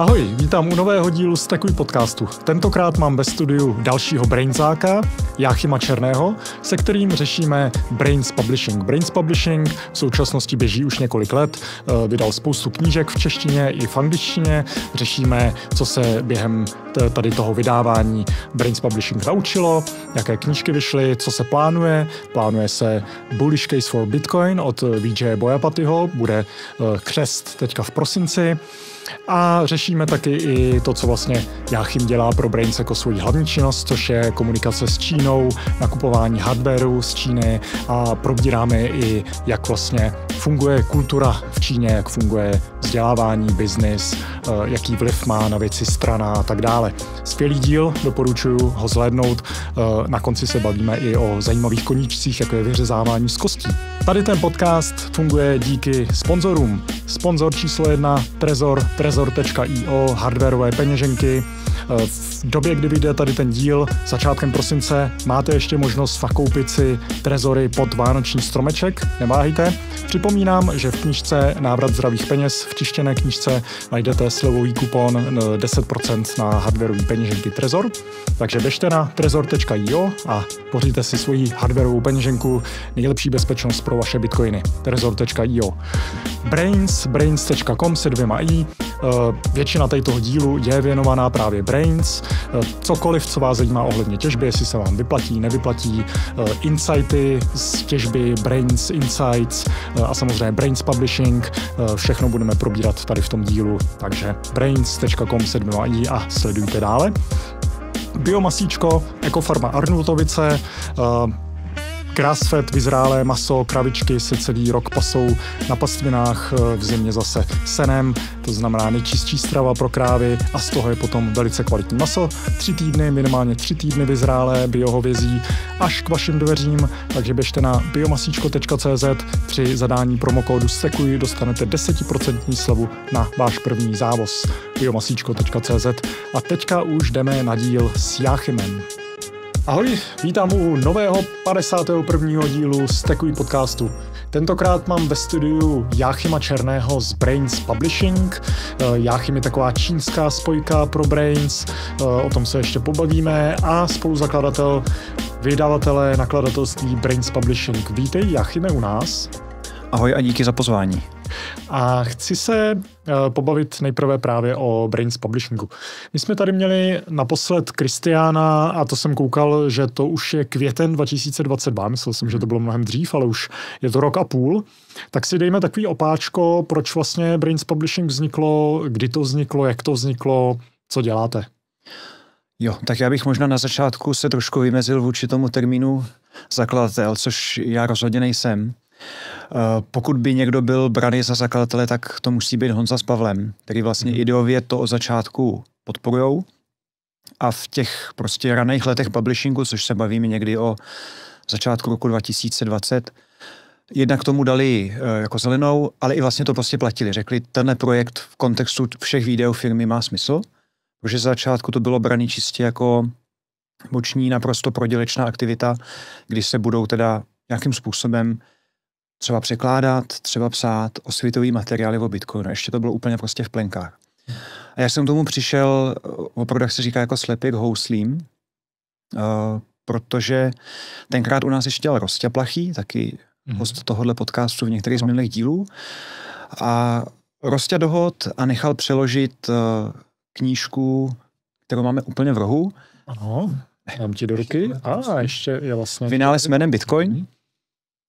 Ahoj, vítám u nového dílu z Takový podcastu. Tentokrát mám ve studiu dalšího brainzáka, Jáchyma Černého, se kterým řešíme Brains Publishing. Brains Publishing v současnosti běží už několik let, eh, vydal spoustu knížek v češtině i v angličtině, řešíme, co se během Eh, tady toho vydávání Brains Publishing naučilo, jaké knížky vyšly, co se plánuje. Plánuje se Bullish Case for Bitcoin od eh, VJ Bojapatyho, bude eh, křest teďka v prosinci. A řešíme taky i to, co vlastně Jáchym dělá pro Brains jako svůj hlavní činnost, což je komunikace s Čínou, nakupování hardwareu z Číny a probíráme i, jak vlastně funguje kultura v Číně, jak funguje vzdělávání, biznis, jaký vliv má na věci strana a tak dále dále. Skvělý díl, doporučuji ho zhlédnout. Eh, na konci se bavíme i o zajímavých koníčcích, jako je vyřezávání z kostí. Tady ten podcast funguje díky sponzorům. Sponzor číslo jedna, Trezor, trezor.io, hardwareové peněženky. Eh, v době, kdy vyjde tady ten díl, začátkem prosince, máte ještě možnost nakoupit si trezory pod vánoční stromeček, neváhejte. Připomínám, že v knižce Návrat zdravých peněz v tištěné knižce najdete slovový kupon 10% eh, na hardwareový peněženky Trezor. Takže běžte na trezor.io a poříte si svoji hardwareovou peněženku nejlepší bezpečnost pro vaše bitcoiny. Trezor.io Brains, brains.com se dvěma i, Eh, většina tady toho dílu je věnovaná právě Brains. Eh, cokoliv, co vás zajímá ohledně těžby, jestli se vám vyplatí, nevyplatí, eh, insighty z těžby, Brains Insights a samozřejmě Brains Publishing. Všechno budeme probírat tady v tom dílu, takže brains.com se i a sledujte dále. Biomasíčko, Ekofarma Arnultovice, Krásfet, vyzrálé maso, kravičky se celý rok pasou na pastvinách, eh, v zimě zase senem, to znamená nejčistší strava pro krávy a z toho je potom velice kvalitní maso. Tři týdny, minimálně tři týdny vyzrálé biohovězí až k vašim dveřím, takže běžte na biomasíčko.cz při zadání promokódu SEKUJ dostanete 10% slevu na váš první závoz biomasíčko.cz a teďka už jdeme na díl s Jáchymem. Ahoj, vítám u nového 51. dílu Stekuj podcastu. Tentokrát mám ve studiu Jáchyma Černého z Brains Publishing. Eh, Jáchym je taková čínská spojka pro Brains, eh, o tom se ještě pobavíme a spoluzakladatel vydavatele nakladatelství Brains Publishing. Vítej, Jáchyme, u nás. Ahoj a díky za pozvání. A chci se eh, pobavit nejprve právě o Brains Publishingu. My jsme tady měli naposled Kristiána a to jsem koukal, že to už je květen 2022, myslel jsem, že to bylo mnohem dřív, ale už je to rok a půl. Tak si dejme takový opáčko, proč vlastně Brains Publishing vzniklo, kdy to vzniklo, jak to vzniklo, co děláte. Jo, tak já bych možná na začátku se trošku vymezil vůči tomu termínu zakladatel, což já rozhodně nejsem. Eh, pokud by někdo byl braný za zakladatele, tak to musí být Honza s Pavlem, který vlastně mhm. ideově to od začátku podporujou. A v těch prostě raných letech publishingu, což se bavíme někdy o začátku roku 2020, jednak tomu dali eh, jako zelenou, ale i vlastně to prostě platili. Řekli, tenhle projekt v kontextu všech videů firmy má smysl, protože z začátku to bylo braný čistě jako boční naprosto prodělečná aktivita, kdy se budou teda nějakým způsobem třeba překládat, třeba psát osvětový materiály o Bitcoinu. Ještě to bylo úplně prostě v plenkách. A já jsem tomu přišel, eh, opravdu jak se říká, jako slepě k houslím, eh, protože tenkrát u nás ještě dělal Rostě Plachý, taky mhm. host tohohle podcastu v některých z minulých dílů. A Rostě dohod a nechal přeložit eh, knížku, kterou máme úplně v rohu. Ano, dám ti do ruky. A ještě je vlastně... Vynále s jménem Bitcoin, mhm.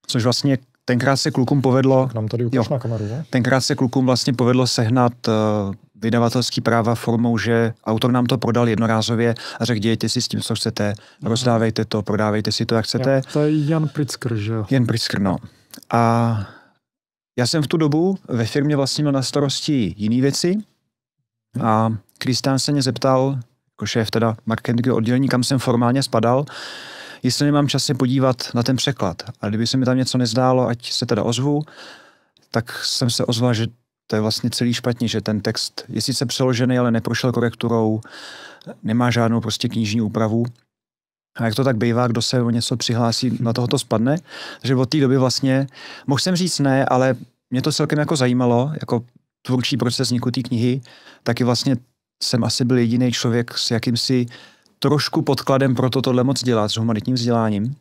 což vlastně Tenkrát se klukům povedlo... Tak nám tady jo, na kameru, ne? Tenkrát se klukům vlastně povedlo sehnat uh, vydavatelský práva formou, že autor nám to prodal jednorázově a řekl, dějte si s tím, co chcete, no. rozdávejte to, prodávejte si to, jak chcete. Ja, to je Jan Pritzker, že jo? Jan Pritzker, no. A já jsem v tu dobu ve firmě vlastně měl na starosti jiné věci mhm. a Kristán se mě zeptal, jako šéf teda marketingového oddělení, kam jsem formálně spadal, jestli nemám čas se podívat na ten překlad. A kdyby se mi tam něco nezdálo, ať se teda ozvu, tak jsem se ozval, že to je vlastně celý špatně, že ten text je sice přeložený, ale neprošel korekturou, nemá žádnou prostě knižní úpravu. A jak to tak bývá, kdo se o něco přihlásí, na toho to spadne. Takže od té doby vlastně, mohl jsem říct ne, ale mě to celkem jako zajímalo, jako tvůrčí proces vzniku té knihy, taky vlastně jsem asi byl jediný člověk s jakýmsi uh, trošku podkladem pro to tohle moc dělat s humanitním vzděláním, mm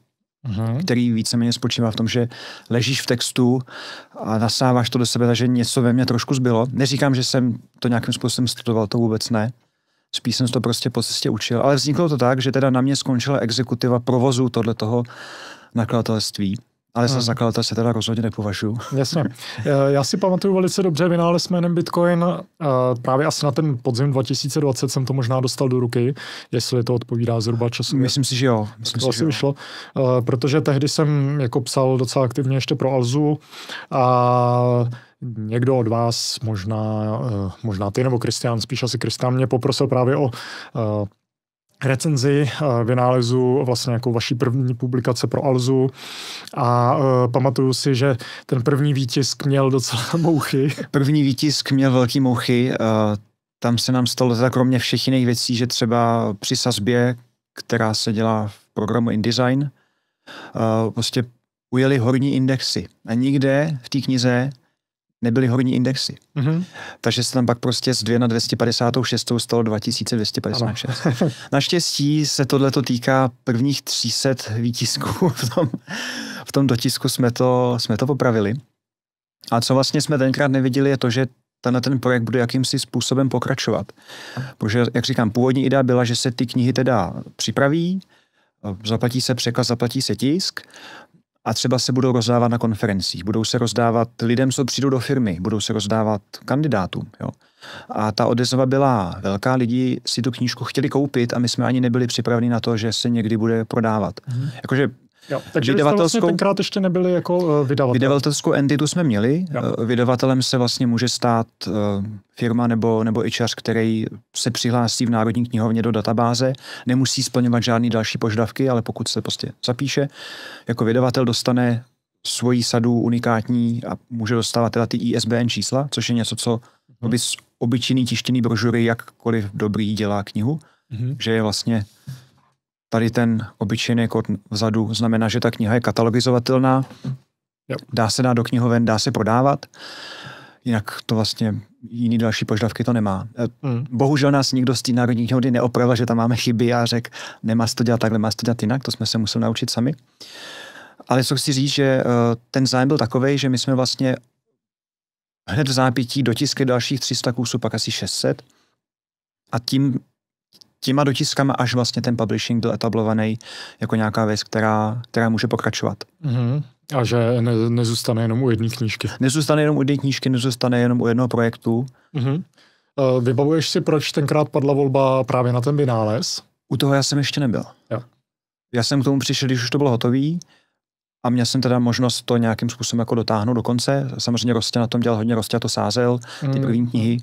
který víceméně spočívá v tom, že ležíš v textu a nasáváš to do sebe, takže něco ve mně trošku zbylo. Neříkám, že jsem to nějakým způsobem studoval, to vůbec ne. Spíš jsem to prostě po cestě učil. Ale vzniklo to tak, že teda na mě skončila exekutiva provozu tohle toho nakladatelství. Ale za hmm. zakladatel se teda rozhodně nepovažuju. Jasně. Eh, já si pamatuju velice dobře vynález jménem Bitcoin. Eh, právě asi na ten podzim 2020 jsem to možná dostal do ruky, jestli to odpovídá zhruba času. Myslím si, že jo. Myslím to asi vyšlo. Eh, protože tehdy jsem jako psal docela aktivně ještě pro Alzu a někdo od vás, možná, možná ty nebo Kristián, spíš asi Kristián mě poprosil právě o recenzi eh, vynálezu vlastně jako vaší první publikace pro Alzu a uh, pamatuju si, že ten první výtisk měl docela mouchy. První výtisk měl velký mouchy. Eh, tam se nám stalo teda kromě všech jiných věcí, že třeba při sazbě, která se dělá v programu InDesign, uh, prostě ujeli horní indexy. A nikde v té knize nebyly horní indexy. Mm-hmm. Takže se tam pak prostě z 2 na 256 stalo 2256. Naštěstí se tohle to týká prvních 300 výtisků. V tom, v tom dotisku jsme to, jsme to popravili. A co vlastně jsme tenkrát neviděli, je to, že tenhle ten projekt bude jakýmsi způsobem pokračovat. Protože, jak říkám, původní idea byla, že se ty knihy teda připraví, zaplatí se překaz, zaplatí se tisk a třeba se budou rozdávat na konferencích, budou se rozdávat lidem, co přijdou do firmy, budou se rozdávat kandidátům. Jo. A ta odezva byla velká, lidi si tu knížku chtěli koupit a my jsme ani nebyli připraveni na to, že se někdy bude prodávat. Mm. Jakože Jo, takže vydavatelskou, vlastně tenkrát ještě nebyli jako eh, vydavatel. Vydavatelskou entitu jsme měli. Jo. Eh, vydavatelem se vlastně může stát eh, firma nebo, nebo ičař, který se přihlásí v Národní knihovně do databáze. Nemusí splňovat žádné další požadavky, ale pokud se prostě zapíše, jako vydavatel dostane svoji sadu unikátní a může dostávat teda ty ISBN čísla, což je něco, co hmm. z obyčejný tištěný brožury jakkoliv dobrý dělá knihu, hmm že je vlastně Tady ten obyčejný kód jako vzadu znamená, že ta kniha je katalogizovatelná, yep. dá se dát do knihoven, dá se prodávat, jinak to vlastně jiný další požadavky to nemá. Mm. Bohužel nás nikdo z té národní knihovny neopravil, že tam máme chyby a řekl, nemá to dělat takhle, má to dělat jinak, to jsme se museli naučit sami. Ale co chci říct, že e, ten zájem byl takový, že my jsme vlastně hned v zápětí dotiskli dalších 300 kusů, pak asi 600. A tím těma dotiskama až vlastně ten publishing byl etablovaný jako nějaká věc, která, která může pokračovat. Mm-hmm. A že ne, nezůstane jenom u jedné knížky. Nezůstane jenom u jedné knížky, nezůstane jenom u jednoho projektu. Mm-hmm. Vybavuješ si, proč tenkrát padla volba právě na ten vynález? U toho já jsem ještě nebyl. Jo. Já jsem k tomu přišel, když už to bylo hotový a měl jsem teda možnost to nějakým způsobem jako dotáhnout do konce. Samozřejmě Rostě na tom dělal hodně, Rostě to sázel, ty mhm. první knihy.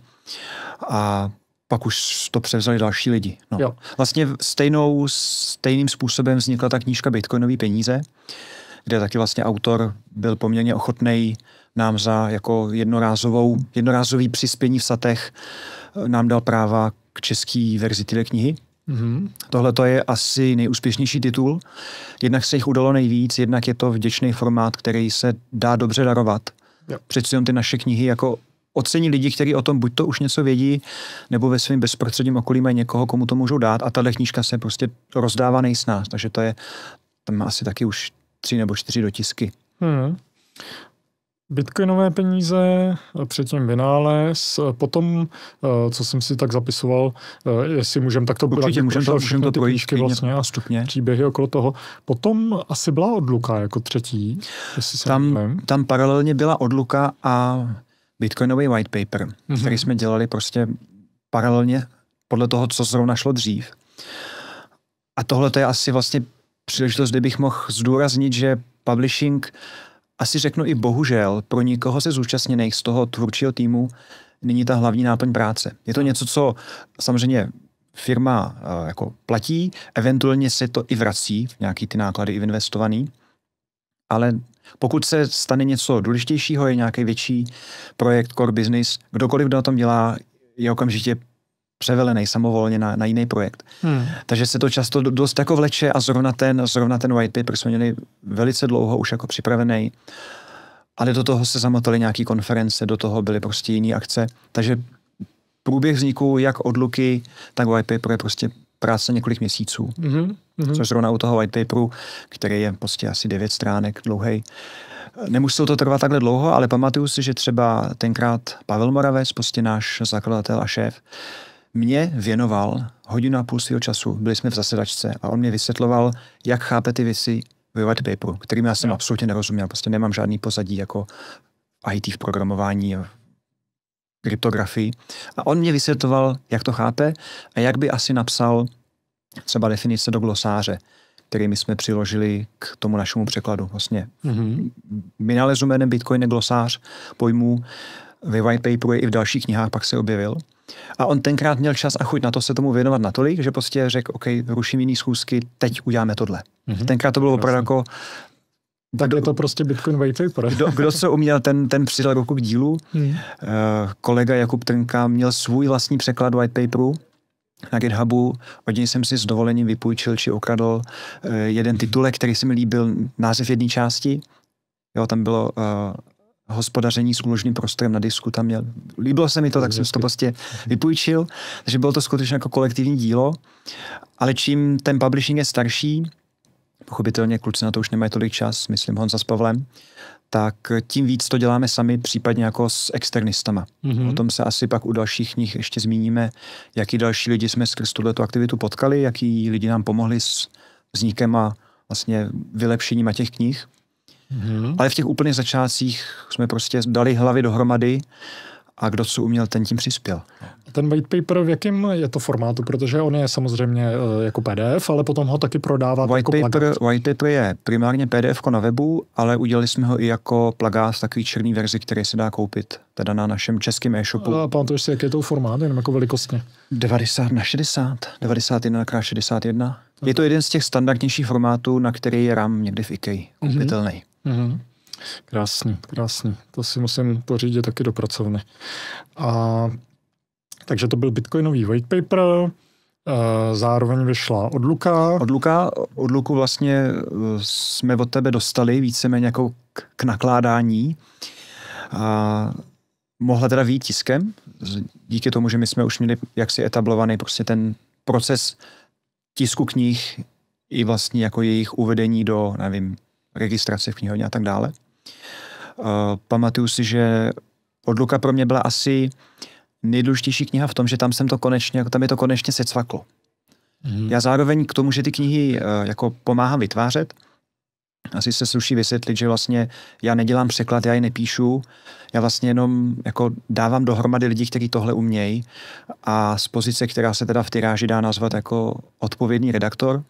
A pak už to převzali další lidi. No. Jo. Vlastně stejnou, stejným způsobem vznikla ta knížka Bitcoinové peníze, kde taky vlastně autor byl poměrně ochotný nám za jako jednorázovou, jednorázový přispění v satech eh, nám dal práva k český verzi té knihy. Mm-hmm. Tohle to je asi nejúspěšnější titul. Jednak se jich udalo nejvíc, jednak je to vděčný formát, který se dá dobře darovat. Jo. Přeci jen ty naše knihy jako ocení lidi, kteří o tom buď to už něco vědí, nebo ve svém bezprostředním okolí mají někoho, komu to můžou dát a tahle knížka se prostě rozdává nejsnáz, takže to je, tam má asi taky už tři nebo čtyři dotisky. Hmm. Bitcoinové peníze, předtím vynález, potom, eh, co jsem si tak zapisoval, eh, jestli můžeme takto Určitě můžeme to, můžem to projít vlastně a stupně. příběhy okolo toho. Potom asi byla odluka jako třetí. Tam, tam paralelně byla odluka a bitcoinový white paper, mm-hmm. který jsme dělali prostě paralelně podle toho, co zrovna šlo dřív. A tohle to je asi vlastně příležitost, kde bych mohl zdůraznit, že publishing, asi řeknu i bohužel, pro nikoho se zúčastněných z toho tvůrčího týmu není ta hlavní náplň práce. Je to něco, co samozřejmě firma uh, jako platí, eventuálně se to i vrací, nějaký ty náklady i investovaný, ale pokud se stane něco důležitějšího, je nějaký větší projekt, core business, kdokoliv, kdo na tom dělá, je okamžitě převelený samovolně na, na jiný projekt. Hmm. Takže se to často dost jako vleče a zrovna ten, zrovna ten white paper jsme měli velice dlouho už jako připravený, ale do toho se zamotaly nějaké konference, do toho byly prostě jiné akce, takže průběh vzniku jak odluky, tak white paper je prostě práce několik měsíců. Mm-hmm. Což zrovna u toho white paperu, který je prostě asi 9 stránek dlouhý, nemuselo to trvat takhle dlouho, ale pamatuju si, že třeba tenkrát Pavel Moravec, prostě náš zakladatel a šéf, mě věnoval hodinu a půl svého času. Byli jsme v zasedačce a on mě vysvětloval, jak chápe ty věci ve white paperu, kterým já jsem no. absolutně nerozuměl. Prostě nemám žádný pozadí jako IT v programování, kryptografii. A on mě vysvětloval, jak to chápe a jak by asi napsal třeba definice do glosáře, který my jsme přiložili k tomu našemu překladu. Vlastně mm-hmm. my nalezujeme jménem Bitcoin glosář pojmů, ve white paperu i v dalších knihách pak se objevil. A on tenkrát měl čas a chuť na to se tomu věnovat natolik, že prostě řekl, OK, ruším jiný schůzky, teď uděláme tohle. Mm-hmm. Tenkrát to bylo opravdu jako tak kdo, je to prostě Bitcoin white paper. kdo, kdo se uměl, ten, ten přidal ruku k dílu. Hmm. Uh, kolega Jakub Trnka měl svůj vlastní překlad white paperu na GitHubu. Od něj jsem si s dovolením vypůjčil či okradl uh, eh, jeden titulek, který se mi líbil, název jedné části. Jo, tam bylo uh, hospodaření s úložným prostorem na disku tam měl. Líbilo se mi to, tak jsem to prostě vypůjčil, takže bylo to skutečně jako kolektivní dílo, ale čím ten publishing je starší, pochopitelně kluci na to už nemají tolik čas, myslím Honza s Pavlem, tak tím víc to děláme sami, případně jako s externistama. Mm-hmm. O tom se asi pak u dalších knih ještě zmíníme, jaký další lidi jsme skrz tuto aktivitu potkali, jaký lidi nám pomohli s vznikem a vlastně vylepšením a těch knih. Mm-hmm. Ale v těch úplných začátcích jsme prostě dali hlavy dohromady a kdo co uměl, ten tím přispěl. Ten white paper v jakém je to formátu? Protože on je samozřejmě eh, jako PDF, ale potom ho taky prodává jako paper, plagát. White paper je primárně PDF na webu, ale udělali jsme ho i jako plagát, takový černý verzi, který se dá koupit teda na našem českém e-shopu. A pamatuješ si, jak je to formát, jenom jako velikostně? 90 na 60, 91 na 61. Je to jeden z těch standardnějších formátů, na který je RAM někdy v IKEA mhm. koupitelný. Mm-hmm. Mm-hmm. Krásný, krásný. To si musím pořídit taky do pracovny. A, takže to byl bitcoinový white paper, eh, Zároveň vyšla odluka. Odluka, odluku vlastně eh, jsme od tebe dostali víceméně jako k, k nakládání. A mohla teda výjít tiskem, díky tomu, že my jsme už měli jaksi etablovaný prostě ten proces tisku knih i vlastně jako jejich uvedení do, nevím, registrace v knihovně a tak dále. Eh, pamatuju si, že Odluka pro mě byla asi nejdůležitější kniha v tom, že tam jsem to konečně, jako tam je to konečně cvaklo. Mm. Já zároveň k tomu, že ty knihy uh, jako pomáhám vytvářet, asi se sluší vysvětlit, že vlastně já nedělám překlad, já ji nepíšu, já vlastně jenom jako dávám dohromady lidí, kteří tohle umějí a z pozice, která se teda v tiráži dá nazvat jako odpovědný redaktor,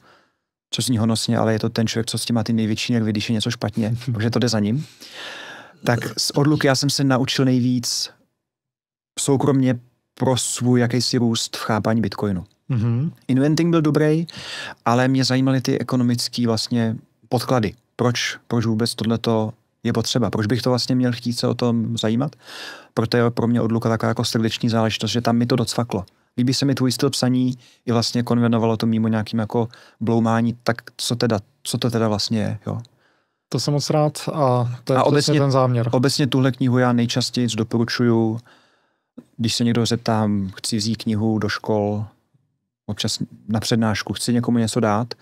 co zní honosně, ale je to ten člověk, co s tím má ty největší nervy, když je něco špatně, protože to jde za ním. Tak z odluky já jsem se naučil nejvíc soukromně pro svůj jakýsi růst v chápání Bitcoinu. Mm-hmm. Inventing byl dobrý, ale mě zajímaly ty ekonomické vlastně podklady. Proč, proč vůbec tohleto je potřeba? Proč bych to vlastně měl chtít se o tom zajímat? Proto je pro mě odluka taková jako srdeční záležitost, že tam mi to docvaklo. Líbí se mi tvůj styl psaní i vlastně konvenovalo to mimo nějakým jako bloumání, tak co teda, co to teda vlastně je, jo? To jsem moc rád a to je a obecně, ten záměr. Obecně tuhle knihu já nejčastěji doporučuju, když se někdo zeptá, chci vzít knihu do škol, občas na přednášku, chci někomu něco dát.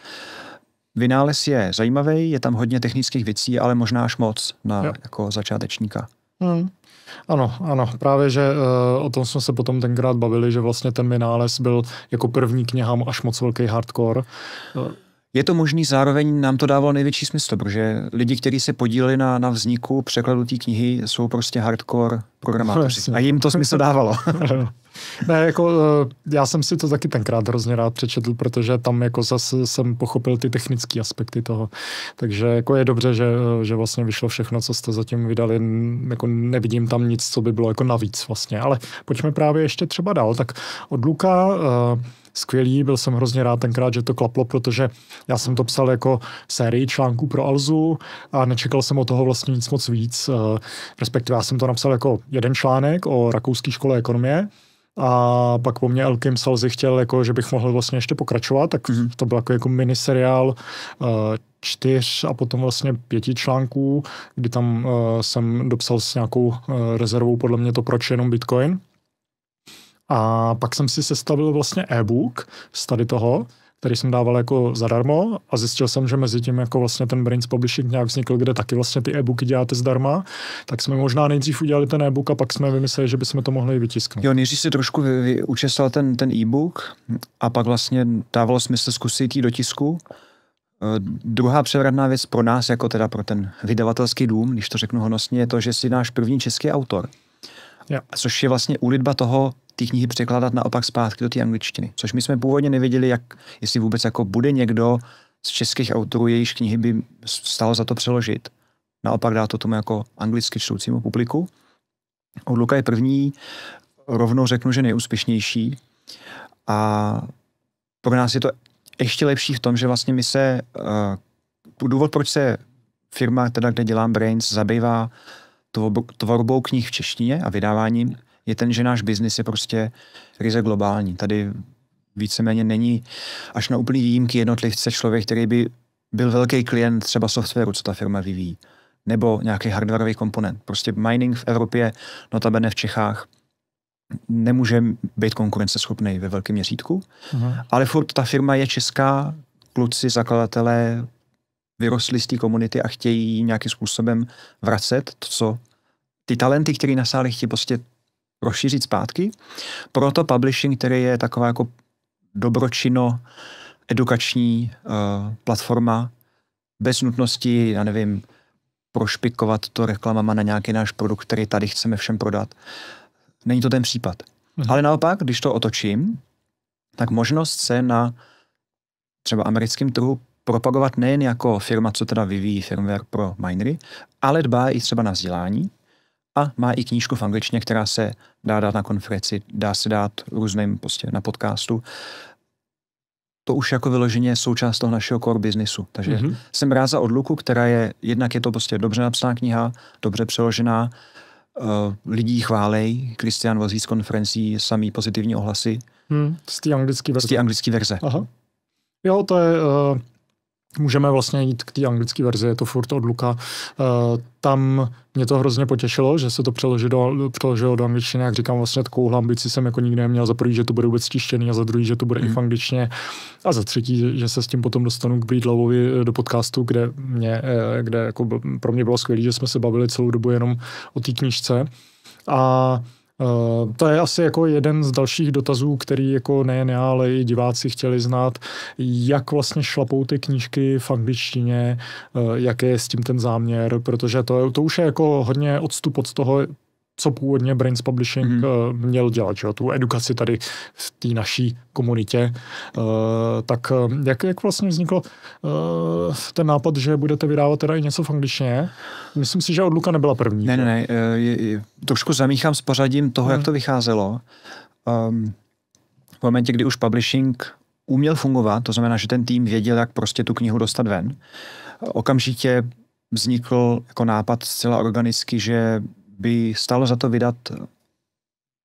Vynález je zajímavý, je tam hodně technických věcí, ale možná až moc na jo. jako začátečníka. Hmm. Ano, ano, právě, že uh, o tom jsme se potom tenkrát bavili, že vlastně ten nález byl jako první knihám až moc velký hardcore. Je to možný, zároveň nám to dávalo největší smysl, protože lidi, kteří se podíleli na, na vzniku překladu té knihy, jsou prostě hardcore programátoři. A jim to smysl dávalo. Ne, jako eh, já jsem si to taky tenkrát hrozně rád přečetl, protože tam jako zase jsem pochopil ty technické aspekty toho. Takže jako je dobře, že, eh, že vlastně vyšlo všechno, co jste zatím vydali. Jako nevidím tam nic, co by bylo jako navíc vlastně. Ale pojďme právě ještě třeba dál. Tak od Luka eh, skvělý, byl jsem hrozně rád tenkrát, že to klaplo, protože já jsem to psal jako sérii článků pro Alzu a nečekal jsem o toho vlastně nic moc víc. Respektive já jsem to napsal jako jeden článek o rakouské škole ekonomie, a pak po mně Elkim Salzy chtěl, jako, že bych mohl vlastně ještě pokračovat, tak mm-hmm. to byl jako, jako miniseriál uh, čtyř a potom vlastně pěti článků, kdy tam uh, jsem dopsal s nějakou uh, rezervou, podle mě to proč jenom Bitcoin. A pak jsem si sestavil vlastně e-book z tady toho, který jsem dával jako zadarmo a zjistil jsem, že mezi tím jako vlastně ten Brains Publishing nějak vznikl, kde taky vlastně ty e-booky děláte zdarma, tak jsme možná nejdřív udělali ten e-book a pak jsme vymysleli, že bychom to mohli vytisknout. Jo, nejdřív si trošku vy, vy, učesal ten, ten e-book a pak vlastně dávalo smysl zkusit jít do tisku. E, druhá převratná věc pro nás, jako teda pro ten vydavatelský dům, když to řeknu honosně, je to, že si náš první český autor – Yeah. Což je vlastně úlitba toho ty knihy překládat naopak zpátky do té angličtiny. Což my jsme původně nevěděli, jak, jestli vůbec jako bude někdo z českých autorů, jejíž knihy by stalo za to přeložit. Naopak dá to tomu jako anglicky čtoucímu publiku. Odluka je první, rovnou řeknu, že nejúspěšnější. A pro nás je to ještě lepší v tom, že vlastně my se, uh, důvod, proč se firma, teda, kde dělám Brains, zabývá tvorbou knih v češtině a vydáváním, je ten, že náš biznis je prostě ryze globální. Tady víceméně není až na úplný výjimky jednotlivce člověk, který by byl velký klient třeba softwaru, co ta firma vyvíjí, nebo nějaký hardwareový komponent. Prostě mining v Evropě, notabene v Čechách, nemůže být konkurenceschopný ve velkém měřítku, uh-huh. ale furt ta firma je česká, kluci, zakladatelé, vyrostli z té komunity a chtějí nějakým způsobem vracet, to, co ty talenty, které nasáli, chtějí prostě rozšířit zpátky. Proto publishing, který je taková jako dobročino edukační uh, platforma, bez nutnosti, já nevím, prošpikovat to reklamama na nějaký náš produkt, který tady chceme všem prodat. Není to ten případ. Mhm. Ale naopak, když to otočím, tak možnost se na třeba americkém trhu propagovat nejen jako firma, co teda vyvíjí firmware pro minery, ale dbá i třeba na vzdělání a má i knížku v angličtině, která se dá dát na konferenci, dá se dát různým prostě na podcastu. To už jako vyloženě součást toho našeho core businessu. Takže mm-hmm. jsem rád za odluku, která je, jednak je to prostě dobře napsaná kniha, dobře přeložená, uh, lidí chválej, Kristian vozí z konferencí samý pozitivní ohlasy. Hmm, z té anglické verze. Z té anglické verze. Aha. Jo, to je... Uh můžeme vlastně jít k té anglické verzi, je to furt od Luka. Eh, tam mě to hrozně potěšilo, že se to přeložilo do, přeložilo do angličtiny, jak říkám, vlastně takovou ambici jsem jako nikdy neměl, za prvý, že to bude vůbec tištěný a za druhý, že to bude mm. i hmm. v angličtině a za třetí, že se s tím potom dostanu k Breedlovovi eh, do podcastu, kde, mě, eh, kde jako pro mě bylo skvělé, že jsme se bavili celou dobu jenom o té knižce A Eh, to je asi jako jeden z dalších dotazů, který jako nejen já, ale i diváci chtěli znát, jak vlastně šlapou ty knížky v angličtině, eh, jaký je s tím ten záměr, protože to, to už je jako hodně odstup od toho, co původně Brains Publishing mm-hmm. měl dělat, že jo, tu edukaci tady v té naší komunitě. Uh, tak eh, jak, jak vlastně vznikl uh, ten nápad, že budete vydávat teda i něco v angličtině? Myslím si, že odluka nebyla první. Ne, ne, ne, je, je, trošku zamíchám s pořadím toho, mm. jak hmm. to vycházelo. Um, v momentě, kdy už publishing uměl fungovat, to znamená, že ten tým věděl, jak prostě tu knihu dostat ven, okamžitě vznikl jako nápad zcela organicky, že by stálo za to vydat eh,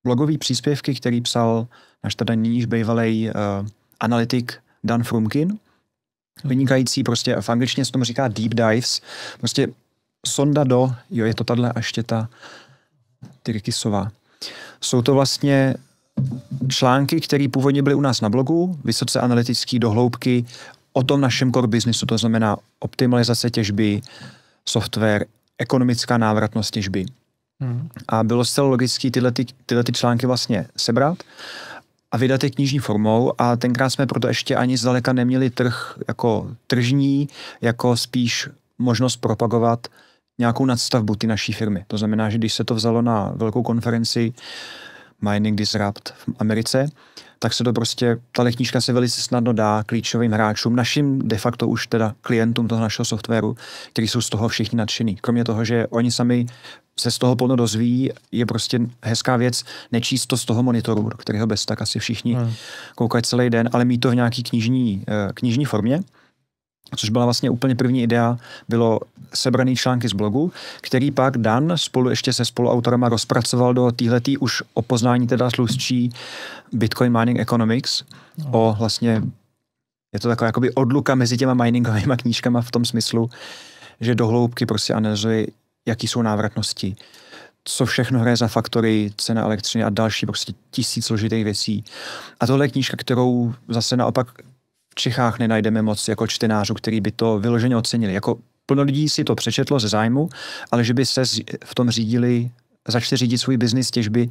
blogový příspěvky, který psal náš teda níž bývalý uh, eh, analytik Dan Frumkin. Vynikající prostě, v angličtině se tomu říká deep dives, prostě sonda do, jo, je to tahle a ještě ta Tyrkisová. Jsou to vlastně články, které původně byly u nás na blogu, vysoce analytické dohloubky o tom našem core businessu, to znamená optimalizace těžby, software, ekonomická návratnost těžby. A bylo zcela logické tyhle, ty, tyhle ty články vlastně sebrat a vydat je knižní formou a tenkrát jsme proto ještě ani zdaleka neměli trh jako tržní, jako spíš možnost propagovat nějakou nadstavbu ty naší firmy. To znamená, že když se to vzalo na velkou konferenci Mining Disrupt v Americe, tak se to prostě, ta knížka se velice snadno dá klíčovým hráčům, našim de facto už teda klientům toho našeho softwaru, kteří jsou z toho všichni nadšení. Kromě toho, že oni sami se z toho plno dozví, je prostě hezká věc nečíst to z toho monitoru, do kterého bez tak asi všichni hmm. koukají celý den, ale mít to v nějaký knižní, eh, knižní formě což byla vlastně úplně první idea, bylo sebraný články z blogu, který pak Dan spolu ještě se spoluautorama rozpracoval do týhletý už o poznání teda slušší Bitcoin Mining Economics, hmm. o vlastně, je to taková jakoby odluka mezi těma miningovými knížkama v tom smyslu, že dohloubky prostě analyzuje, jaký jsou návratnosti, co všechno hraje za faktory, cena elektřiny a další prostě tisíc složitých věcí. A tohle je knížka, kterou zase naopak v Čechách nenajdeme moc jako čtenářů, který by to vyloženě ocenili. Jako plno lidí si to přečetlo ze zájmu, ale že by se v tom řídili, začali řídit svůj biznis těžby,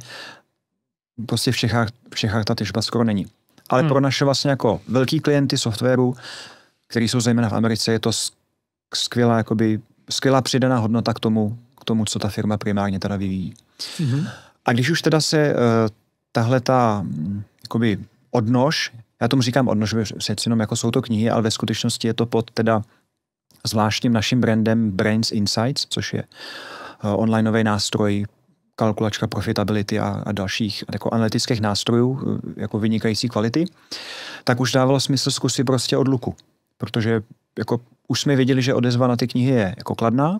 prostě v Čechách, v Čechách ta těžba skoro není. Ale hmm. pro naše vlastně jako velký klienty softwaru, který jsou zejména v Americe, je to skvělá jakoby skvělá přidaná hodnota k tomu, k tomu, co ta firma primárně teda vyvíjí. Mm-hmm. A když už teda se uh, tahle ta mm, jakoby odnož, já tomu říkám odnož, přeci jenom jako jsou to knihy, ale ve skutečnosti je to pod teda zvláštním naším brandem Brains Insights, což je uh, onlineový nástroj kalkulačka profitability a, a dalších jako analytických nástrojů eh, jako vynikající kvality, tak už dávalo smysl zkusit prostě odluku. Protože jako už jsme věděli, že odezva na ty knihy je jako kladná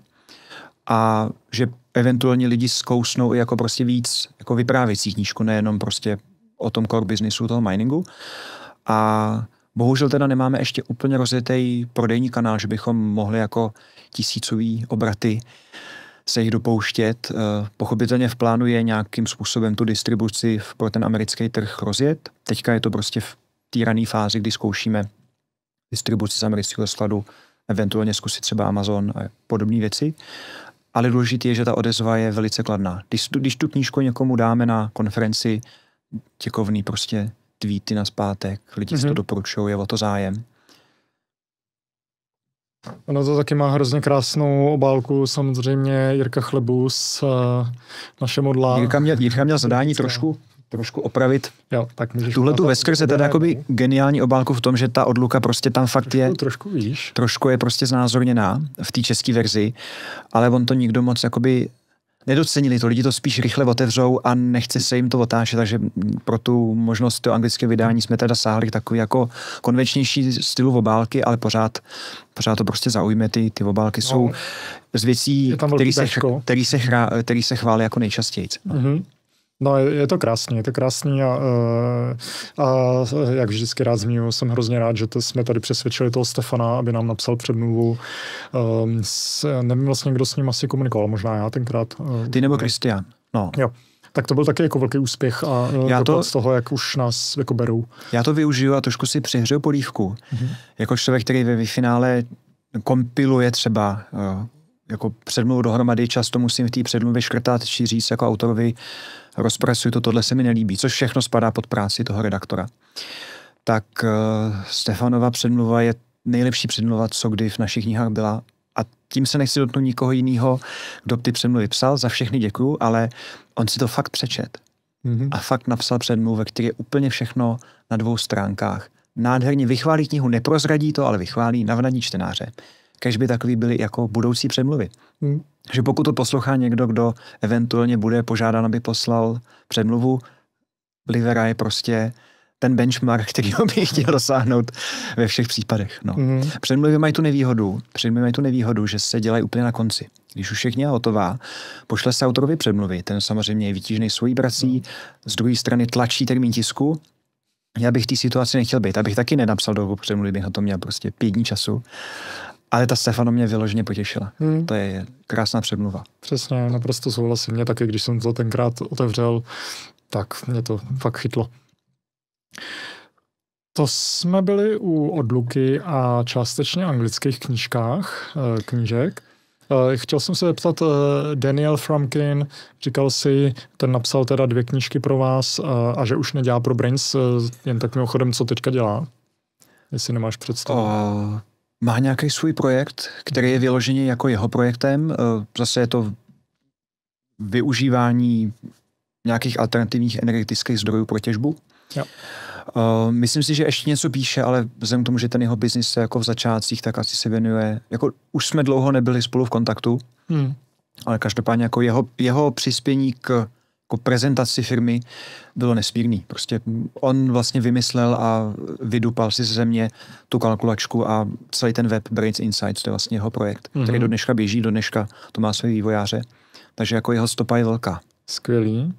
a že eventuálně lidi zkousnou i jako prostě víc jako vyprávěcí knížku, nejenom prostě o tom core businessu, toho miningu. A bohužel teda nemáme ještě úplně rozjetý prodejní kanál, že bychom mohli jako tisícový obraty se jich dopouštět. Eh, pochopitelně v plánu je nějakým způsobem tu distribuci pro ten americký trh rozjet. Teďka je to prostě v té rané fázi, kdy zkoušíme distribuci z amerického skladu eventuálně zkusit třeba Amazon a podobné věci. Ale důležité je, že ta odezva je velice kladná. Když, když tu knížku někomu dáme na konferenci, těkovný prostě tweety na zpátek, lidi mm-hmm. si to mhm. doporučují, je o to zájem. Ono to taky má hrozně krásnou obálku, samozřejmě Jirka Chlebus, eh, naše modla. Jirka měl, Jirka měl zadání prostě- trošku trošku opravit jo, tak tuhle tu veskrze, teda jakoby geniální obálku v tom, že ta odluka prostě tam fakt trošku, je, trošku, víš. trošku je prostě znázorněná v té české verzi, ale on to nikdo moc jakoby nedocenili to, lidi to spíš rychle otevřou a nechce se jim to otáčet, takže pro tu možnost to anglické vydání jsme teda sáhli takový jako konvenčnější stylu obálky, ale pořád, pořád to prostě zaujme, ty, ty obálky no, jsou z věcí, které se, který se, který se chválí jako nejčastěji. No. Mm-hmm. No, je, to krásný, je to krásný a, a, eh, a jak vždycky rád zmiňuji, jsem hrozně rád, že to jsme tady přesvědčili toho Stefana, aby nám napsal předmluvu. Um, s, nevím vlastně, kdo s ním asi komunikoval, možná já tenkrát. Eh, Ty nebo Kristian. No. Jo tak to byl taky jako velký úspěch a eh, já to, z toho, jak už nás jako berou. Já to využiju a trošku si přihřeju polívku. Mm-hmm. Jako člověk, který ve finále kompiluje třeba jako předmluvu dohromady, často musím v té předmluvě škrtat či říct jako autorovi, rozpracuji to, tohle se mi nelíbí, což všechno spadá pod práci toho redaktora. Tak uh, Stefanova předmluva je nejlepší předmluva, co kdy v našich knihách byla. A tím se nechci dotknout nikoho jiného, kdo ty předmluvy psal, za všechny děkuju, ale on si to fakt přečet. Mm-hmm. A fakt napsal předmluvu, ve které je úplně všechno na dvou stránkách. Nádherně vychválí knihu, neprozradí to, ale vychválí, navnadí čtenáře. Kež by takový byly jako budoucí předmluvy. Mm že pokud to poslouchá někdo, kdo eventuálně bude požádán, aby poslal předmluvu, Livera je prostě ten benchmark, který bych chtěl dosáhnout ve všech případech. No. Mm-hmm. Předmluvy mají tu nevýhodu, předmluvy mají tu nevýhodu, že se dělají úplně na konci. Když už všechny je hotová, pošle se autorovi předmluvy, ten samozřejmě je vytížený svojí prací, no. z druhé strany tlačí termín tisku, já bych té situaci nechtěl být, abych taky nenapsal dobu předmluvy, bych na to měl prostě pět dní času. Ale ta Stefano mě vyloženě potěšila. Hmm. To je krásná předmluva. Přesně, naprosto souhlasím. Mě taky, když jsem to tenkrát otevřel, tak mě to fakt chytlo. To jsme byli u odluky a částečně anglických knížkách, eh, knížek. Eh, chtěl jsem se zeptat, eh, Daniel Frumkin, říkal si, ten napsal teda dvě knížky pro vás a, a že už nedělá pro Brains, jen tak mimochodem, co teďka dělá? Jestli nemáš představu. Uh, má nějaký svůj projekt, který je vyložený jako jeho projektem. Eh, zase je to využívání nějakých alternativních energetických zdrojů pro těžbu. Jo. Eh, myslím si, že ještě něco píše, ale vzhledem k tomu, že ten jeho biznis je jako v začátcích, tak asi se věnuje. Jako už jsme dlouho nebyli spolu v kontaktu, hmm. ale každopádně jako jeho, jeho přispění k jako prezentaci firmy bylo nesmírný. Prostě on vlastně vymyslel a vydupal si ze země tu kalkulačku a celý ten web Brains Insights, to je vlastně jeho projekt, mm-hmm. který mhm. do dneška běží, do dneška to má své vývojáře. Takže jako jeho stopa je velká. Skvělý.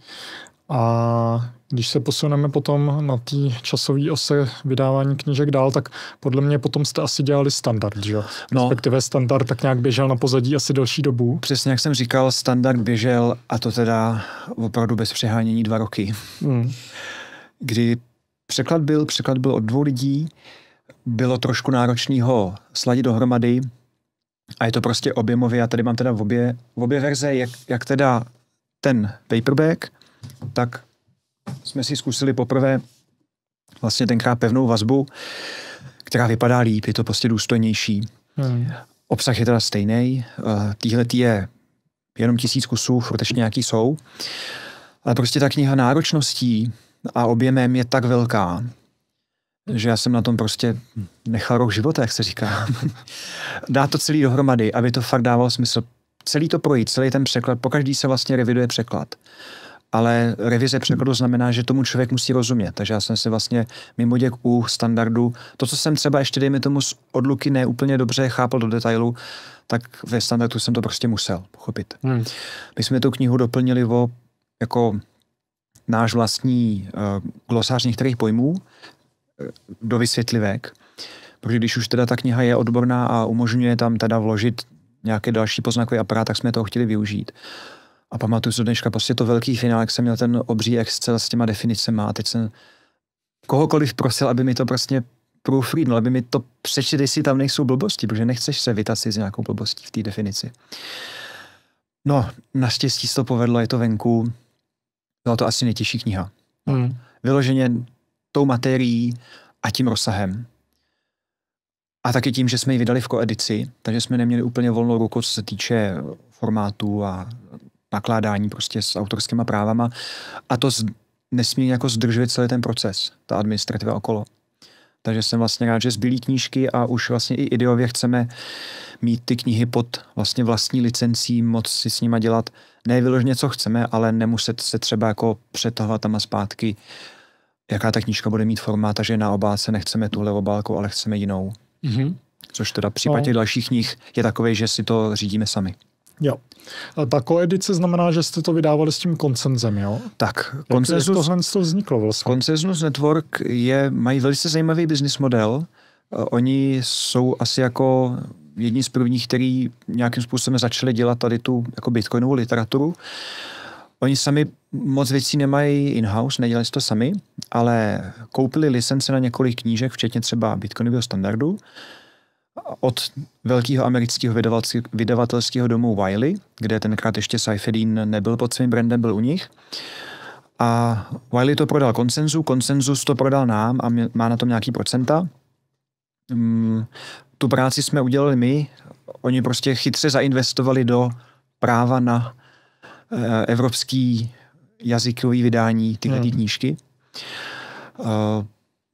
A když se posuneme potom na té časové ose vydávání knížek dál, tak podle mě potom jste asi dělali standard, že? No. Respektive no, standard tak nějak běžel na pozadí asi delší dobu. Přesně jak jsem říkal, standard běžel a to teda opravdu bez přehánění dva roky. Hmm. Kdy překlad byl, překlad byl od dvou lidí, bylo trošku náročný ho sladit dohromady a je to prostě objemově, já tady mám teda v obě, v obě verze, jak, jak teda ten paperback, tak jsme si zkusili poprvé vlastně tenkrát pevnou vazbu, která vypadá líp, je to prostě důstojnější. Hmm. Obsah je teda stejný. Eh, Týhle je jenom tisíc kusů, furt nějaký jsou. Ale prostě ta kniha náročností a objemem je tak velká, že já jsem na tom prostě nechal rok života, jak se říká. Dá to celý dohromady, aby to fakt dávalo smysl. Celý to projít, celý ten překlad, po každý se vlastně reviduje překlad ale revize překladu znamená, že tomu člověk musí rozumět. Takže já jsem si vlastně mimo děk u standardu, to, co jsem třeba ještě, dejme tomu, z odluky neúplně dobře chápal do detailu, tak ve standardu jsem to prostě musel pochopit. Hmm. My jsme tu knihu doplnili o jako náš vlastní uh, glosář některých pojmů eh, do vysvětlivek, protože když už teda ta kniha je odborná a umožňuje tam teda vložit nějaké další poznakový aparát, tak jsme to chtěli využít. A pamatuju do dneška prostě to velký finále, jak jsem měl ten obří excel s těma definicemi a teď jsem kohokoliv prosil, aby mi to prostě proofreadnul, aby mi to přečet, jestli tam nejsou blbosti, protože nechceš se vytasit s nějakou blbostí v té definici. No, naštěstí se to povedlo, je to venku. Byla to asi nejtěžší kniha. Mm. Vyloženě tou materií a tím rozsahem. A taky tím, že jsme ji vydali v koedici, takže jsme neměli úplně volnou ruku, co se týče formátu a nakládání prostě s autorskýma právama a to z, nesmírně jako zdržuje celý ten proces, ta administrativa okolo. Takže jsem vlastně rád, že zbylí knížky a už vlastně i ideově chceme mít ty knihy pod vlastně vlastní licencí, moc si s nima dělat ne co chceme, ale nemuset se třeba jako přetahovat tam a zpátky, jaká ta knížka bude mít formát, takže na obálce nechceme tuhle obálku, ale chceme jinou. Mm-hmm. Což teda v případě no. dalších knih je takové, že si to řídíme sami. Jo. Ta koedice znamená, že jste to vydávali s tím koncenzem, jo? Tak. Koncenzus, jak tohle to vzniklo vlastně? Koncenzus Network je, mají velice zajímavý business model. E, oni jsou asi jako jedni z prvních, který nějakým způsobem začali dělat tady tu jako bitcoinovou literaturu. Oni sami moc věcí nemají in-house, nedělají to sami, ale koupili licence na několik knížek, včetně třeba bitcoinového standardu od velkého amerického vydavatelského domu Wiley, kde tenkrát ještě Saifedin nebyl pod svým brandem, byl u nich. A Wiley to prodal konsenzu, konsenzus to prodal nám a má na tom nějaký procenta. Mm, tu práci jsme udělali my, oni prostě chytře zainvestovali do práva na eh, evropský jazykový vydání tyhle hmm. knížky. Eh,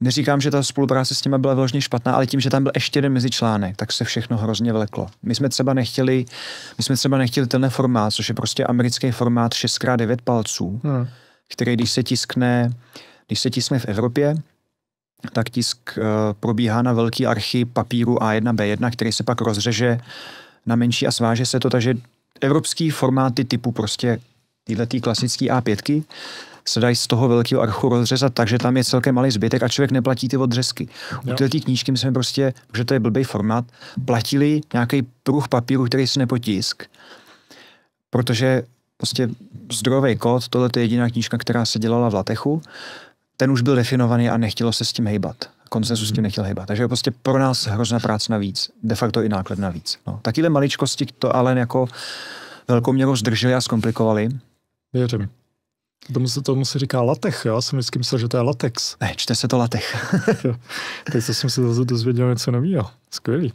Neříkám, že ta spolupráce s těma byla vložně špatná, ale tím, že tam byl ještě jeden mezičlánek, tak se všechno hrozně vleklo. My jsme třeba nechtěli, my jsme třeba nechtěli tenhle formát, což je prostě americký formát 6x9 palců, hmm. který když se tiskne, když se tiskne v Evropě, tak tisk uh, probíhá na velký archy papíru A1, B1, který se pak rozřeže na menší a sváže se to, takže evropský formáty typu prostě tyhle klasický A5 se dají z toho velkého archu rozřezat, takže tam je celkem malý zbytek a člověk neplatí ty odřezky. U té knížky jsme prostě, že to je blbý formát, platili nějaký pruh papíru, který se nepotisk, protože prostě zdrojový kód, tohle je jediná knížka, která se dělala v Latechu, ten už byl definovaný a nechtělo se s tím hejbat. Konsensus hmm. s tím mhm. nechtěl hejbat. Takže je prostě pro nás hrozná práce navíc, de facto i náklad navíc. No. Takové maličkosti to ale jako velkou měrou zdrželi a zkomplikovali. Věřím. Tomu se, tomu se říká latech, já jsem vždycky myslel, že to je latex. Ne, čte se to latech. Teď jsem se zase dozvěděl něco nového. Skvělý.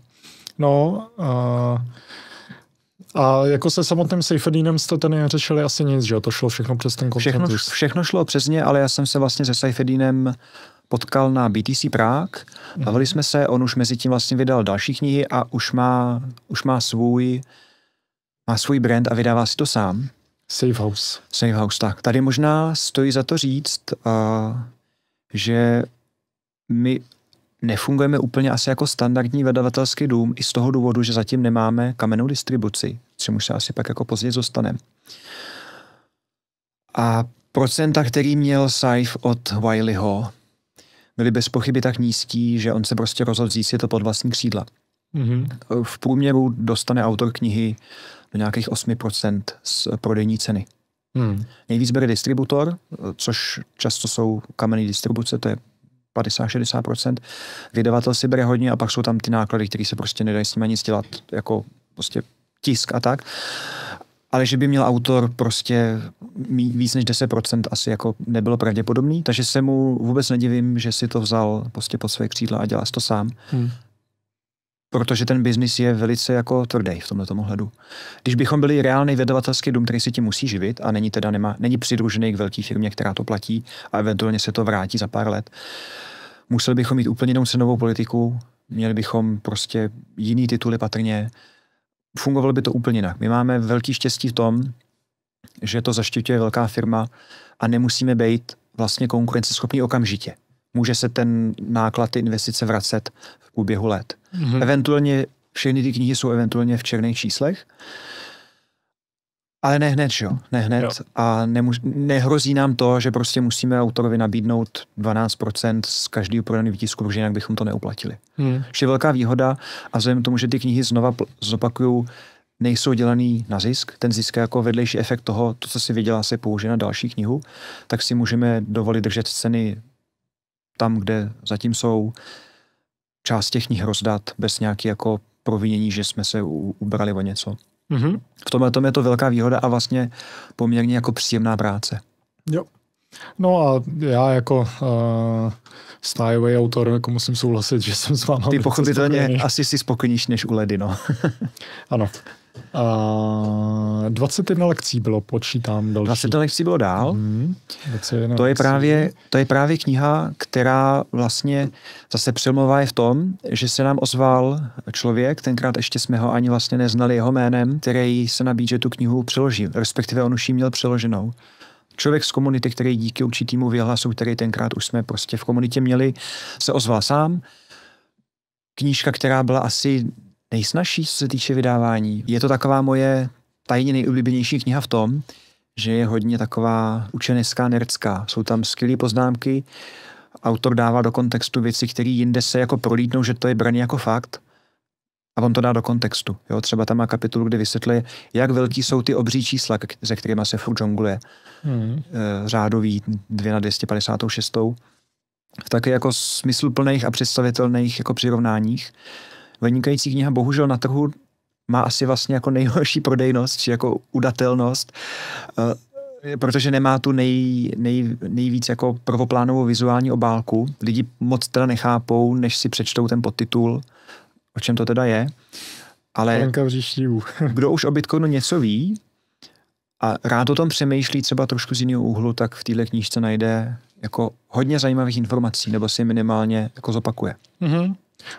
No, a, a jako se samotným Seyfedinem jste ten řešili asi nic, že To šlo všechno přes ten koncentrus. Všechno, všechno šlo přesně, ale já jsem se vlastně se Seyfedinem potkal na BTC Prague. Bavili jsme se, on už mezi tím vlastně vydal další knihy a už má, už má svůj má svůj brand a vydává si to sám. Safe house. Safe house, tak. Tady možná stojí za to říct, a, že my nefungujeme úplně asi jako standardní vydavatelský dům i z toho důvodu, že zatím nemáme kamennou distribuci, čemu se asi pak jako později zůstane. A procenta, který měl Saif od Wileyho, byly bez pochyby tak nízký, že on se prostě rozhodl vzít si to pod vlastní křídla. Mm-hmm. V průměru dostane autor knihy do nějakých 8% z prodejní ceny. Hmm. Nejvíc bere distributor, což často jsou kamenné distribuce, to je 50-60%. Vydavatel si bere hodně a pak jsou tam ty náklady, které se prostě nedají s nimi nic dělat, jako prostě tisk a tak. Ale že by měl autor prostě víc než 10% asi jako nebylo pravděpodobný, takže se mu vůbec nedivím, že si to vzal prostě pod své křídla a dělá to sám. Hmm protože ten biznis je velice jako tvrdý v tomto ohledu. Když bychom byli reálný vědovatelský dům, který si tím musí živit a není teda nemá, není přidružený k velké firmě, která to platí a eventuálně se to vrátí za pár let, museli bychom mít úplně jinou cenovou politiku, měli bychom prostě jiný tituly patrně, fungovalo by to úplně jinak. My máme velký štěstí v tom, že to zaštiťuje velká firma a nemusíme být vlastně konkurenceschopní okamžitě může se ten náklad, ty investice vracet v průběhu let. Mm-hmm. Eventuálně všechny ty knihy jsou eventuálně v černých číslech, ale ne hned, jo? Ne hned. Jo. A nemůž, nehrozí nám to, že prostě musíme autorovi nabídnout 12% z každého prodaného výtisku, protože jinak bychom to neuplatili. Hmm. je velká výhoda a vzhledem k tomu, že ty knihy znova zopakují, nejsou dělaný na zisk, ten zisk je jako vedlejší efekt toho, to, co si vydělá, se použije na další knihu, tak si můžeme dovolit držet ceny tam, kde zatím jsou, část těch knih rozdat bez nějaký jako provinění, že jsme se u, ubrali o něco. Mm-hmm. V tomhle tom je to velká výhoda a vlastně poměrně jako příjemná práce. Jo. No a já jako uh, eh, stájový autor jako musím souhlasit, že jsem s vámi... Ty pochopitelně asi si spokojíš než u ledy, no. ano. A 21 lekcí bylo, počítám další. 21 lekcí bylo dál. Hmm, to, je lekcí. právě, to je právě kniha, která vlastně zase přelmová je v tom, že se nám ozval člověk, tenkrát ještě jsme ho ani vlastně neznali jeho jménem, který se nabídl, že tu knihu přeloží, respektive on už ji měl přeloženou člověk z komunity, který díky určitýmu vyhlasu, který tenkrát už jsme prostě v komunitě měli, se ozval sám. Knížka, která byla asi nejsnažší, co se týče vydávání. Je to taková moje tajně nejoblíbenější kniha v tom, že je hodně taková učenecká, nerdská. Jsou tam skvělé poznámky, autor dává do kontextu věci, které jinde se jako prolítnou, že to je braný jako fakt, a on to dá do kontextu. Jo? Třeba tam má kapitolu, kde vysvětluje, jak velký jsou ty obří čísla, se kterými se furt džongluje. Hmm. Eh, řádový 2 na 256. V také jako smysluplných a představitelných jako přirovnáních vynikající kniha bohužel na trhu má asi vlastně jako nejhorší prodejnost či jako udatelnost, eh, protože nemá tu nej, nej, nejvíc jako prvoplánovou vizuální obálku. Lidi moc teda nechápou, než si přečtou ten podtitul, o čem to teda je. Ale kdo už o Bitcoinu něco ví a rád o tom přemýšlí třeba trošku z jiného úhlu, tak v téhle knížce najde jako hodně zajímavých informací, nebo si minimálně jako zopakuje. Mm-hmm.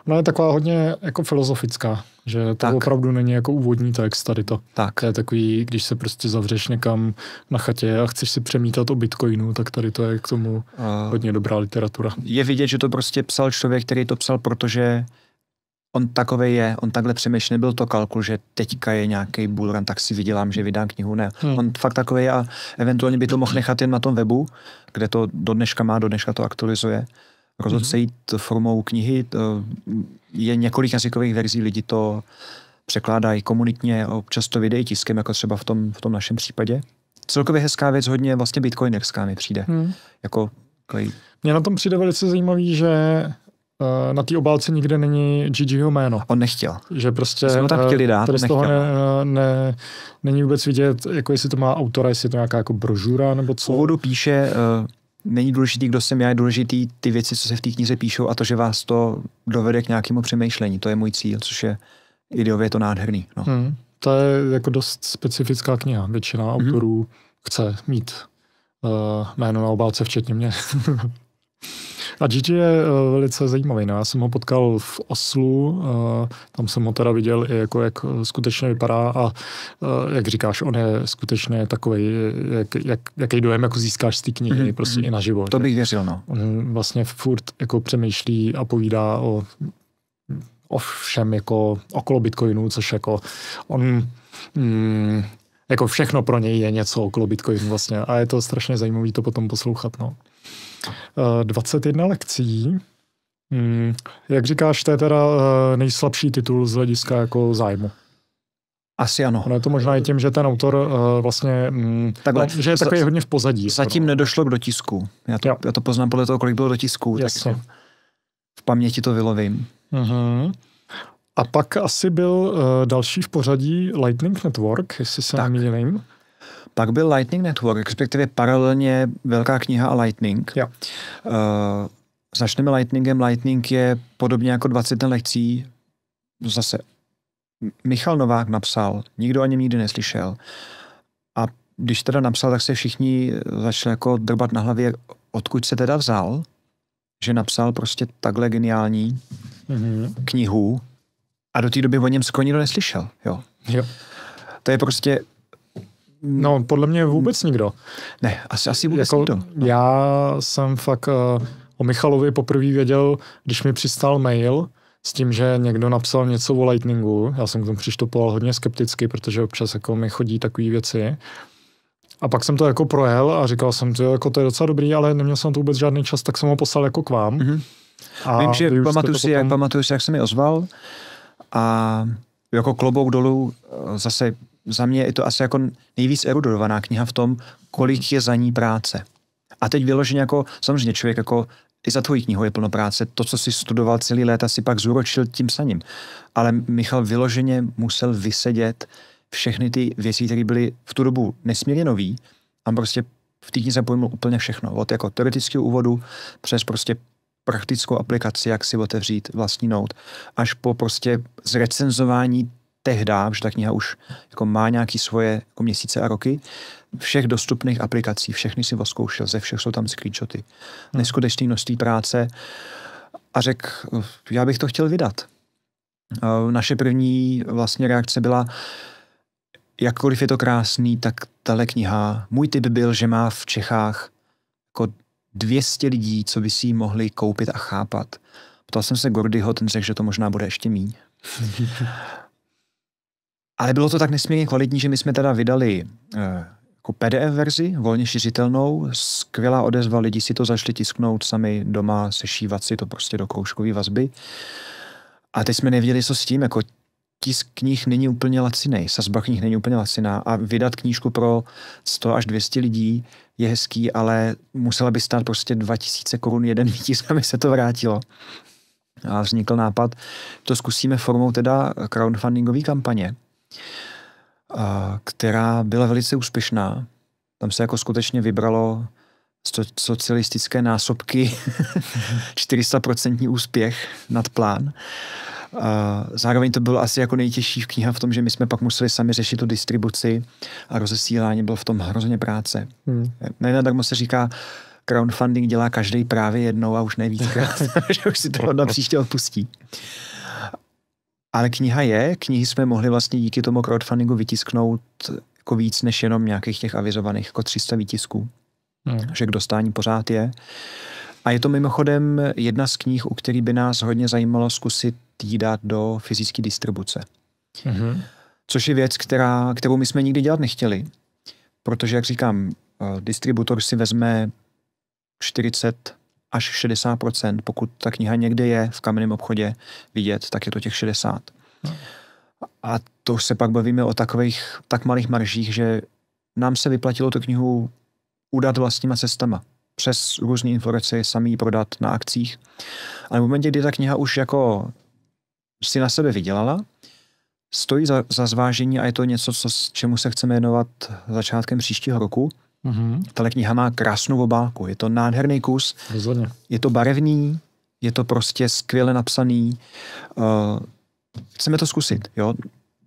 Ona no, je taková hodně jako filozofická, že to tak. opravdu není jako úvodní text tady to. Tak. To je takový, když se prostě zavřeš někam na chatě a chceš si přemítat o bitcoinu, tak tady to je k tomu uh, hodně dobrá literatura. Je vidět, že to prostě psal člověk, který to psal, protože on takový je, on takhle přemýšlí, nebyl to kalkul, že teďka je nějaký bulran, tak si vydělám, že vydám knihu, ne. Hmm. On fakt takový je a eventuálně by to mohl nechat jen na tom webu, kde to do dneška má, do dneška to aktualizuje. Rozhodl hmm. se jít formou knihy, je několik jazykových verzí, lidi to překládají komunitně, občas to vydejí tiskem, jako třeba v tom, v tom našem případě. Celkově hezká věc, hodně vlastně bitcoinerská mi přijde. Hmm. Jako, jako... Mně na tom přijde velice zajímavý, že Eh, na té obálce nikde není Gigiho jméno. On nechtěl. Že prostě... Jsme tam eh, chtěli dát, tady z toho ne, eh, ne, není vůbec vidět, jako jestli to má autora, jestli je to nějaká jako brožura nebo co. Úvodu píše, uh, není důležitý, kdo jsem já, je důležitý ty věci, co se v té knize píšou a to, že vás to dovede k nějakému přemýšlení. To je můj cíl, což je ideově je to nádherný. No. Hmm, to je jako dost specifická kniha. Většina mm-hmm. autorů chce mít uh, jméno na obálce, včetně mě. A Gigi je eh, velice zajímavý. No. Já jsem ho potkal v Oslu, eh, tam jsem ho teda viděl, i jako, jak eh, skutečně vypadá a jak říkáš, on je skutečně takový, jak, jak, jaký dojem jako získáš z té knihy, mm-hmm. prostě mhm. i na život. To bych věřil, no. On vlastně furt jako přemýšlí a povídá o, o všem jako okolo Bitcoinu, což jako on... Mm, jako všechno pro něj je něco okolo Bitcoinu vlastně a je to strašně zajímavé to potom poslouchat, no. 21 eh, lekcí. Hmm. Jak říkáš, to je teda eh, nejslabší titul z hlediska jako zájmu. Asi ano. No je to možná i tím, že ten autor uh, vlastně, mm, Takhle, no, že je takový za, hodně v pozadí. Jako zatím no. nedošlo k dotisku. Já to, já to poznám podle toho, kolik bylo dotisků. Jasně. v paměti to vylovím. Uh-huh. A pak asi byl uh, další v pořadí Lightning Network, jestli se nemýlím. Pak byl Lightning Network, respektive paralelně velká kniha a Lightning. Jo. Uh, začneme Lightningem. Lightning je podobně jako 20 lekcí zase Michal Novák napsal, nikdo ani nikdy neslyšel. A když teda napsal, tak se všichni eh, začali jako drbat na hlavě, odkud se teda vzal, že napsal prostě takhle geniální mm-hmm. knihu a do té doby o něm skoro jako nikdo neslyšel. Jo. jo. To je prostě No, podle mě vůbec nikdo. Ne, asi, asi vůbec jako, nikdo. No. Já jsem fakt uh, o Michalovi poprvé věděl, když mi přistál mail, s tím, že někdo napsal něco o Lightningu. Já jsem k tomu přištupoval hodně skepticky, protože občas jako mi chodí takové věci. A pak jsem to jako projel a říkal jsem, že jako to je docela dobrý, ale neměl jsem to vůbec žádný čas, tak jsem ho poslal jako k vám. Mm-hmm. A Vím, že pamatuju si, potom... jak, pamatuju si, jak se mi ozval a jako klobouk dolů eh, zase za mě je to asi jako nejvíc erudovaná kniha v tom, kolik je za ní práce. A teď vyloženě jako, samozřejmě člověk jako i za tvojí knihou je plno práce. To, co si studoval celý léta, si pak zúročil tím saním. Ale Michal vyloženě musel vysedět všechny ty věci, které byly v tu dobu nesmírně nový a prostě v týdně zapojil úplně všechno. Od jako teoretického úvodu přes prostě praktickou aplikaci, jak si otevřít vlastní note, až po prostě zrecenzování tehdy, že ta kniha už jako má nějaké svoje jako měsíce a roky, všech dostupných aplikací, všechny si oskoušel, ze všech jsou tam screenshoty. Hmm. Neskutečný množství práce a řekl, já bych to chtěl vydat. Naše první vlastně reakce byla, jakkoliv je to krásný, tak tahle kniha, můj typ byl, že má v Čechách jako 200 lidí, co by si ji mohli koupit a chápat. Ptal jsem se Gordyho, ten řekl, že to možná bude ještě míň. Ale bylo to tak nesmírně kvalitní, že my jsme teda vydali uh, jako PDF verzi, volně šiřitelnou, skvělá odezva, lidi si to zašli tisknout sami doma, sešívat si to prostě do kouškové vazby. A teď jsme nevěděli, co s tím, jako tisk knih není úplně laciný, sazba knih není úplně laciná a vydat knížku pro 100 až 200 lidí je hezký, ale musela by stát prostě 2000 korun jeden výtisk, aby se to vrátilo. A vznikl nápad, to zkusíme formou teda crowdfundingové kampaně, která byla velice úspěšná. Tam se jako skutečně vybralo socialistické násobky, 400% úspěch nad plán. Zároveň to byl asi jako nejtěžší v kniha v tom, že my jsme pak museli sami řešit tu distribuci a rozesílání, bylo v tom hrozně práce. Hmm. tak se říká, crowdfunding dělá každý právě jednou a už nejvíckrát, že už si to na příště odpustí. Ale kniha je, knihy jsme mohli vlastně díky tomu crowdfundingu vytisknout jako víc než jenom nějakých těch avizovaných, jako 300 výtisků, hmm. že k dostání pořád je. A je to mimochodem jedna z knih, u který by nás hodně zajímalo zkusit jí dát do fyzické distribuce. Hmm. Což je věc, která, kterou my jsme nikdy dělat nechtěli. Protože, jak říkám, eh, distributor si vezme 40 až 60 Pokud ta kniha někde je v kamenném obchodě vidět, tak je to těch 60 A to se pak bavíme o takových tak malých maržích, že nám se vyplatilo tu knihu udat vlastníma cestama. Přes různé informace sami prodat na akcích. Ale v momentě, kdy ta kniha už jako si na sebe vydělala, stojí za, za zvážení a je to něco, co, čemu se chceme jenovat začátkem příštího roku – Mm-hmm. Tahle kniha má krásnou obálku, je to nádherný kus. Rozhodně. Je to barevný, je to prostě skvěle napsaný. Uh, chceme to zkusit, jo.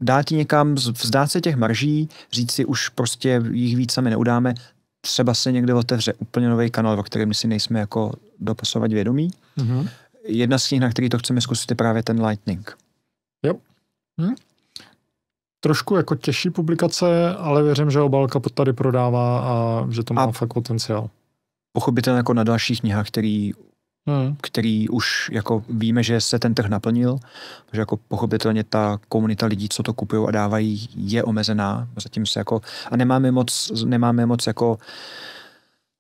Dát někam, vzdát se těch marží, říct si už prostě jich víc sami neudáme, třeba se někde otevře úplně nový kanál, o kterém si nejsme jako dopasovat vědomí. Mm-hmm. Jedna z nich, na který to chceme zkusit, je právě ten Lightning. Jo. Hm? trošku jako těžší publikace, ale věřím, že obálka tady prodává a že to má a fakt potenciál. Pochopitelně jako na dalších knihách, který hmm. který už jako víme, že se ten trh naplnil, že jako pochopitelně ta komunita lidí, co to kupují a dávají, je omezená. Zatím se jako, a nemáme moc, nemáme moc jako,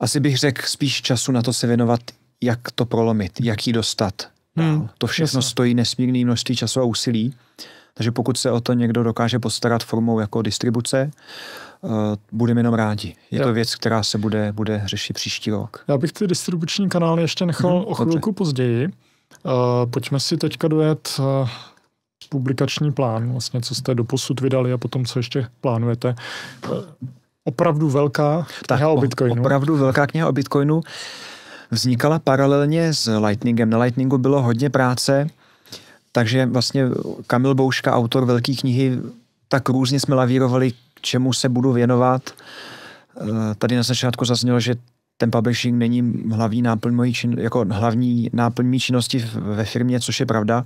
asi bych řekl spíš času na to se věnovat, jak to prolomit, jak ji dostat. Hmm. To všechno Jasne. stojí nesmírný množství času a úsilí. Takže pokud se o to někdo dokáže postarat formou jako distribuce, eh, budeme jenom rádi. Je jo. to věc, která se bude, bude řešit příští rok. Já bych ty distribuční kanály ještě nechal hmm, o chvilku dobře. později. Uh, pojďme si teďka dojet uh, publikační plán, vlastně co jste doposud vydali a potom co ještě plánujete. Uh, opravdu velká kniha tak, o Bitcoinu. Opravdu velká kniha o Bitcoinu vznikala paralelně s Lightningem. Na Lightningu bylo hodně práce, takže vlastně Kamil Bouška, autor velké knihy, tak různě jsme lavírovali, k čemu se budu věnovat. Eh, tady na začátku zaznělo, že ten publishing není hlavní náplň mojí čin, jako hlavní náplň mý činnosti ve firmě, což je pravda.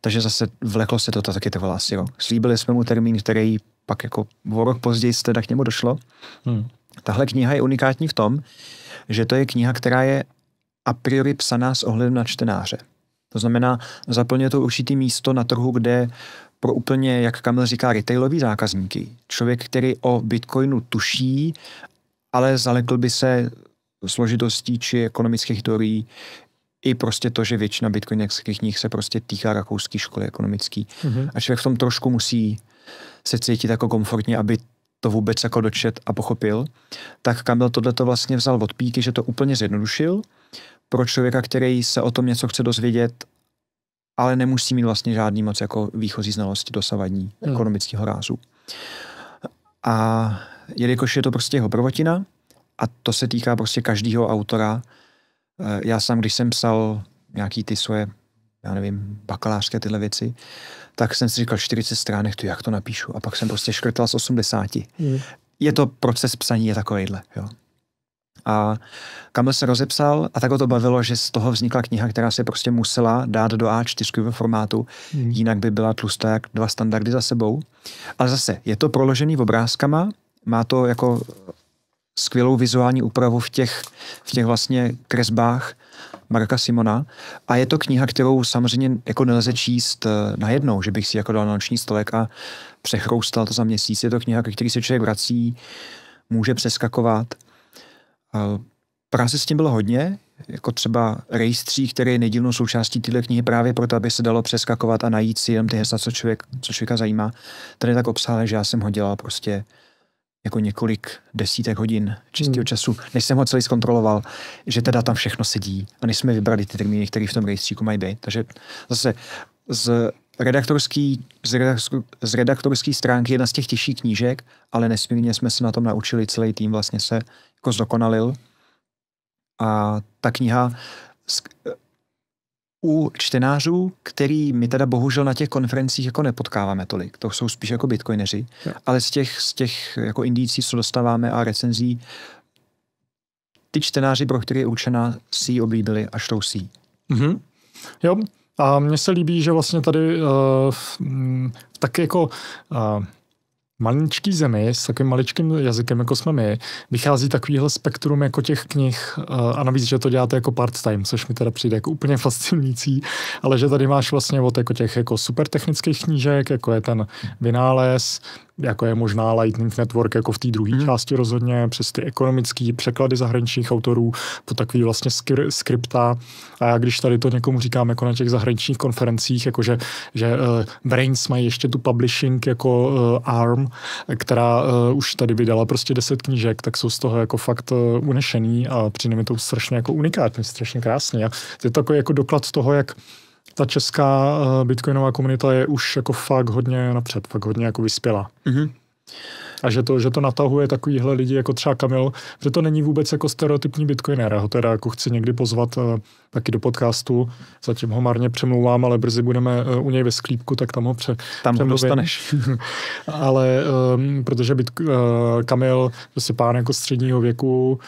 Takže zase vleklo se to, to taky trvalo asi rok. Slíbili jsme mu termín, který pak jako o rok později teda k němu došlo. Hmm. Tahle kniha je unikátní v tom, že to je kniha, která je a priori psaná s ohledem na čtenáře. To znamená, zaplňuje to určitý místo na trhu, kde pro úplně, jak Kamil říká, retailový zákazníky. Člověk, který o Bitcoinu tuší, ale zalekl by se složitostí či ekonomických teorií i prostě to, že většina bitcoinerských knih se prostě týká rakouské školy ekonomické. Mm-hmm. A člověk v tom trošku musí se cítit jako komfortně, aby to vůbec jako dočet a pochopil, tak Kamil tohle to vlastně vzal od píky, že to úplně zjednodušil pro člověka, který se o tom něco chce dozvědět, ale nemusí mít vlastně žádný moc jako výchozí znalosti dosavadní hmm. ekonomického rázu. A jelikož je to prostě jeho prvotina, a to se týká prostě každého autora, eh, já sám, když jsem psal nějaký ty svoje, já nevím, bakalářské tyhle věci, tak jsem si říkal 40 stránek, to jak to napíšu. A pak jsem prostě škrtal z 80. Mm. Je to proces psaní, je takovejhle. Jo. A Kamil se rozepsal a tak ho to bavilo, že z toho vznikla kniha, která se prostě musela dát do A4 formátu, hmm. jinak by byla tlustá jak dva standardy za sebou. A zase, je to proložený obrázkama, má to jako skvělou vizuální úpravu v těch, v těch vlastně kresbách Marka Simona. A je to kniha, kterou samozřejmě jako nelze číst eh, najednou, že bych si jako dal na noční stolek a přechroustal to za měsíc. Je to kniha, který se člověk vrací, může přeskakovat. Eh, Práce s tím bylo hodně, jako třeba rejstřík, který je nedílnou součástí této knihy právě proto, aby se dalo přeskakovat a najít si jenom ty hesla, co, člověk, co člověka zajímá. Tady tak obsáhle, že já jsem ho dělal prostě jako několik desítek hodin čistého hmm. času, než jsem ho celý zkontroloval, že teda tam všechno sedí a než jsme vybrali ty termíny, které v tom rejstříku mají být. Takže zase z redaktorský, z, redaktor, z redaktorský stránky jedna z těch těžších knížek, ale nesmírně jsme se na tom naučili celý tým vlastně se jako zdokonalil. A ta kniha u čtenářů, který my teda bohužel na těch konferencích jako nepotkáváme tolik, to jsou spíš jako bitcoineři, no. ale z těch, z těch jako indicí, co dostáváme a recenzí, ty čtenáři, pro které je určená, si ji oblíbili a štou si mm-hmm. Jo, a mně se líbí, že vlastně tady uh, tak jako uh, maličký zemi s takovým maličkým jazykem, jako jsme my, vychází takovýhle spektrum jako těch knih eh, a navíc, že to děláte jako part-time, což mi teda přijde jako úplně fascinující, ale že tady máš vlastně od jako těch jako super technických knížek, jako je ten vynález, jako je možná Lightning Network, jako v té druhé hmm. části rozhodně, přes ty ekonomické překlady zahraničních autorů, po takový vlastně skr- skripta. A já když tady to někomu říkám jako na těch zahraničních konferencích, jako že, že uh, Brains mají ještě tu publishing jako uh, arm, která uh, už tady vydala prostě 10 knížek, tak jsou z toho jako fakt uh, unešený a přijde mi to strašně jako unikátní, strašně krásně. A to je takový jako doklad toho, jak ta česká eh, bitcoinová komunita je už jako fakt hodně napřed, fakt hodně jako vyspělá. Mm-hmm. A že to, že to natahuje takovýhle lidi jako třeba Kamil, že to není vůbec jako stereotypní bitcoinera, ho teda jako chci někdy pozvat uh, taky do podcastu. Zatím ho marně přemlouvám, ale brzy budeme uh, u něj ve sklípku, tak tam ho pře- Tam přemluvím. ho dostaneš. ale um, protože byt, uh, eh, Kamil, si pán jako středního věku,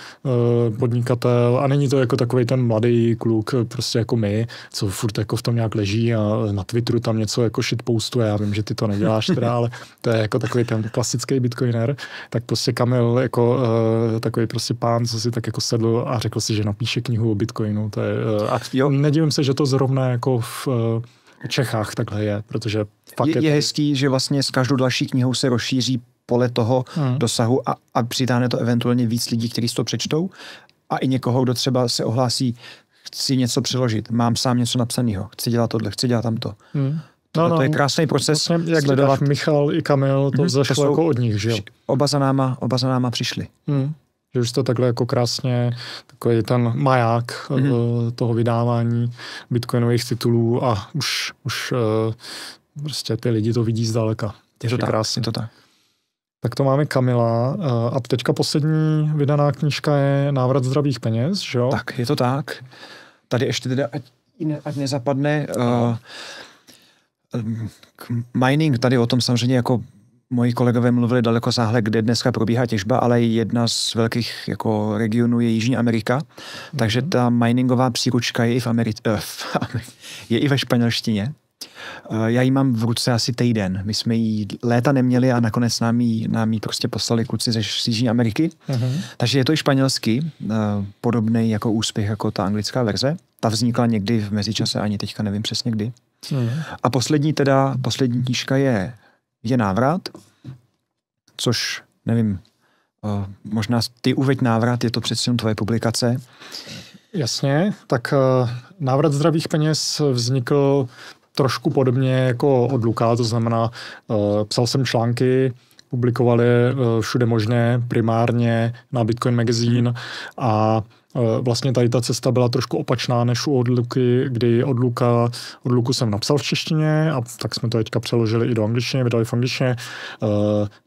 uh, podnikatel a není to jako takový ten mladý kluk, prostě jako my, co furt jako v tom nějak leží a na Twitteru tam něco jako shitpostuje. Já vím, že ty to neděláš teda, ale to je jako takový ten klas klasický bitcoiner, tak prostě Kamil jako uh, takový prostě pán, co si tak jako sedl a řekl si, že napíše knihu o bitcoinu. To je, uh, eh, a jo. nedivím se, že to zrovna jako v uh, Čechách takhle je, protože fakt je, je, je hezký, že vlastně s každou další knihou se rozšíří pole toho hmm. dosahu a, a přitáhne to eventuálně víc lidí, kteří to přečtou a i někoho, kdo třeba se ohlásí, chci něco přeložit, mám sám něco napsaného, chci dělat tohle, chci dělat tamto. Hmm. No, no, to je krásný proces. Vlastně, jak dodáš Michal i Kamil, to mm-hmm, zašlo to jako od nich, že jo? Oba za náma, oba za náma přišli. Mm. Že už to takhle jako krásně, takový ten maják mm-hmm. toho vydávání bitcoinových titulů a už, už eh, prostě ty lidi to vidí zdaleka. Je to, tak, krásně. je to tak. Tak to máme Kamila. Eh, a teďka poslední vydaná knížka je Návrat zdravých peněz, že jo? Tak, je to tak. Tady ještě teda, ať, ne, ať nezapadne, no. uh, mining, tady o tom samozřejmě jako moji kolegové mluvili daleko záhle, kde dneska probíhá těžba, ale jedna z velkých jako regionů je Jižní Amerika, mm-hmm. takže mhm. ta miningová příručka je i v, Ameri- eh, je i ve španělštině. Eh, já ji mám v ruce asi týden. My jsme ji léta neměli a nakonec nám ji, nám ji prostě poslali kluci ze Jižní Ameriky. Uh-huh. Takže je to i španělský, eh, podobný jako úspěch jako ta anglická verze. Ta vznikla někdy v mezičase, ani teďka nevím přesně kdy. Hmm. A poslední teda, poslední knížka je, je návrat, což nevím, eh, možná ty uveď návrat, je to přeci jenom tvoje publikace. Jasně, tak eh, návrat zdravých peněz vznikl trošku podobně jako Luka, to znamená, eh, psal jsem články, publikovali všude možné, primárně na Bitcoin Magazine a Eh, vlastně tady ta cesta byla trošku opačná než u Odluky, kdy Odluka, Odluku jsem napsal v češtině a tak jsme to teďka přeložili i do angličtiny, vydali v angličtině. Eh,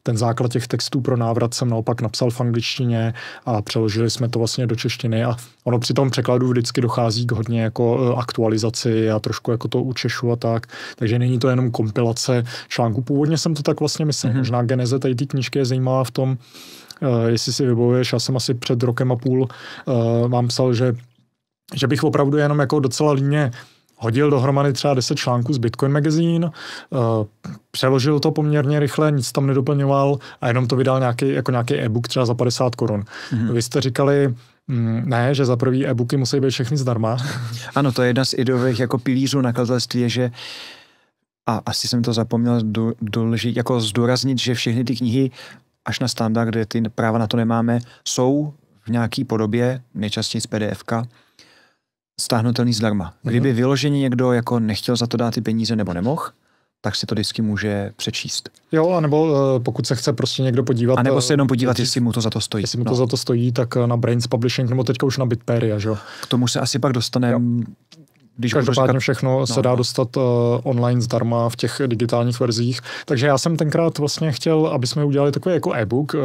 ten základ těch textů pro návrat jsem naopak napsal v angličtině a přeložili jsme to vlastně do češtiny a ono při tom překladu vždycky dochází k hodně jako eh, aktualizaci a trošku jako to učešu a tak, takže není to jenom kompilace článků. Původně jsem to tak vlastně myslel, mm-hmm. možná geneze tady té knížky je zajímavá v tom, Eh, jestli si vybojuješ, já jsem asi před rokem a půl eh, vám psal, že, že bych opravdu jenom jako docela líně hodil dohromady třeba 10 článků z Bitcoin Magazine, eh, přeložil to poměrně rychle, nic tam nedoplňoval a jenom to vydal nějaký, jako nějaký e-book třeba za 50 korun. Mm-hmm. Vy jste říkali, mm, ne, že za prvý e-booky musí být všechny zdarma. Ano, to je jedna z ideových jako pilířů nakladatelství, je, že a asi jsem to zapomněl do, doležit, jako zdůraznit, že všechny ty knihy až na standard, kde ty práva na to nemáme, jsou v nějaké podobě, nejčastěji z pdf stáhnutelný zdarma. Kdyby mhm. vyloženě někdo jako nechtěl za to dát ty peníze nebo nemohl, tak si to vždycky může přečíst. Jo, anebo eh, pokud se chce prostě někdo podívat. A nebo se jenom podívat, eh, jestli mu to za to stojí. Jestli mu to no. za to stojí, tak eh, na Brains Publishing nebo teďka už na Bitperia, že jo? K tomu se asi pak dostaneme když Každopádně říkat... všechno no, se dá no. dostat uh, online zdarma v těch digitálních verzích. Takže já jsem tenkrát vlastně chtěl, aby jsme udělali takový jako e-book, uh,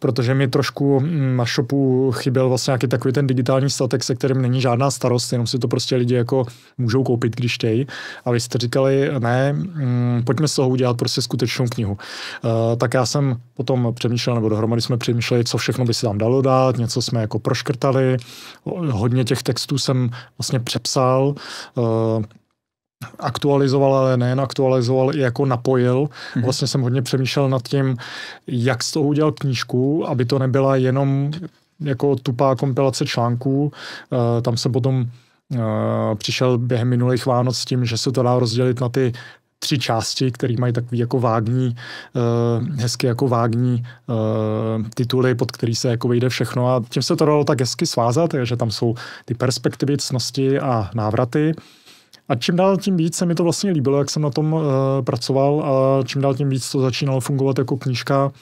protože mi trošku mm, na shopu chyběl vlastně nějaký takový ten digitální statek, se kterým není žádná starost, jenom si to prostě lidi jako můžou koupit, když chtějí. A vy jste říkali, ne, um, pojďme z toho udělat prostě skutečnou knihu. Uh, tak já jsem potom přemýšlel, nebo dohromady jsme přemýšleli, co všechno by se tam dalo dát, něco jsme jako proškrtali, hodně těch textů jsem vlastně přepsal, dál eh, aktualizoval, ale nejen aktualizoval, i jako napojil. Mhm. Vlastně jsem hodně přemýšlel nad tím, jak z toho udělal knížku, aby to nebyla jenom jako tupá kompilace článků. Eh, tam se potom eh, přišel během minulých Vánoc s tím, že se to dá rozdělit na ty tři části, které mají takový jako vágní, uh, hezky jako vágní uh, tituly, pod který se jako vejde všechno a tím se to dalo tak hezky svázat, takže tam jsou ty perspektivy, cnosti a návraty. A čím dál tím víc se mi to vlastně líbilo, jak jsem na tom uh, pracoval a čím dál tím víc to začínalo fungovat jako knížka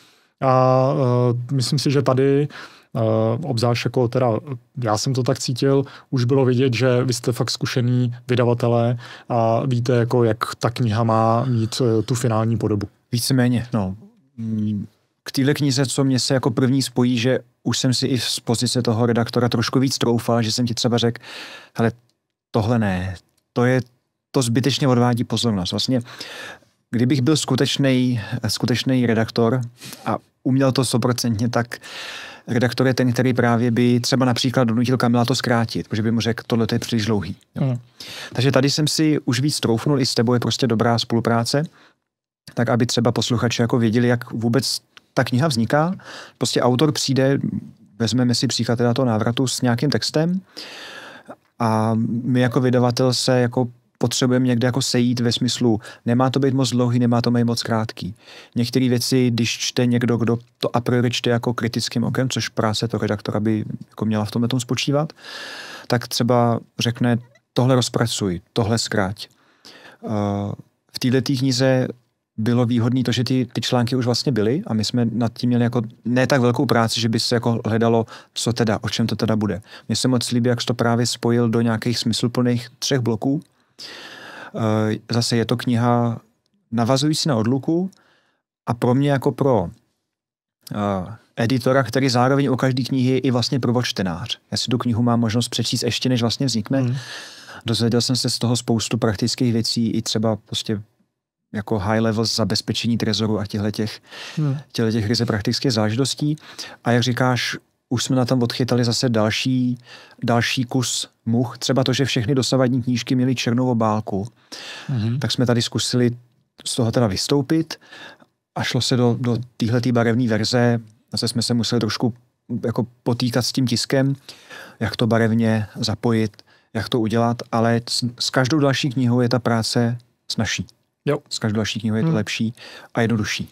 a uh, myslím si, že tady uh, Eh, obzáš jako teda, já jsem to tak cítil, už bylo vidět, že vy jste fakt zkušený vydavatelé a víte, jako jak ta kniha má mít eh, tu finální podobu. Víceméně, no. K téhle knize, co mě se jako první spojí, že už jsem si i z pozice toho redaktora trošku víc troufal, že jsem ti třeba řekl, hele, tohle ne, to je, to zbytečně odvádí pozornost. Vlastně Kdybych byl skutečný, skutečný redaktor a uměl to stoprocentně, tak redaktor je ten, který právě by třeba například donutil Kamila to zkrátit, protože by mu řekl, tohle je příliš dlouhý. Jo. Mm. Takže tady jsem si už víc troufnul, i s tebou je prostě dobrá spolupráce, tak aby třeba posluchači jako věděli, jak vůbec ta kniha vzniká. Prostě autor přijde, vezmeme si příklad teda toho návratu s nějakým textem a my jako vydavatel se jako potřebujeme někde jako sejít ve smyslu, nemá to být moc dlouhý, nemá to být moc krátký. Některé věci, když čte někdo, kdo to a priori čte jako kritickým okem, což práce to redaktora by jako měla v tomhle tom spočívat, tak třeba řekne, tohle rozpracuj, tohle zkráť. Eh, v této tý knize bylo výhodné to, že ty, ty články už vlastně byly a my jsme nad tím měli jako ne tak velkou práci, že by se jako hledalo, co teda, o čem to teda bude. Mně se moc líbí, jak to právě spojil do nějakých smysluplných třech bloků, Eh, zase je to kniha navazující na odluku a pro mě jako pro eh, editora, který zároveň u každé knihy je i vlastně prvočtenář. Já si tu knihu mám možnost přečíst ještě, než vlastně vznikne. Mm. Dozvěděl jsem se z toho spoustu praktických věcí, i třeba prostě jako high level zabezpečení trezoru a těchto těch, hmm. těch ryze praktických zážitostí. A jak říkáš, už jsme na tom odchytali zase další, další kus much. Třeba to, že všechny dosavadní knížky měly černou obálku, mm-hmm. tak jsme tady zkusili z toho teda vystoupit a šlo se do, do téhle barevné verze. Zase jsme se museli trošku jako potýkat s tím tiskem, jak to barevně zapojit, jak to udělat, ale s, s každou další knihou je ta práce snažší. Jo. S každou další knihou je to hmm. lepší a jednodušší.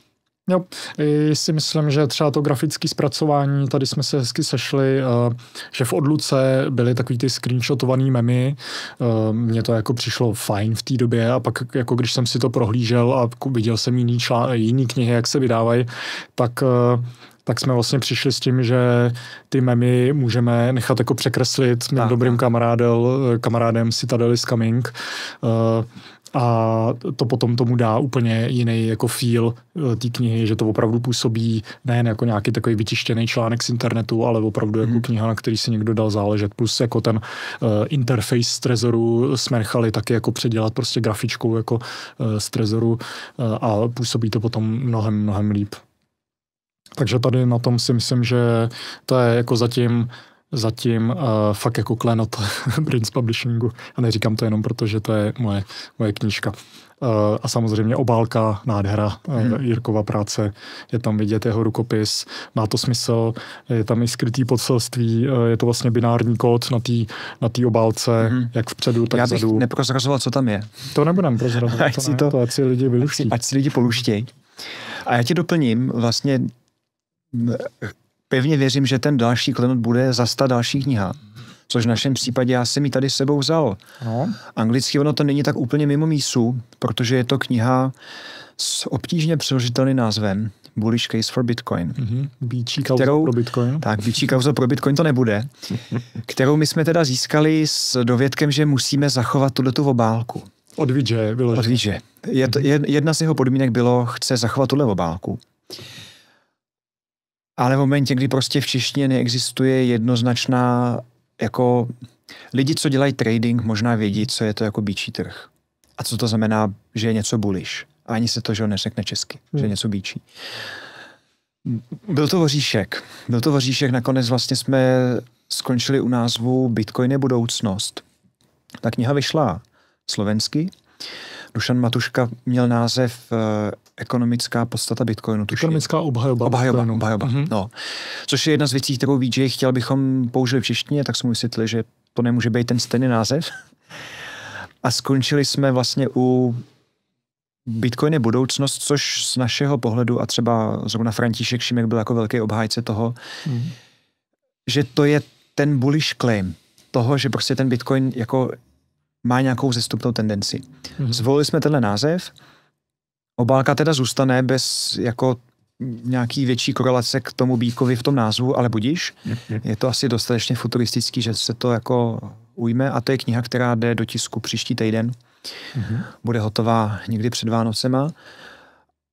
Jo, I si myslím, že třeba to grafické zpracování, tady jsme se hezky sešli, eh, že v odluce byly takový ty screenshotovaný memy, eh, mně to jako přišlo fajn v té době a pak jako když jsem si to prohlížel a viděl jsem jiný, člán, jiný knihy, jak se vydávají, tak eh, tak jsme vlastně přišli s tím, že ty memy můžeme nechat jako překreslit mým tak, dobrým tak. kamarádem Citadelis Coming. Uh, a to potom tomu dá úplně jiný jako feel eh, té knihy, že to opravdu působí nejen jako nějaký takový vytištěný článek z internetu, ale opravdu jako mm. kniha, na který si někdo dal záležet. Plus jako ten uh, interface z Trezoru jsme nechali taky jako předělat prostě grafičkou jako uh, z Trezoru uh, a působí to potom mnohem, mnohem líp. Takže tady na tom si myslím, že to je jako zatím zatím uh, fakt jako klenot Prince Publishingu. A neříkám to jenom proto, že to je moje, moje knížka. Uh, a samozřejmě obálka, nádhera, eh, hmm. Uh, Jirkova práce, je tam vidět jeho rukopis, má to smysl, je tam i skrytý podselství, uh, je to vlastně binární kód na té na obálce, hmm. jak vpředu, tak vzadu? Já bych vzadu. neprozrazoval, co tam je. To nebudem prozrazovat, ať, to ne, to, to, ať si lidi vyluští. Ať si, ať si lidi poluštějí. A já ti doplním, vlastně pevně věřím, že ten další klenot bude zas ta další kniha. Což v našem případě já jsem ji tady sebou vzal. No. Anglicky ono to není tak úplně mimo mísu, protože je to kniha s obtížně přeložitelným názvem Bullish Case for Bitcoin. Mm-hmm. Bíčí kauza kterou, pro Bitcoin. Tak, bíčí kauza pro Bitcoin to nebude. kterou my jsme teda získali s dovědkem, že musíme zachovat tuto obálku. Od VJ, vyloženě. Od VJ. jedna z jeho podmínek bylo, chce zachovat tuhle obálku. Ale v momentě, kdy prostě v češtině neexistuje jednoznačná, jako lidi, co dělají trading, možná vědí, co je to jako bíčí trh. A co to znamená, že je něco buliš. A ani se to, že on neřekne česky, hmm. že je něco bíčí. Byl to voříšek. Byl to voříšek. Nakonec vlastně jsme skončili u názvu Bitcoin je budoucnost. Ta kniha vyšla slovensky. Dušan Matuška měl název eh, Ekonomická podstata Bitcoinu. Tuším. Ekonomická obhajoba. Obhajoba, obhajoba. Mm-hmm. No. Což je jedna z věcí, kterou VJ chtěl, bychom použili v češtině, tak jsme vysvětlili, že to nemůže být ten stejný název. A skončili jsme vlastně u Bitcoin je budoucnost, což z našeho pohledu, a třeba zrovna František Šimek byl jako velký obhájce toho, mm. že to je ten bullish claim toho, že prostě ten Bitcoin jako má nějakou zestupnou tendenci. Mm-hmm. Zvolili jsme tenhle název, obálka teda zůstane bez jako nějaký větší korelace k tomu bíkovi v tom názvu, ale budíš. Mm-hmm. Je to asi dostatečně futuristický, že se to jako ujme a to je kniha, která jde do tisku příští týden. Mm-hmm. Bude hotová někdy před Vánocema.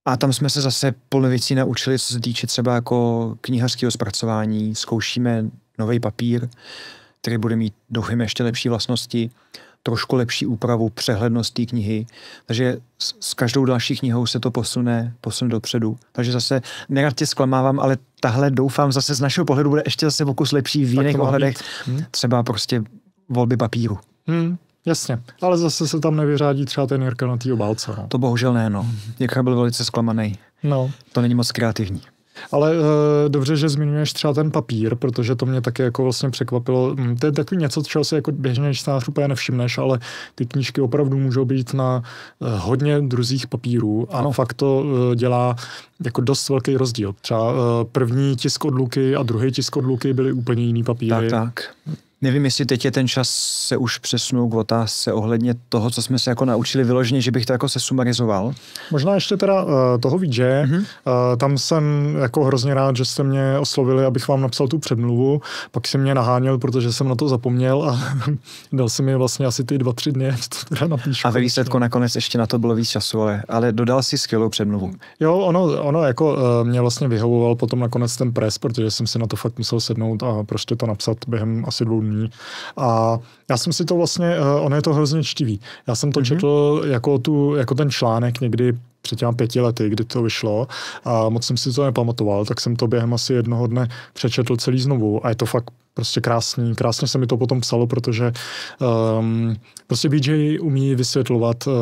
A tam jsme se zase plno věcí naučili, co se týče třeba jako knihařského zpracování. Zkoušíme nový papír, který bude mít, doufujeme, ještě lepší vlastnosti trošku lepší úpravu, přehlednost té knihy. Takže s, každou další knihou se to posune, posune dopředu. Takže zase nerad tě zklamávám, ale tahle doufám zase z našeho pohledu bude ještě zase pokus lepší v jiných ohledech. Hmm. Třeba prostě volby papíru. Hmm. Jasně, ale zase se tam nevyřádí třeba ten Jirka na té obálce. No. To bohužel ne, no. Jirka byl velice zklamaný. No. To není moc kreativní. Ale e, dobře, že zmiňuješ třeba ten papír, protože to mě taky jako vlastně překvapilo. Hm, to je takový něco, čeho si jako běžně čtenář úplně nevšimneš, ale ty knížky opravdu můžou být na e, hodně druzích papírů a ano. fakt to e, dělá jako dost velký rozdíl. Třeba e, první tisk od Luky a druhý tisk od Luky byly úplně jiný papíry. Tak, tak. Nevím, jestli teď je ten čas se už přesunout k otázce ohledně toho, co jsme se jako naučili vyloženě, že bych to jako se sumarizoval. Možná ještě teda uh, toho že Mm-hmm. Uh, tam jsem jako hrozně rád, že jste mě oslovili, abych vám napsal tu předmluvu. Pak jsem mě naháněl, protože jsem na to zapomněl a dal si mi vlastně asi ty dva, tři dny, to teda napíšu. A ve výsledku nakonec ještě na to bylo víc času, ale, ale dodal si skvělou předmluvu. Jo, ono, ono jako uh, mě vlastně vyhovoval potom nakonec ten pres, protože jsem si na to fakt musel sednout a prostě to napsat během asi dvou umí. A já jsem si to vlastně, eh, ono je to hrozně čtivý. Já jsem to mm-hmm. četl jako, tu, jako ten článek někdy před těmi pěti lety, kdy to vyšlo a moc jsem si to nepamatoval, tak jsem to během asi jednoho dne přečetl celý znovu a je to fakt prostě krásný. Krásně se mi to potom psalo, protože um, prostě BJ umí vysvětlovat uh,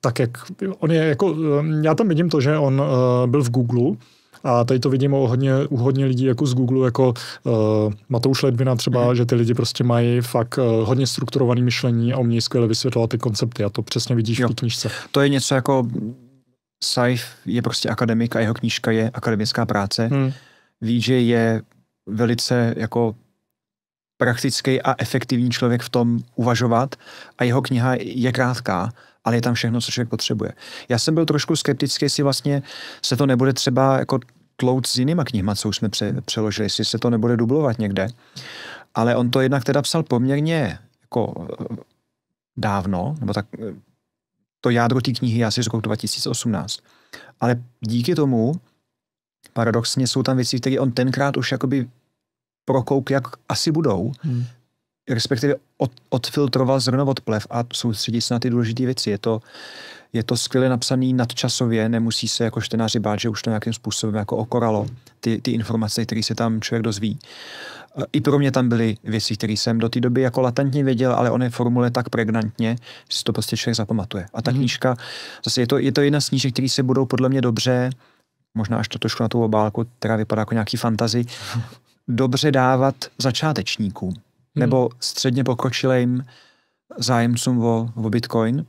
tak, jak on je jako, ehm, já tam vidím to, že on uh, byl v Google a tady to vidím u hodně, u hodně lidí jako z Google, jako uh, Matouš Ledvina třeba, mm. že ty lidi prostě mají fakt uh, hodně strukturované myšlení a umějí skvěle vysvětlovat ty koncepty a to přesně vidíš jo. v té knižce. To je něco jako Saif je prostě akademik a jeho knížka je akademická práce. Hmm. že je velice jako praktický a efektivní člověk v tom uvažovat a jeho kniha je krátká ale je tam všechno, co člověk potřebuje. Já jsem byl trošku skeptický, jestli vlastně se to nebude třeba jako tlout s jinýma knihma, co už jsme pře- přeložili, jestli se to nebude dublovat někde. Ale on to jednak teda psal poměrně jako eh, dávno, nebo tak eh, to jádro té knihy já si řekl 2018. Ale díky tomu, paradoxně, jsou tam věci, které on tenkrát už jakoby prokouk, jak asi budou, hmm respektive od, odfiltroval zrovna odplev a soustředit se na ty důležité věci. Je to, je to skvěle napsaný nadčasově, nemusí se jako čtenáři bát, že už to nějakým způsobem jako okoralo ty, ty informace, které se tam člověk dozví. E, I pro mě tam byly věci, které jsem do té doby jako latentně věděl, ale on je formule tak pregnantně, že si to prostě člověk zapamatuje. A ta mhm. knížka, zase je to, je to jedna z knížek, které se budou podle mě dobře, možná až to trošku na tu obálku, která vypadá jako nějaký fantazy, dobře dávat začátečníkům. Hmm. nebo středně pokročilým zájemcům o, o Bitcoin.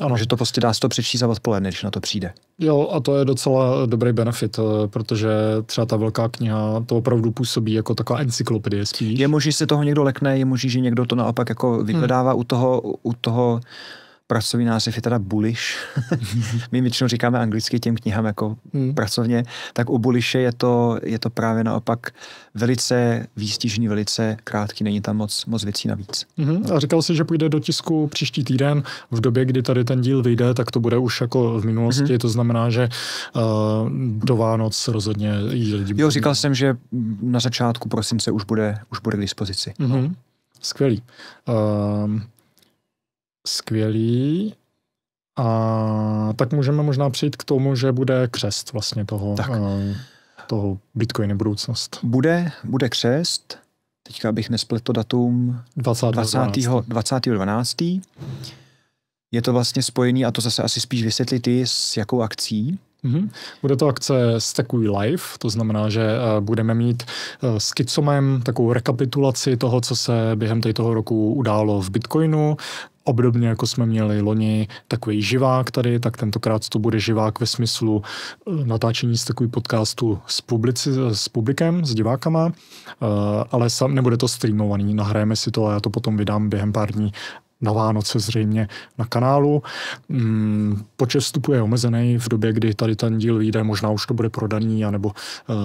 Ano. Že to prostě dá se to přečíst za odpoledne, když na to přijde. Jo, a to je docela dobrý benefit, eh, protože třeba ta velká kniha to opravdu působí jako taková encyklopedie spíš. Je možný, že se toho někdo lekne, je možný, že někdo to naopak jako vykladává hmm. u toho, u toho uh, pracovní název je teda bullish. My většinou říkáme anglicky těm knihám jako hmm. pracovně, tak u bullishe je to, je to právě naopak velice výstižný, velice krátký, není tam moc, moc věcí navíc. Hmm. A říkal jsi, že půjde do tisku příští týden, v době, kdy tady ten díl vyjde, tak to bude už jako v minulosti, hmm. to znamená, že uh, do Vánoc rozhodně lidi... Jo, říkal jsem, že na začátku prosince už bude, už bude k dispozici. Hmm. Skvělý. Uh, skvělý. A tak můžeme možná přijít k tomu, že bude křest vlastně toho, tak. Eh, toho Bitcoinu budoucnost. Bude, bude křest, teďka bych nesplet to datum 20. 20. 12. 20. 12. Je to vlastně spojený, a to zase asi spíš vysvětlit ty, s jakou akcí. Mm-hmm. Bude to akce Stackuj Live, to znamená, že uh, budeme mít uh, s Kicomem takovou rekapitulaci toho, co se během toho roku událo v Bitcoinu obdobně jako jsme měli loni takový živák tady, tak tentokrát to bude živák ve smyslu eh, natáčení z takový podcastu s, publici, s publikem, s divákama, eh, ale sam, nebude to streamovaný, nahrajeme si to a já to potom vydám během pár dní na Vánoce zřejmě na kanálu. Mm, počet vstupu je omezený v době, kdy tady ten díl vyjde, možná už to bude prodaný, anebo,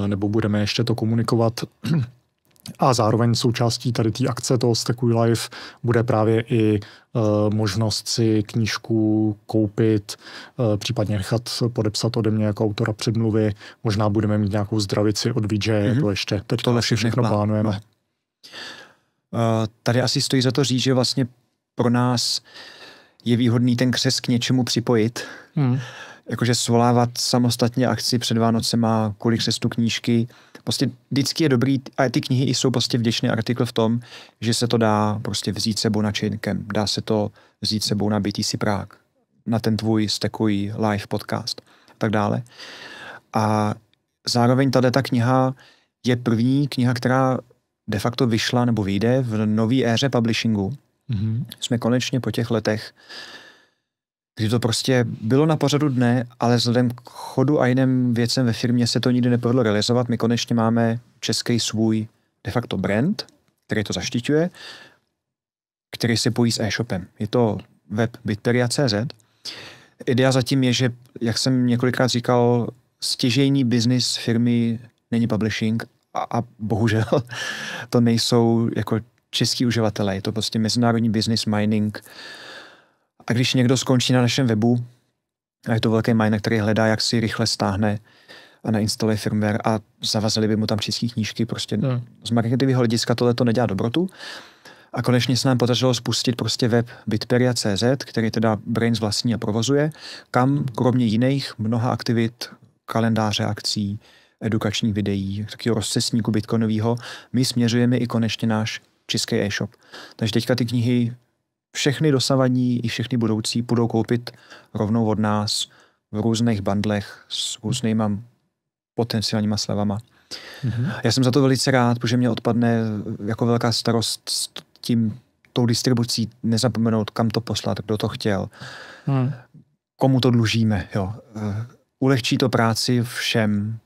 eh, nebo budeme ještě to komunikovat. A zároveň součástí tady té akce toho Stackuj Live bude právě i uh, možnost si knížku koupit, uh, případně nechat podepsat ode mě jako autora předmluvy. Možná budeme mít nějakou zdravici od VJ, mm-hmm. to ještě teď to všechno plán. plánujeme. Uh, tady asi stojí za to říct, že vlastně pro nás je výhodný ten křes k něčemu připojit. Mm. Jakože svolávat samostatně akci před Vánocema kvůli křestu knížky, uh, prostě vždycky je dobrý, a ty knihy jsou prostě vděčný artikl v tom, že se to dá prostě vzít sebou na camp, dá se to vzít sebou na BTC Prák, na ten tvůj stekový live podcast a tak dále. A zároveň tady ta kniha je první kniha, která de facto vyšla nebo vyjde v nové éře publishingu. Mm-hmm. Jsme konečně po těch letech uh, kdy to prostě bylo na pořadu dne, ale vzhledem k chodu a jiným věcem ve firmě se to nikdy nepovedlo realizovat. My konečně máme český svůj de facto brand, který to zaštiťuje, který se pojí s e-shopem. Je to web bitteria.cz. Idea zatím je, že, jak jsem několikrát říkal, stěžejní biznis firmy není publishing a, a bohužel to nejsou jako český uživatelé. Je to prostě mezinárodní business mining, uh, a když někdo skončí na našem webu, a je to velký miner, který hledá, jak si rychle stáhne a nainstaluje firmware a zavazili by mu tam čistí knížky, prostě hmm. z marketingového hlediska tohle to nedělá dobrotu. A konečně se nám podařilo spustit prostě web bitperia.cz, který teda Brains vlastní a provozuje, kam kromě jiných mnoha aktivit, kalendáře akcí, edukačních videí, takového rozcesníku bitcoinového, my směřujeme i konečně náš český e-shop. Takže teďka ty knihy všechny dosavadní i všechny budoucí budou koupit rovnou od nás v různých bandlech s různýma potenciálníma slevama. Mm-hmm. Já jsem za to velice rád, protože mě odpadne jako velká starost s tím, tou distribucí nezapomenout, kam to poslat, kdo to chtěl, mm. komu to dlužíme. Jo. Ulehčí to práci všem,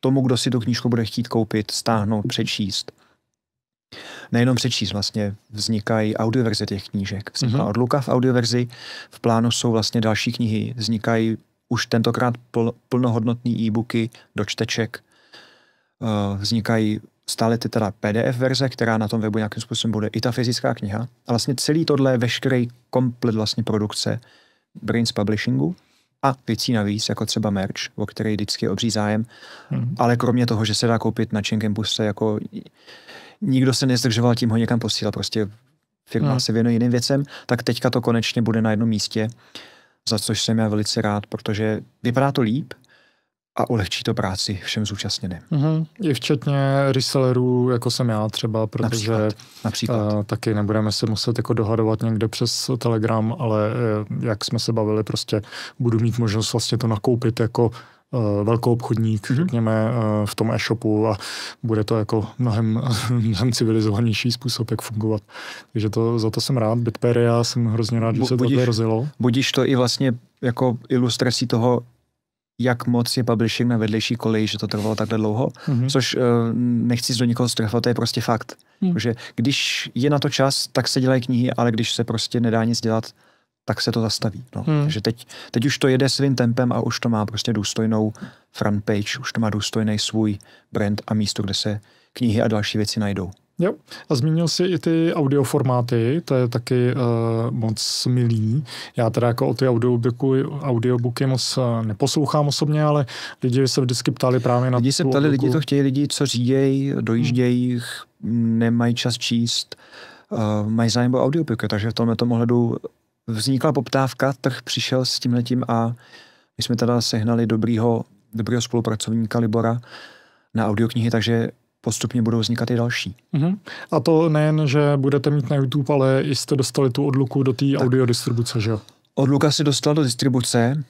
tomu, kdo si tu knížku bude chtít koupit, stáhnout, přečíst nejenom přečíst, vlastně vznikají audioverze těch knížek. Vznikla mm-hmm. odluka v audioverzi, v plánu jsou vlastně další knihy, vznikají už tentokrát pl- plnohodnotné e-booky do čteček, uh, vznikají stále ty teda PDF verze, která na tom webu nějakým způsobem bude i ta fyzická kniha. A vlastně celý tohle je veškerý komplet vlastně produkce Brains Publishingu a věcí navíc, jako třeba merch, o který vždycky je obří zájem, mm-hmm. ale kromě toho, že se dá koupit na Chinken Puse jako nikdo se nezdržoval tím ho někam posílat, prostě firma no. se věnuje jiným věcem, tak teďka to konečně bude na jednom místě, za což jsem já velice rád, protože vypadá to líp, a ulehčí to práci všem zúčastněným. Mm-hmm. I včetně resellerů, jako jsem já třeba, protože například, eh, například. Uh, taky nebudeme se muset jako dohadovat někde přes Telegram, ale uh, jak jsme se bavili, prostě budu mít možnost vlastně to nakoupit jako Eh, velkou obchodník, mm-hmm. řekněme, eh, v tom e-shopu a bude to jako mnohem, mnohem civilizovanější způsob, jak fungovat. Takže to, za to jsem rád. já jsem hrozně rád, že se to rozjelo. Budíš to i vlastně jako ilustrací toho, jak moc je publishing na vedlejší koleji, že to trvalo takhle dlouho, mm-hmm. což uh, nechci do nikoho strefovat, to je prostě fakt. Mm. Protože když je na to čas, tak se dělají knihy, ale když se prostě nedá nic dělat, tak se to zastaví. No. Hmm. Takže teď, teď už to jede svým tempem a už to má prostě důstojnou frontpage, už to má důstojný svůj brand a místo, kde se knihy a další věci najdou. Jo. A zmínil jsi i ty audioformáty, to je taky uh, moc milý. Já teda jako o ty audiobooky, audiobooky moc uh, neposlouchám osobně, ale lidi se vždycky ptali právě na Lidi se ptali, lidi to chtějí, lidi, co řídějí, dojíždějí, hmm. nemají čas číst, uh, mají zájem o audiobooky, takže v tomhle tom ohledu vznikla poptávka, trh přišel s tím letím a my jsme teda sehnali dobrýho, dobrýho spolupracovníka Libora na audioknihy, takže postupně budou vznikat i další. Uh-huh. A to nejen, že budete mít na YouTube, ale i jste dostali tu odluku do té audiodistribuce, že jo? Odluka se dostala do distribuce,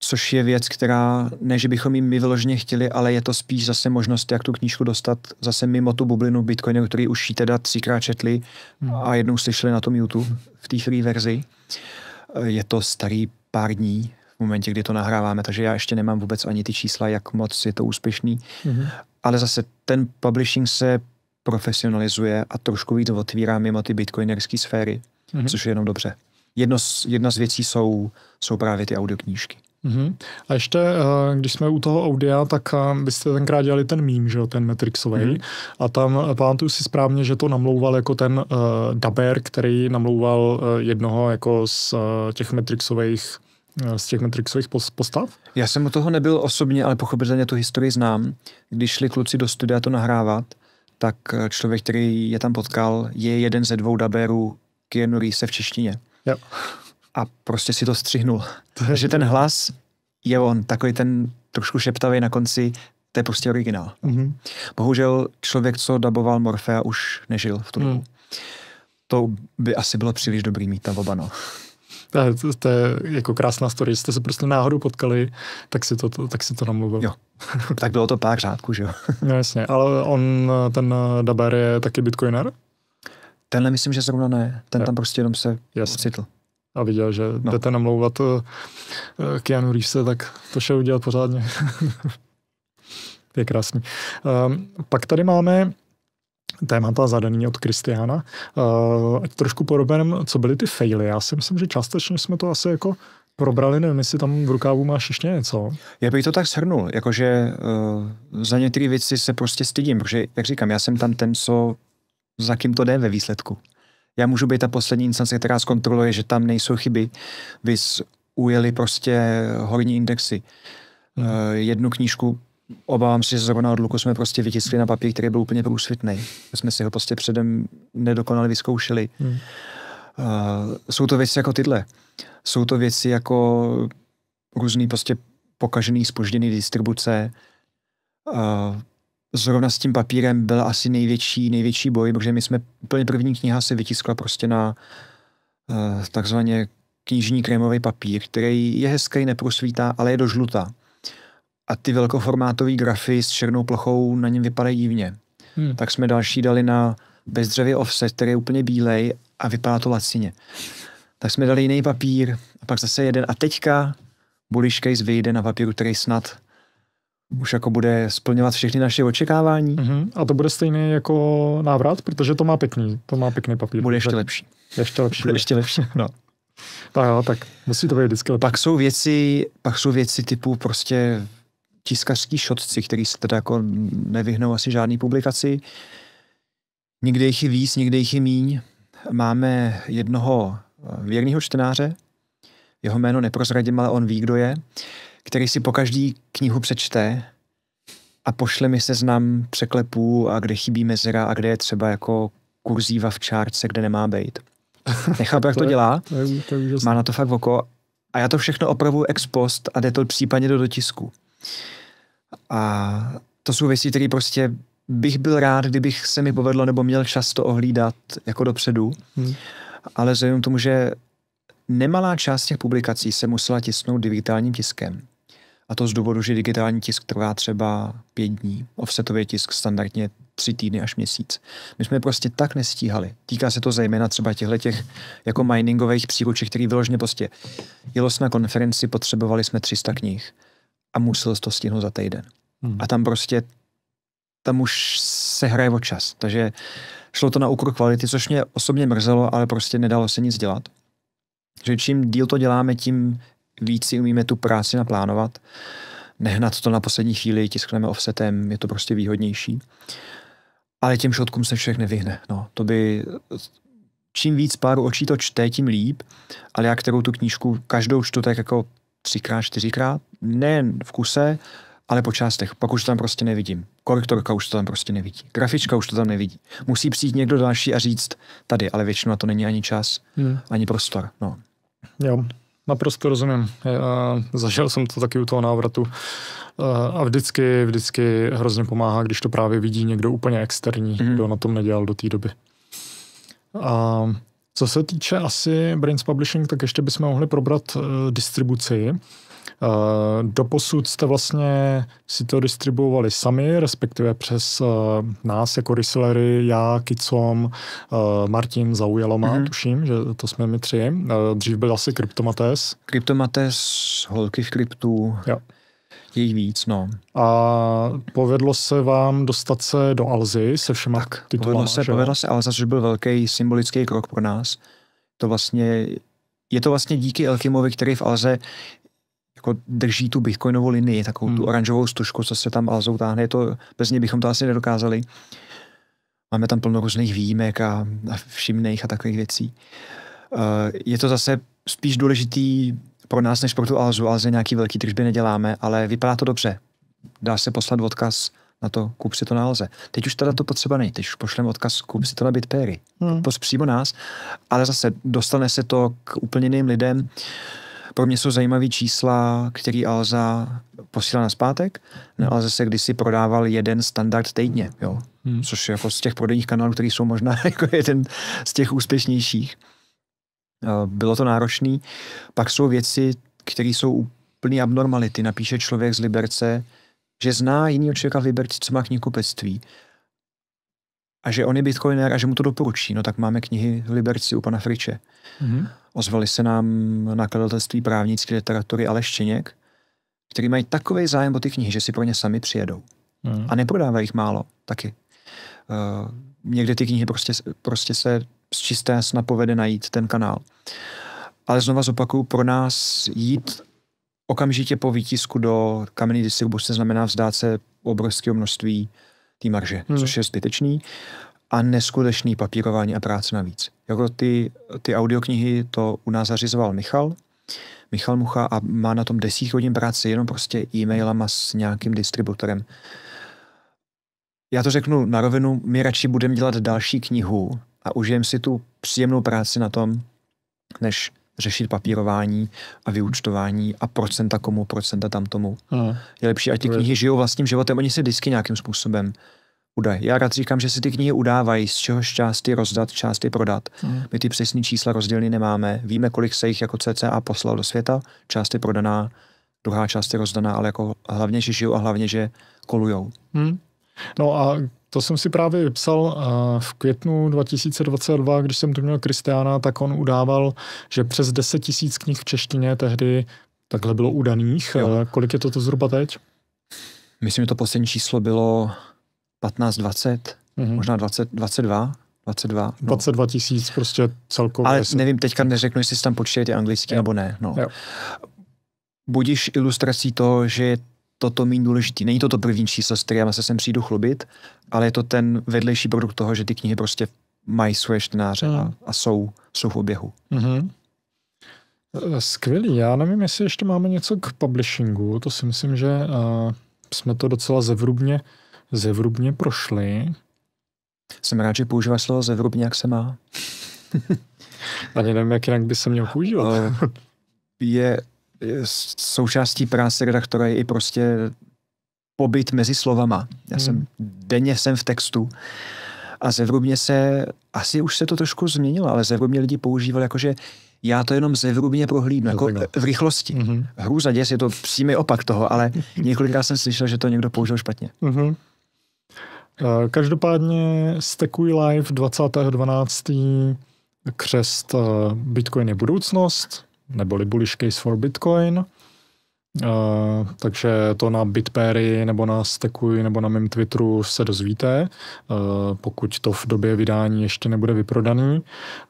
což je věc, která ne, že bychom jim my chtěli, ale je to spíš zase možnost, jak tu knížku dostat zase mimo tu bublinu Bitcoinu, který už jí teda třikrát četli hmm. a jednou slyšeli na tom YouTube v té free verzi. Je to starý pár dní v momentě, kdy to nahráváme, takže já ještě nemám vůbec ani ty čísla, jak moc je to úspěšný. Mm-hmm. Ale zase ten publishing se profesionalizuje a trošku víc otvírá mimo ty bitcoinerské sféry, mm-hmm. což je jenom dobře. Jedno z, jedna z věcí jsou, jsou právě ty audioknížky. Mm-hmm. A ještě, eh, když jsme u toho Audia, tak byste eh, tenkrát dělali ten mím, že jo, ten Matrixový. Mm-hmm. A tam eh, pamatuju si správně, že to namlouval jako ten uh, Daber, který namlouval uh, jednoho jako z uh, těch Matrixových z těch Matrixových postav? Já jsem u toho nebyl osobně, ale pochopitelně tu historii znám. Když šli kluci do studia to nahrávat, tak člověk, který je tam potkal, je jeden ze dvou daberů Keanu Reevese v češtině. Jo a prostě si to střihnul. To je že ten hlas je on, takový ten trošku šeptavý na konci, to je prostě originál. Mm-hmm. Bohužel člověk, co daboval Morfea, už nežil v tu dobu. Mm. To by asi bylo příliš dobrý mít tam oba, no. To, to je jako krásná story. Jste se prostě náhodou potkali, tak si to, to, tak si to namluvil. Jo. tak bylo to pár řádků, že jo? no, jasně, ale on, ten Dabar je taky bitcoiner? Tenhle myslím, že zrovna ne. Ten jo. tam prostě jenom se Jasně. ocitl a viděl, že no. jdete namlouvat eh, eh, Keanu Reevese, tak to šel udělat pořádně. je krásný. Um, pak tady máme témata zadaný od Kristiána. Uh, trošku podobném, co byly ty faily. Já si myslím, že částečně jsme to asi jako probrali, nevím, jestli tam v rukávu máš ještě něco. Já bych to tak shrnul, jakože uh, za některé věci se prostě stydím, protože, jak říkám, já jsem tam ten, co za kým to jde ve výsledku já můžu být ta poslední instance, která zkontroluje, že tam nejsou chyby. Vy ujeli prostě horní indexy. Hmm. jednu knížku Obávám se, že zrovna od Luku jsme prostě vytiskli na papír, který byl úplně průsvitný. Jsme si ho prostě předem nedokonale vyzkoušeli. Hmm. Uh, jsou to věci jako tyhle. Jsou to věci jako různý prostě pokažený, spožděný distribuce. Uh, zrovna s tím papírem byl asi největší, největší boj, protože my jsme, úplně první kniha se vytiskla prostě na uh, takzvaně knižní krémový papír, který je hezký, neprosvítá, ale je do žluta. A ty velkoformátové grafy s černou plochou na něm vypadají divně. Hmm. Tak jsme další dali na bezdřevě offset, který je úplně bílej a vypadá to lacině. Tak jsme dali jiný papír a pak zase jeden. A teďka Bullish Case vyjde na papíru, který snad už jako bude splňovat všechny naše očekávání. Mm-hmm. A to bude stejný jako návrat, protože to má pěkný, to má pěkný papír. Bude ještě tak. lepší. Ještě lepší. Bude ještě lepší, no. tak jo, tak musí to být vždycky lepší. Pak jsou věci, pak jsou věci typu prostě tiskařský šotci, který se teda jako nevyhnou asi žádný publikaci. Někde jich je víc, někde jich je míň. Máme jednoho eh, věrného čtenáře, jeho jméno neprozradím, ale on ví, kdo je který si po každý knihu přečte a pošle mi seznam překlepů a kde chybí mezera a kde je třeba jako kurzíva v čárce, kde nemá být. Nechápu, jak to dělá. Má na to fakt oko. A já to všechno opravuju ex post a jde to případně do dotisku. A to jsou věci, které prostě bych byl rád, kdybych se mi povedlo nebo měl často to ohlídat jako dopředu. Hmm. Ale vzhledem tomu, že Nemalá část těch publikací se musela tisknout digitálním tiskem. A to z důvodu, že digitální tisk trvá třeba pět dní, offsetový tisk standardně tři týdny až měsíc. My jsme prostě tak nestíhali. Týká se to zejména třeba těchto těch jako miningových příruček, který vyloženě prostě jelo na konferenci, potřebovali jsme 300 knih a musel to stihnout za týden. Hmm. A tam prostě, tam už se hraje o čas, takže šlo to na úkor kvality, což mě osobně mrzelo, ale prostě nedalo se nic dělat. Že čím díl to děláme, tím víc si umíme tu práci naplánovat. Nehnat to na poslední chvíli, tiskneme offsetem, je to prostě výhodnější. Ale těm šotkům se všech nevyhne. No, to by čím víc páru očí to čte, tím líp, ale já kterou tu knížku každou čtu tak jako třikrát, čtyřikrát, nejen v kuse, ale po částech. Pak už to tam prostě nevidím. Korektorka už to tam prostě nevidí. Grafička už to tam nevidí. Musí přijít někdo další a říct tady, ale většinou to není ani čas, hmm. ani prostor. No. Jo, naprosto rozumím. Já zažil jsem to taky u toho návratu eh, a vždycky, vždycky hrozně pomáhá, když to právě vidí někdo úplně externí, mm. kdo na tom nedělal do té doby. A co se týče asi Brains Publishing, tak ještě bychom mohli probrat eh, distribuci. Eh, doposud jste vlastně si to distribuovali sami, respektive přes eh, nás jako resellery, já, Kicom, eh, Martin má, mm-hmm. tuším, že to jsme my tři. Dřív byl asi Kryptomates. Kryptomates, holky v kryptu. Jo. Je jich víc, no. A povedlo se vám dostat se do Alzy se všema tak, povedlo se, že? povedlo se Alza, což byl velký symbolický krok pro nás. To vlastně, je to vlastně díky Elkimovi, který v Alze jako drží tu bitcoinovou linii, takovou hmm. tu oranžovou stužku, co se tam alzou táhne. Je to, bez něj bychom to asi nedokázali. Máme tam plno různých výjimek a, a všimných a takových věcí. Uh, je to zase spíš důležitý pro nás než pro tu Alzu. Alze nějaký velký tržby neděláme, ale vypadá to dobře. Dá se poslat odkaz na to, kup si to na Alze. Teď už teda to potřeba není, teď už pošleme odkaz, kup si to na Bitpéry. Hmm. Pos přímo nás, ale zase dostane se to k úplně jiným lidem. Uh, pro mě jsou zajímavé čísla, který Alza posílá na zpátek. Na hmm. Alza se kdysi prodával jeden standard týdně, jo? Hmm. což je jako z těch prodejních kanálů, který jsou možná jako jeden z těch úspěšnějších. Eh, bylo to náročné. Pak jsou věci, které jsou úplný abnormality. Napíše člověk z Liberce, že zná jinýho člověka v Liberci, co má pectví. a že on je bitcoiner a že mu to doporučí. No tak máme knihy v Liberci u pana Friče. hmm Ozvali se nám nakladatelství právnické literatury a leštěněk, který mají takový zájem o ty knihy, že si pro ně sami přijedou. Hmm. A neprodávají jich málo taky. Uh, někde ty knihy prostě, prostě se z čisté jasna povede najít ten kanál. Ale znova zopakuju, pro nás jít okamžitě po výtisku do kamenné distribuce znamená vzdát se obrovského množství té marže, hmm. což je zbytečný a neskutečný papírování a práce navíc. Jako ty, ty audioknihy to u nás zařizoval Michal, Michal Mucha a má na tom desítky hodin práce jenom prostě e-mailama s nějakým distributorem. Já to řeknu na rovinu, my radši budeme dělat další knihu a užijem si tu příjemnou práci na tom, než řešit papírování a vyučtování a procenta komu, procenta tam tomu. Hmm. Je lepší, ať ty knihy žijou vlastním životem, oni se vždycky nějakým způsobem údaj. Já rád říkám, že se ty knihy udávají, z čehož části rozdat, části prodat. Hmm. My ty přesné čísla rozdělny nemáme. Víme, kolik se jich jako CCA poslal do světa, části prodaná, druhá část je rozdaná, ale jako hlavně, že žijou a hlavně, že kolujou. Hmm. No a to jsem si právě vypsal eh, v květnu 2022, když jsem tu měl Kristiána, tak on udával, že přes 10 tisíc knih v češtině tehdy takhle bylo udaných. Jo. Eh, kolik je to, to zhruba teď? Myslím, že to poslední číslo bylo 15, 20, mm-hmm. možná 20, 22. 22, no. 22 tisíc prostě celkově. Ale nevím, teďka neřeknu, jestli tam počítají ty anglicky nebo ne. No. Budíš ilustrací toho, že je toto méně důležitý. Není to to první číslo, s kterým se sem přijdu chlubit, ale je to ten vedlejší produkt toho, že ty knihy prostě mají svoje čtenáře mm. a, mhm. a jsou, jsou v oběhu. Mm-hmm. Skvělý. Já nevím, jestli ještě máme něco k publishingu. To si myslím, že uh, jsme to docela zevrubně zevrubně prošli. Jsem rád, že používáš slovo zevrubně, jak se má. Ani nevím, jak jinak by se měl používat. je, je součástí práce redaktora je i prostě pobyt mezi slovama. Já hmm. jsem denně jsem v textu a zevrubně se, asi už se to trošku změnilo, ale zevrubně lidi používali jakože já to jenom zevrubně prohlídnu, jako no. v rychlosti. Mm-hmm. Hrůza děs je to přímý opak toho, ale několikrát jsem slyšel, že to někdo použil špatně. Mm-hmm. Eh, každopádně stekuj live 20.12. křest eh, Bitcoin je budoucnost, neboli bullish case for Bitcoin. Uh, takže to na Bitpery nebo na Stekuj nebo na mém Twitteru se dozvíte, uh, pokud to v době vydání ještě nebude vyprodaný.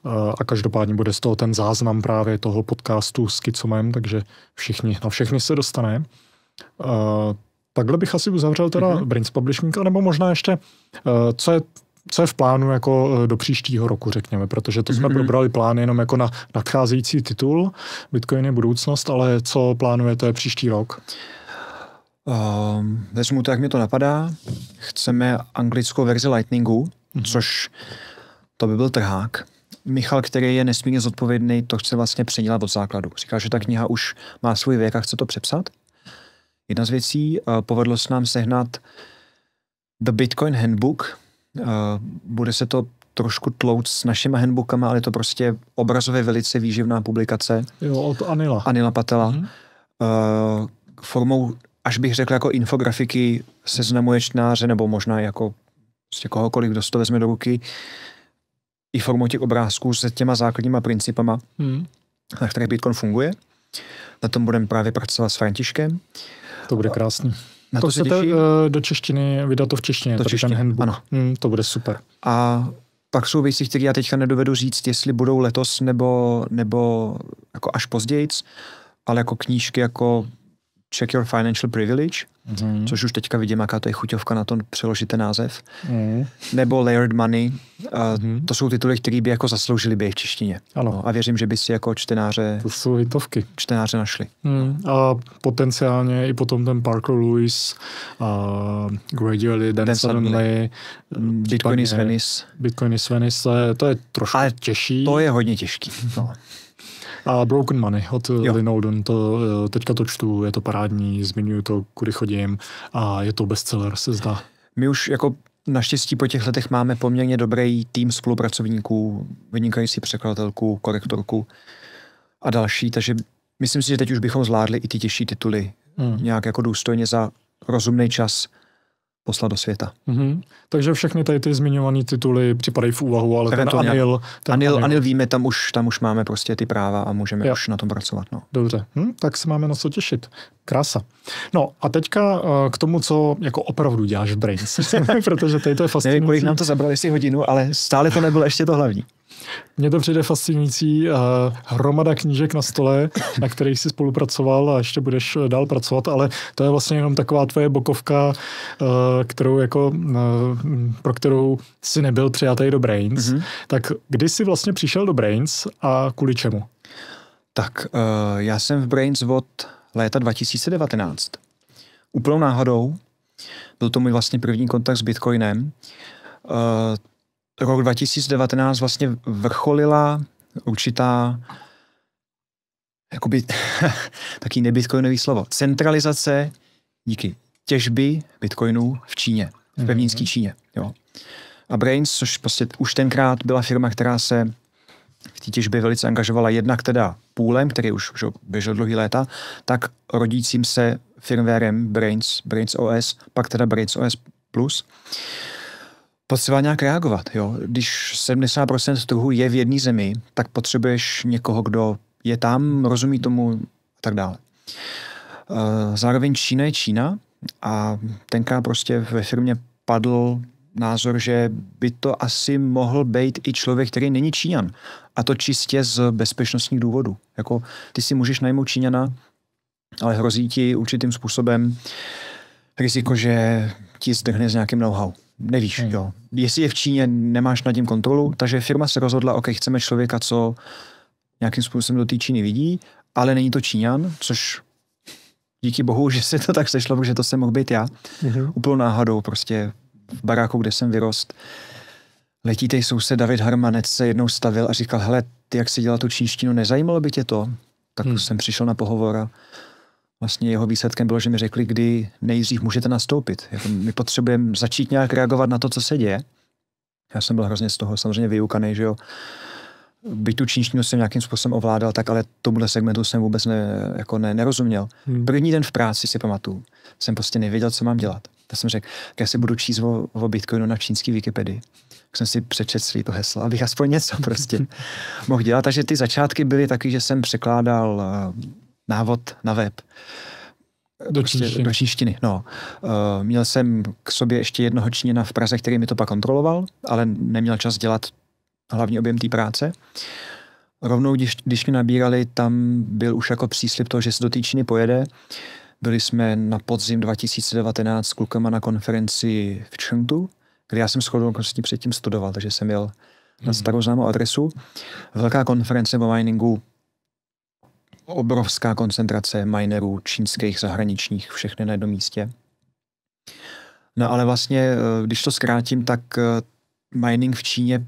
Uh, a každopádně bude z toho ten záznam právě toho podcastu s Kicomem, takže všichni, na všechny se dostane. Uh, Takhle bych asi uzavřel teda mm-hmm. Brains Publishing, nebo možná ještě, eh, co je co je v plánu jako eh, do příštího roku, řekněme, protože to jsme mhm. probrali plán jenom jako na nadcházející titul, Bitcoin je budoucnost, ale co plánujete příští rok? Um, vezmu to, jak mi to napadá. Chceme anglickou verzi Lightningu, mm-hmm. což to by byl trhák. Michal, který je nesmírně zodpovědný, to chce vlastně předělat od základu. Říká, že ta kniha už má svůj věk a chce to přepsat jedna z věcí. Eh, povedlo se nám sehnat The Bitcoin Handbook. Eh, bude se to trošku tlouc s našima handbookama, ale je to prostě obrazově velice výživná publikace. Jo, od Anila. Anila Patela. Mm-hmm. Uh, eh, formou, až bych řekl, jako infografiky seznamuje čtenáře, nebo možná jako prostě kohokoliv, kdo to vezme do ruky, i formou těch obrázků se těma základníma principama, Mm-hmm. na kterých Bitcoin funguje. Na tom budeme právě pracovat s Františkem. Uh, to bude krásný. Na to, to chcete eh, do češtiny, vydat to v češtině, to češtině. ten handbook. Ano. Hmm, to bude super. A pak jsou věci, které já teďka nedovedu říct, jestli budou letos nebo, nebo jako až později, ale jako knížky jako Check Your Financial Privilege, mm-hmm. což už teďka vidím, jaká to je chuťovka na to přeložit ten název. Mm. Nebo Layered Money, a mm-hmm. to jsou tituly, které by jako zasloužili by v češtině. Ano. No, a věřím, že by si jako čtenáře... To jsou hitovky. Čtenáře našli. Mm. A potenciálně i potom ten Parker Lewis, uh, Gradually, Dan Then Suddenly, suddenly mm, Bitcoin is Venice. Bitcoin is Venice, to je trošku Ale těžší. to je hodně těžký. No. A Broken Money od jo. Lynn Oden, to eh, teďka to čtu, je to parádní, zmiňuju to, kudy chodím a je to bestseller, se zdá. My už jako naštěstí po těch letech máme poměrně dobrý tým spolupracovníků, vynikající překladatelku, korektorku a další, takže myslím si, že teď už bychom zvládli i ty těžší tituly hmm. nějak jako důstojně za rozumný čas poslat do světa. Mm-hmm. Takže všechny tady ty zmiňované tituly připadají v úvahu, ale ten Anil, ten Anil, Anil... Anil víme, tam už, tam už máme prostě ty práva a můžeme jo. už na tom pracovat. No. Dobře, hm, tak se máme na co těšit. Krása. No a teďka eh, k tomu, co jako opravdu děláš v Brains, protože tady to je fascinující. Nevím, kolik nám to zabrali si hodinu, ale stále to nebylo ještě to hlavní. Mně to přijde fascinující. Eh, hromada knížek na stole, na kterých jsi spolupracoval a ještě budeš dál pracovat, ale to je vlastně jenom taková tvoje bokovka, eh, kterou jako, eh, pro kterou jsi nebyl přijatý do Brains. Mm-hmm. Tak kdy jsi vlastně přišel do Brains a kvůli čemu? Tak já jsem v Brains od léta 2019. Úplnou náhodou. Byl to můj vlastně první kontakt s Bitcoinem rok 2019 vlastně vrcholila určitá jakoby taký nebitcoinový slovo, centralizace díky těžby bitcoinů v Číně, v mhm. pevninské Číně. Jo. A Brains, což prostě už tenkrát byla firma, která se v té těžbě velice angažovala jednak teda půlem, který už, už běžel dlouhý léta, tak rodícím se firmwarem Brains, Brains OS, pak teda Brains OS Plus. Uh, potřeba nějak reagovat. Jo? Když 70% trhu je v jedné zemi, tak potřebuješ někoho, kdo je tam, rozumí tomu a tak dále. Eh, zároveň Čína je Čína a tenkrát prostě ve firmě padl názor, že by to asi mohl být i člověk, který není Číňan. A to čistě z bezpečnostních důvodů. Jako ty si můžeš najmout Číňana, ale hrozí ti určitým způsobem riziko, že ti zdrhne s nějakým know-how nevíš, hmm. jo. Jestli je v Číně, nemáš nad tím kontrolu, takže firma se rozhodla, OK, chceme člověka, co nějakým způsobem do té Číny vidí, ale není to Číňan, což díky bohu, že se to tak sešlo, protože to jsem mohl být já. Hmm. Úplnou náhodou prostě v baráku, kde jsem vyrost. Letítej soused David Harmanec se jednou stavil a říkal, hele, ty jak si dělá tu čínštinu, nezajímalo by tě to? Tak hmm. jsem přišel na pohovor a vlastně jeho výsledkem bylo, že mi řekli, kdy nejdřív můžete nastoupit. Jako my potřebujeme začít nějak reagovat na to, co se děje. Já jsem byl hrozně z toho samozřejmě vyukaný, že jo. Byť tu čínštinu jsem nějakým způsobem ovládal, tak ale tomuhle segmentu jsem vůbec ne, jako ne, nerozuměl. Hmm. První den v práci si pamatuju, jsem prostě nevěděl, co mám dělat. Tak jsem řekl, já si budu číst o, o Bitcoinu na čínský Wikipedii. Tak jsem si přečetl celý to heslo, abych aspoň něco prostě mohl dělat. Takže ty začátky byly taky, že jsem překládal návod na web. Do prostě, Do čínštiny, no. Eh, měl jsem k sobě ještě jednoho Číněna v Praze, který mi to pak kontroloval, ale neměl čas dělat hlavní objem té práce. Rovnou, když, když mě nabírali, tam byl už jako příslip toho, že se do té Číny pojede. Byli jsme na podzim 2019 s klukama na konferenci v Chengdu, kde já jsem shodou konstantně předtím studoval, takže jsem jel na mhm. starou známou adresu. Velká konference o miningu obrovská koncentrace minerů čínských, zahraničních, všechny na jednom místě. No ale vlastně, eh, když to zkrátím, tak eh, mining v Číně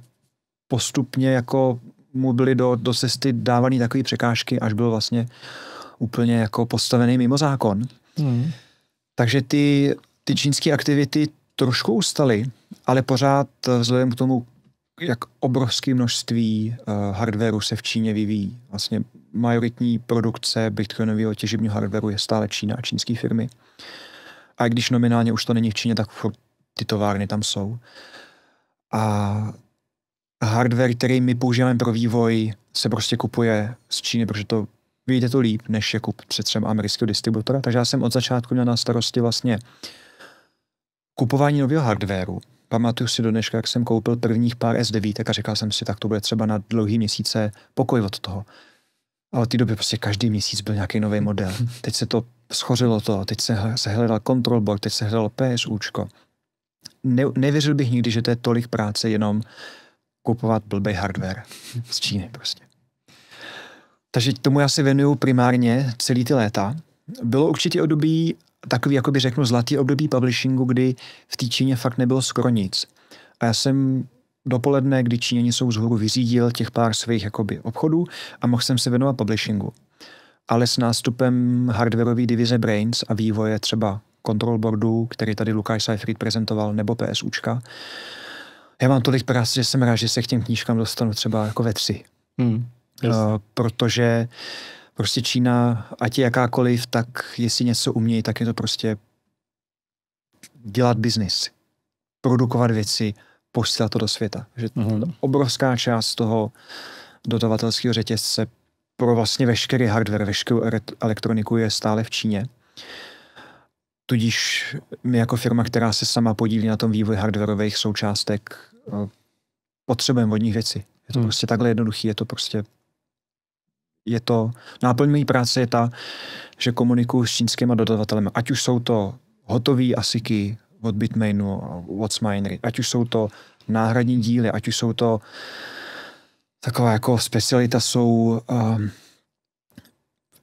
postupně jako mu byly do, do cesty dávaný takové překážky, až byl vlastně úplně jako postavený mimo zákon. Hmm. Takže ty, ty čínské aktivity trošku ustaly, ale pořád eh, vzhledem k tomu jak obrovské množství uh, eh, hardwareu se v Číně vyvíjí. Vlastně majoritní produkce bitcoinového těžebního hardwareu je stále Čína a čínské firmy. A když nominálně už to není v Číně, tak ty továrny tam jsou. A hardware, který my používáme pro vývoj, se prostě kupuje z Číny, protože to vyjde to líp, než je kup před třeba amerického distributora. Takže já jsem od začátku měl na starosti vlastně kupování nového hardwareu, pamatuju si do dneška, jak jsem koupil prvních pár S9 a říkal jsem si, tak to bude třeba na dlouhý měsíce pokoj od toho. A od té doby prostě každý měsíc byl nějaký nový model. Teď se to schořilo to, teď se, se hledal control board, teď se hledalo PSUčko. Ne, nevěřil bych nikdy, že to je tolik práce jenom kupovat blbý hardware z Číny prostě. Takže tomu já se věnuju primárně celý ty léta. Bylo určitě období, takový, jakoby řeknu, zlatý období publishingu, kdy v té Číně fakt nebylo skoro nic. A já jsem dopoledne, kdy Číňani jsou zhůru, vyřídil těch pár svých jakoby, obchodů a mohl jsem se věnovat publishingu. Ale s nástupem hardwareové divize Brains a vývoje třeba control boardu, který tady Lukáš Seifried prezentoval, nebo PSUčka, já mám tolik práce, že jsem rád, že se k těm knížkám dostanu třeba jako ve tři. Hmm, uh, protože uh, Prostě Čína, ať je jakákoliv, tak jestli něco umějí, tak je to prostě dělat biznis, produkovat věci, posílat to do světa. Že mm-hmm. obrovská část toho dodavatelského řetězce pro vlastně veškerý hardware, veškerou elektroniku je stále v Číně. Tudíž my jako firma, která se sama podílí na tom vývoji hardwareových součástek, eh, potřebujeme od nich věci. Je to hmm. prostě takhle jednoduchý, je to prostě je to, náplň mojí práce je ta, že komunikuju s čínskými dodavateli, ať už jsou to hotový asiky od Bitmainu, od Sminery, ať už jsou to náhradní díly, ať už jsou to taková jako specialita jsou um,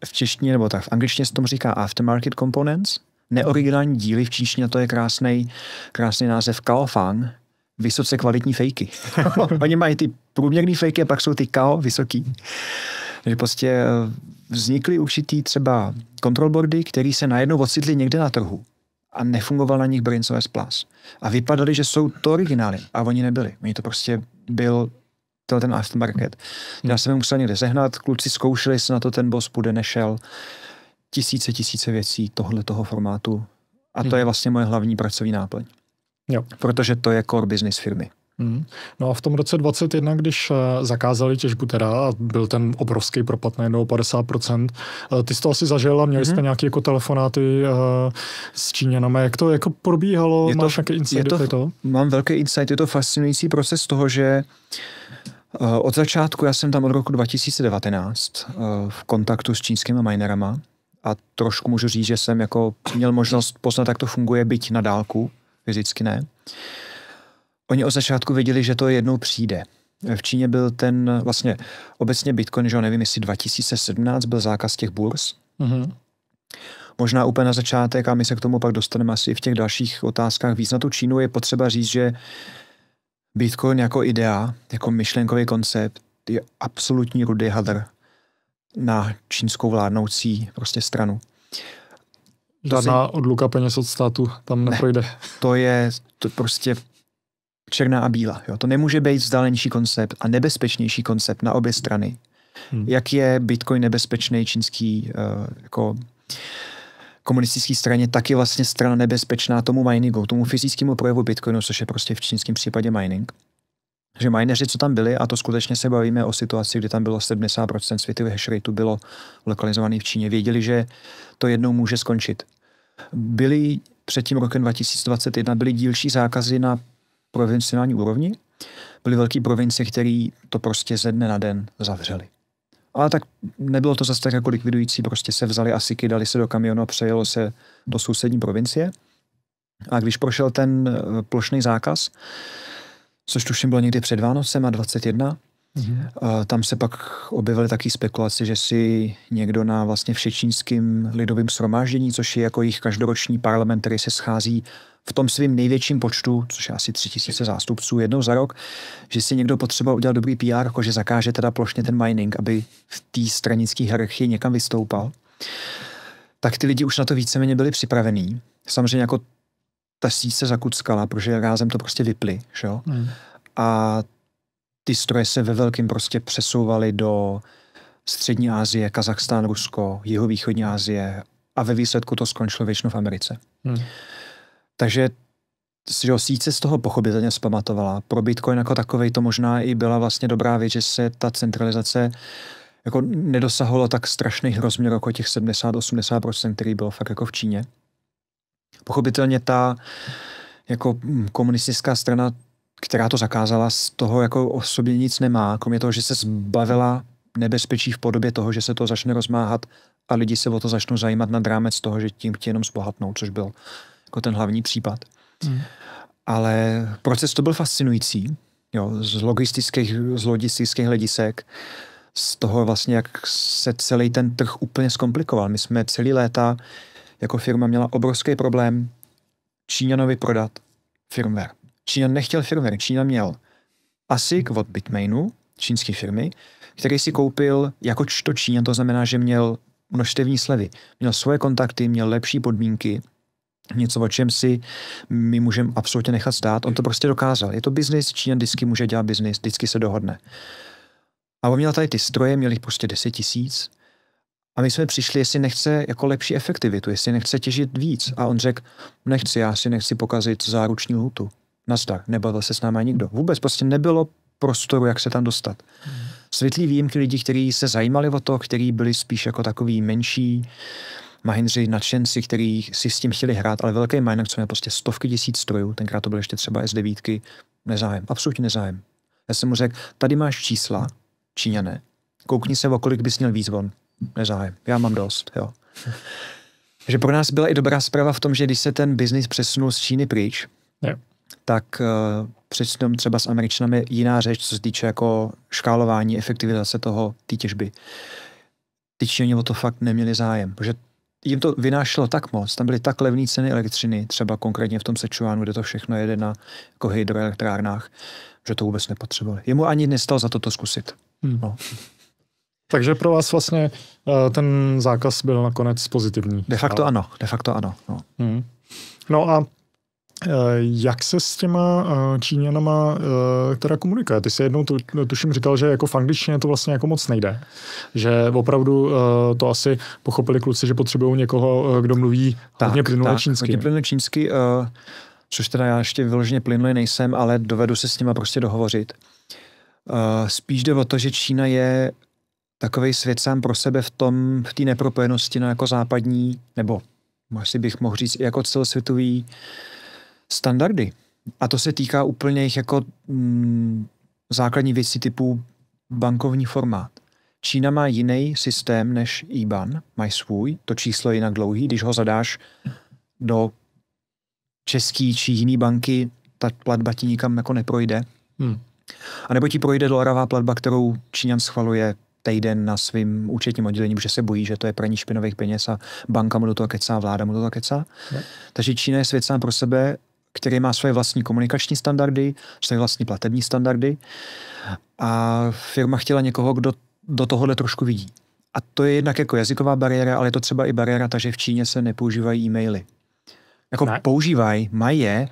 v češtině, nebo tak v angličtině se tomu říká aftermarket components, neoriginální díly, v čínštině to je krásný, krásný název Kaofang, vysoce kvalitní fejky. Oni mají ty průměrné fejky a pak jsou ty kao vysoký. Takže prostě eh, vznikly určitý třeba kontrolbordy, které se najednou ocitly někde na trhu a nefungoval na nich OS splás. A vypadaly, že jsou to originály a oni nebyli. Oni to prostě byl tenhle ten aftermarket. Já jsem je musel někde sehnat, kluci zkoušeli, se na to ten boss půjde, nešel. Tisíce, tisíce věcí tohle toho formátu. A to mhm. je vlastně moje hlavní pracovní náplň. Jo. Protože to je core business firmy. Hmm. No a v tom roce 21, když eh, zakázali těžbu teda a byl ten obrovský propad jednou 50%, eh, ty jsi to asi zažil a měli mhm. jste hmm. nějaké jako telefonáty uh, s Číňanama. Jak to jako probíhalo? Je to, Máš nějaké insighty? to, to? Mám velký insight. Je to fascinující proces toho, že od začátku, já jsem tam od roku 2019 v kontaktu s čínskými minerama a trošku můžu říct, že jsem jako měl možnost poznat, jak to funguje, byť na dálku, fyzicky ne. Uh, Oni od začátku věděli, že to jednou přijde. V Číně byl ten vlastně obecně Bitcoin, že nevím, jestli 2017 byl zákaz těch burz. Mm-hmm. Možná úplně na začátek, a my se k tomu pak dostaneme asi v těch dalších otázkách víc na tu Čínu, je potřeba říct, že Bitcoin jako idea, jako myšlenkový koncept je absolutní rudý hadr na čínskou vládnoucí prostě stranu. Žádná odluka peněz od státu tam neprojde. Ne, to je to prostě černá a bílá. Jo? To nemůže být vzdálenější koncept a nebezpečnější koncept na obě strany. Hmm. Jak je Bitcoin nebezpečný čínský uh, jako komunistický straně, tak je vlastně strana nebezpečná tomu miningu, tomu fyzickému projevu Bitcoinu, což je prostě v čínském případě mining. Že mineři, co tam byli, a to skutečně se bavíme o situaci, kdy tam bylo 70% světových hash rateu bylo lokalizovaný v Číně, věděli, že to jednou může skončit. Byli před tím rokem 2021 byly dílčí zákazy na provinciální úrovni. Byly velké provincie, které to prostě ze dne na den zavřeli. Ale tak nebylo to zase tak jako likvidující, prostě se vzali asi dali se do kamionu a přejelo se do sousední provincie. A když prošel ten eh, plošný zákaz, což tuším bylo někdy před Vánocem a 21, Mhm. Tam se pak objevily taky spekulace, že si někdo na vlastně všečínským lidovým shromáždění, což je jako jejich každoroční parlament, který se schází v tom svým největším počtu, což je asi tři tisíce zástupců jednou za rok, že si někdo potřeboval udělat dobrý PR, jako že zakáže teda plošně ten mining, aby v té stranické hierarchii někam vystoupal. Tak ty lidi už na to víceméně byli připravení. Samozřejmě jako ta síť se zakuckala, protože rázem to prostě vyply. Že jo? Mm. A ty stroje se ve velkém prostě přesouvaly do střední Asie, Kazachstán, Rusko, jihovýchodní Asie a ve výsledku to skončilo většinou v Americe. Hmm. Takže že síce z toho pochopitelně zpamatovala. Pro Bitcoin jako takový to možná i byla vlastně dobrá věc, že se ta centralizace jako nedosahovala tak strašných rozměrů jako těch 70-80%, který bylo fakt jako v Číně. Pochopitelně ta jako komunistická strana která to zakázala, z toho jako o sobě nic nemá, kromě toho, že se zbavila nebezpečí v podobě toho, že se to začne rozmáhat a lidi se o to začnou zajímat na drámec toho, že tím chtějí jenom zbohatnout, což byl jako ten hlavní případ. Hmm. Ale proces to byl fascinující, jo, z logistických, z logistických hledisek, z toho vlastně, jak se celý ten trh úplně zkomplikoval. My jsme celý léta jako firma měla obrovský problém Číňanovi prodat firmware. Čína nechtěl firmware, čína měl ASIC hmm. od Bitmainu, čínské firmy, který si koupil jako čto Číňan, to znamená, že měl množstevní slevy. Měl svoje kontakty, měl lepší podmínky, něco, o čem si my můžeme absolutně nechat stát. On to prostě dokázal. Je to biznis, Číňan vždycky může dělat biznis, vždycky se dohodne. A on měl tady ty stroje, měl jich prostě 10 tisíc. A my jsme přišli, jestli nechce jako lepší efektivitu, jestli nechce těžit víc. A on řekl, nechci, já si nechci pokazit záruční lhutu nazdar, nebavil se s námi nikdo. Vůbec prostě nebylo prostoru, jak se tam dostat. Hmm. Světlý výjimky lidí, kteří se zajímali o to, kteří byli spíš jako takový menší mahindři, nadšenci, kteří si s tím chtěli hrát, ale velký minor, co měl prostě stovky tisíc strojů, tenkrát to byly ještě třeba S9, nezájem, absolutně nezájem. Já jsem mu řekl, tady máš čísla, Číňané, koukni se, o kolik bys měl výzvon. Nezájem, já mám dost, jo. Že pro nás byla i dobrá zpráva v tom, že když se ten biznis přesunul z Číny pryč, yeah tak uh, třeba s Američanami jiná řeč, co se týče jako škálování, efektivizace toho, té těžby. Ty Číňani o to fakt neměli zájem, protože jim to vynášelo tak moc, tam byly tak levné ceny elektřiny, třeba konkrétně v tom Sečuánu, kde to všechno jede na jako hydroelektrárnách, že to vůbec nepotřebovali. Jemu ani nestalo za to to zkusit. Hmm. No. Takže pro vás vlastně uh, ten zákaz byl nakonec pozitivní. De facto ale... ano, de facto ano. No, hmm. no a Eh, jak se s těma eh, Číňanama eh, teda komunikuje? Ty jsi jednou tu, tuším říkal, že jako v angličtině to vlastně jako moc nejde. Že opravdu to asi pochopili kluci, že potřebují někoho, kdo mluví tak, hodně čínsky. tak, čínsky. Hodně čínsky, což teda já ještě vyloženě plynulý nejsem, ale dovedu se s nima prostě dohovořit. Spíš jde o to, že Čína je takový svět sám pro sebe v tom, v té nepropojenosti na jako západní, nebo asi bych mohl říct, jako celosvětový standardy. A to se týká úplně jich jako mm, základní věci typu bankovní formát. Čína má jiný systém než IBAN, mají svůj, to číslo je jinak dlouhý, když ho zadáš do český či jiný banky, ta platba ti nikam jako neprojde. Hmm. A nebo ti projde dolarová platba, kterou Číňan schvaluje týden na svým účetním oddělení, protože se bojí, že to je praní špinových peněz a banka mu do toho kecá, vláda mu do toho kecá. Yeah. Takže Čína je svět sám pro sebe který má svoje vlastní komunikační standardy, své vlastní platební standardy a firma chtěla někoho, kdo do tohohle trošku vidí. A to je jednak jako jazyková bariéra, ale je to třeba i bariéra, že v Číně se nepoužívají e-maily. Jako ne? používají, mají je,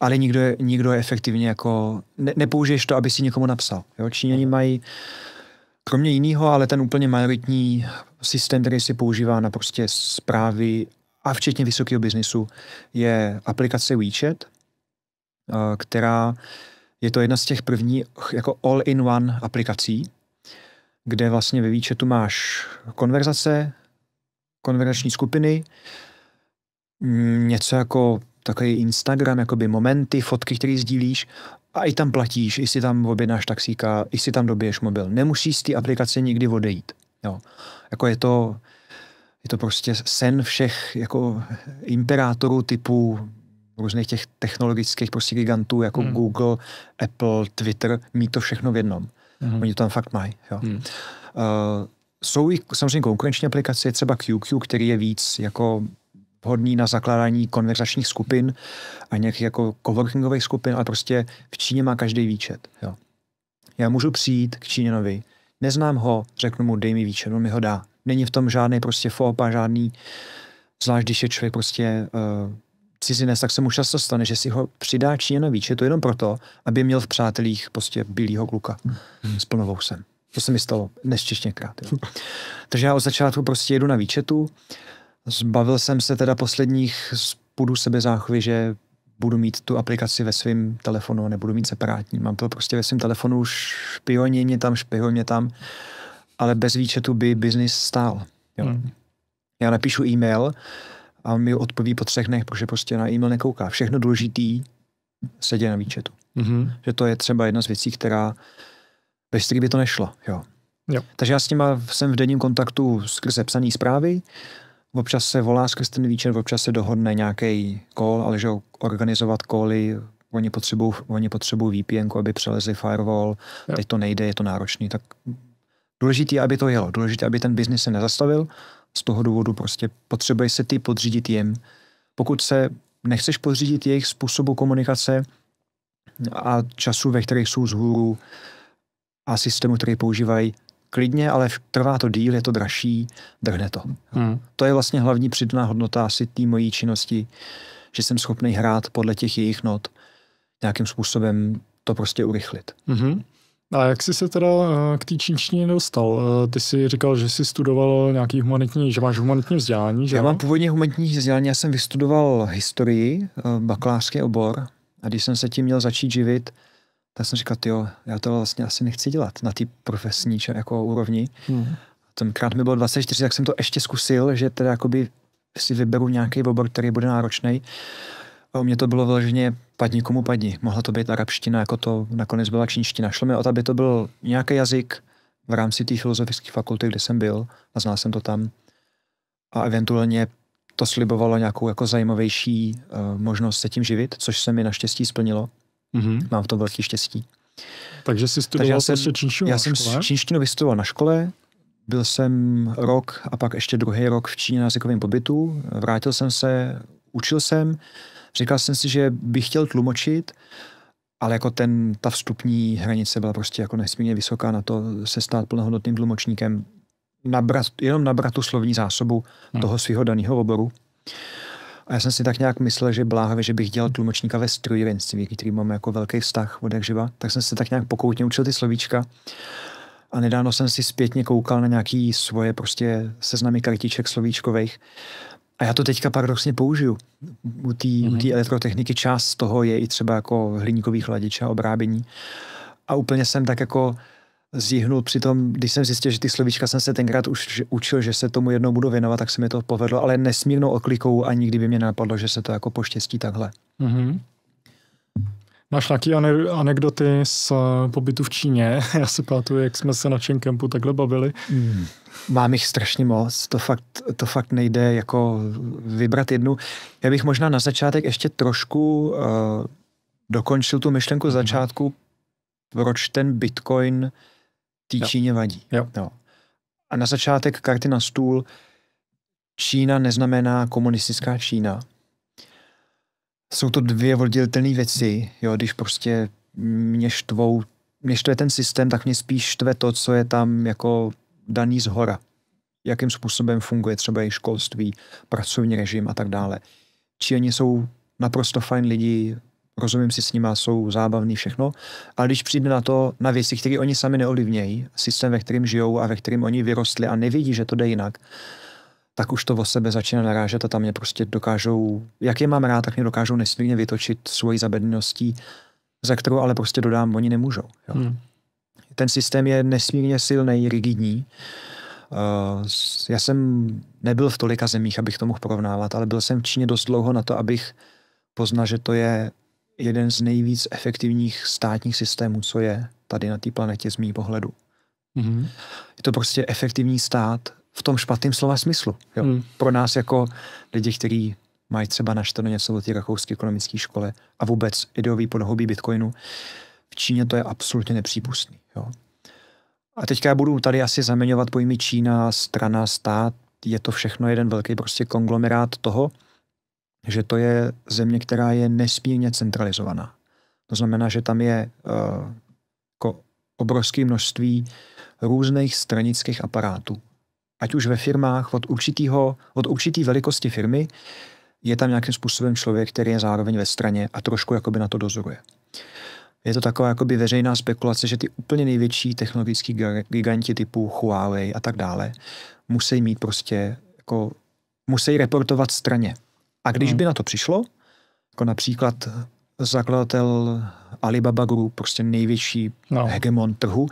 ale nikdo je, nikdo je efektivně jako, ne, nepoužiješ to, aby si někomu napsal. Jo? Číňani mají kromě jiného, ale ten úplně majoritní systém, který si používá na prostě zprávy a včetně vysokého biznisu, je aplikace WeChat, která je to jedna z těch prvních jako all-in-one aplikací, kde vlastně ve WeChatu máš konverzace, konverzační skupiny, něco jako takový Instagram, jakoby momenty, fotky, které sdílíš a i tam platíš, i si tam objednáš taxíka, i si tam dobiješ mobil. Nemusíš z té aplikace nikdy odejít. Jo. Jako je to, je to prostě sen všech jako imperátorů typu různých těch technologických prostě gigantů jako hmm. Google, Apple, Twitter, mít to všechno v jednom. Hmm. Oni to tam fakt mají. Jo. Hmm. Uh, jsou i samozřejmě konkurenční aplikace, třeba QQ, který je víc jako hodný na zakládání konverzačních skupin a nějakých jako coworkingových skupin, ale prostě v Číně má každý výčet. Jo. Já můžu přijít k Číněnovi, neznám ho, řeknu mu, dej mi výčet, on mi ho dá. Není v tom žádný prostě a žádný, zvlášť když je člověk prostě uh, cizinec, tak se mu často stane, že si ho přidá Číňana víc. Je to jenom proto, aby měl v přátelích prostě bílýho kluka hmm. s plnovou sem. To se mi stalo Jo. Hm. Takže já od začátku prostě jedu na výčetu. Zbavil jsem se teda posledních spůdů sebezáchovy, že budu mít tu aplikaci ve svém telefonu, nebudu mít separátní. Mám to prostě ve svém telefonu, špioní mě tam, špioní mě tam ale bez výčetu by biznis stál. Jo. Hmm. Já napíšu e-mail a mi odpoví po třech dnech, protože prostě na e-mail nekouká. Všechno důležitý děje na výčetu. Mm-hmm. Že to je třeba jedna z věcí, která bez který by to nešlo. Jo. Jo. Takže já s nima jsem v denním kontaktu skrze psaný zprávy, občas se volá skrze ten výčet, občas se dohodne nějaký call, ale že organizovat cally, oni potřebují, oni potřebují VPN, aby přelezli firewall, jo. teď to nejde, je to náročný, tak Důležité, aby to jelo. Důležité, aby ten biznis se nezastavil. Z toho důvodu prostě potřebuješ se ty podřídit jim. Pokud se nechceš podřídit jejich způsobu komunikace a času, ve kterých jsou zhůru a systému, který používají, klidně, ale trvá to díl, je to dražší, drhne to. Hmm. To je vlastně hlavní přidaná hodnota asi té mojí činnosti, že jsem schopný hrát podle těch jejich not, nějakým způsobem to prostě urychlit. Mm-hmm. A jak jsi se teda eh, k té čínštině dostal? Eh, ty jsi říkal, že jsi studoval nějaký humanitní, že máš humanitní vzdělání, že? Já mám původně humanitní vzdělání, já jsem vystudoval historii, eh, bakalářský obor a když jsem se tím měl začít živit, tak jsem říkal, jo, já to vlastně asi nechci dělat na té profesní jako úrovni. Hmm. Tenkrát mi bylo 24, tak jsem to ještě zkusil, že teda jakoby si vyberu nějaký obor, který bude náročný. U mě to bylo vyloženě padni komu padni. Mohla to být arabština, jako to nakonec byla čínština. Šlo mi o to, aby to byl nějaký jazyk v rámci té filozofické fakulty, kde jsem byl a znal jsem to tam. A eventuálně to slibovalo nějakou jako zajímavější uh, možnost se tím živit, což se mi naštěstí splnilo. Mm-hmm. Mám v tom velký štěstí. Takže jsi studoval Takže já jsem, čínštinu Já jsem čínštinu vystudoval na škole, byl jsem rok a pak ještě druhý rok v Číně na jazykovém pobytu. Vrátil jsem se, učil jsem, Říkal jsem si, že bych chtěl tlumočit, ale jako ten, ta vstupní hranice byla prostě jako nesmírně vysoká na to se stát plnohodnotným tlumočníkem, nabrat, jenom nabrat tu slovní zásobu hmm. toho svého daného oboru. A já jsem si tak nějak myslel, že bláhavě, že bych dělal tlumočníka ve strojírenství, který máme jako velký vztah od jakživa, tak jsem se tak nějak pokoutně učil ty slovíčka. A nedávno jsem si zpětně koukal na nějaký svoje prostě seznamy kartiček slovíčkových já to teďka paradoxně použiju. U té mm-hmm. elektrotechniky část z toho je i třeba jako hliníkový chladič a obrábění. A úplně jsem tak jako zjihnul při tom, když jsem zjistil, že ty slovíčka jsem se tenkrát už učil, že se tomu jednou budu věnovat, tak se mi to povedlo, ale nesmírnou oklikou a nikdy by mě nenapadlo, že se to jako poštěstí takhle. Mm-hmm. Máš nějaké anekdoty z eh, pobytu v Číně? Já si pamatuju, jak jsme se na čem kempu takhle bavili. Hmm. Mám jich strašně moc, to fakt, to fakt nejde jako vybrat jednu. Já bych možná na začátek ještě trošku uh, dokončil tu myšlenku mhm. začátku, proč ten Bitcoin tý jo. Číně vadí. Jo. Jo. A na začátek karty na stůl Čína neznamená komunistická Čína jsou to dvě oddělitelné věci, jo, když prostě mě štvou, mě štve ten systém, tak mě spíš štve to, co je tam jako daný z hora. Jakým způsobem funguje třeba i školství, pracovní režim a tak dále. Či oni jsou naprosto fajn lidi, rozumím si s nima, jsou zábavní všechno, ale když přijde na to, na věci, které oni sami neolivnějí, systém, ve kterým žijou a ve kterým oni vyrostli a nevidí, že to jde jinak, tak už to o sebe začíná narážet a tam mě prostě dokážou, jak je mám rád, tak mě dokážou nesmírně vytočit svojí zabedností, za kterou ale prostě dodám, oni nemůžou. Jo. Hmm. Ten systém je nesmírně silný, rigidní. Eh, já jsem nebyl v tolika zemích, abych to mohl porovnávat, ale byl jsem v Číně dost dlouho na to, abych poznal, že to je jeden z nejvíc efektivních státních systémů, co je tady na té planetě z mýho pohledu. Mm-hmm. Je to prostě efektivní stát, v tom špatném slova smyslu. Jo. Hmm. Pro nás jako lidi, kteří mají třeba naštveno něco o té rakouské ekonomické škole a vůbec ideový podhobí Bitcoinu, v Číně to je absolutně nepřípustný. Jo. A teďka já budu tady asi zaměňovat pojmy Čína, strana, stát, je to všechno jeden velký prostě konglomerát toho, že to je země, která je nesmírně centralizovaná. To znamená, že tam je uh, jako obrovské množství různých stranických aparátů, ať už ve firmách od, určitýho, od určitý velikosti firmy, je tam nějakým způsobem člověk, který je zároveň ve straně a trošku jakoby na to dozoruje. Je to taková jakoby veřejná spekulace, že ty úplně největší technologický giganti typu Huawei a tak dále musí mít prostě jako musí reportovat straně. A když hmm. by na to přišlo, jako například zakladatel Alibaba Group, prostě největší no. hegemon trhu,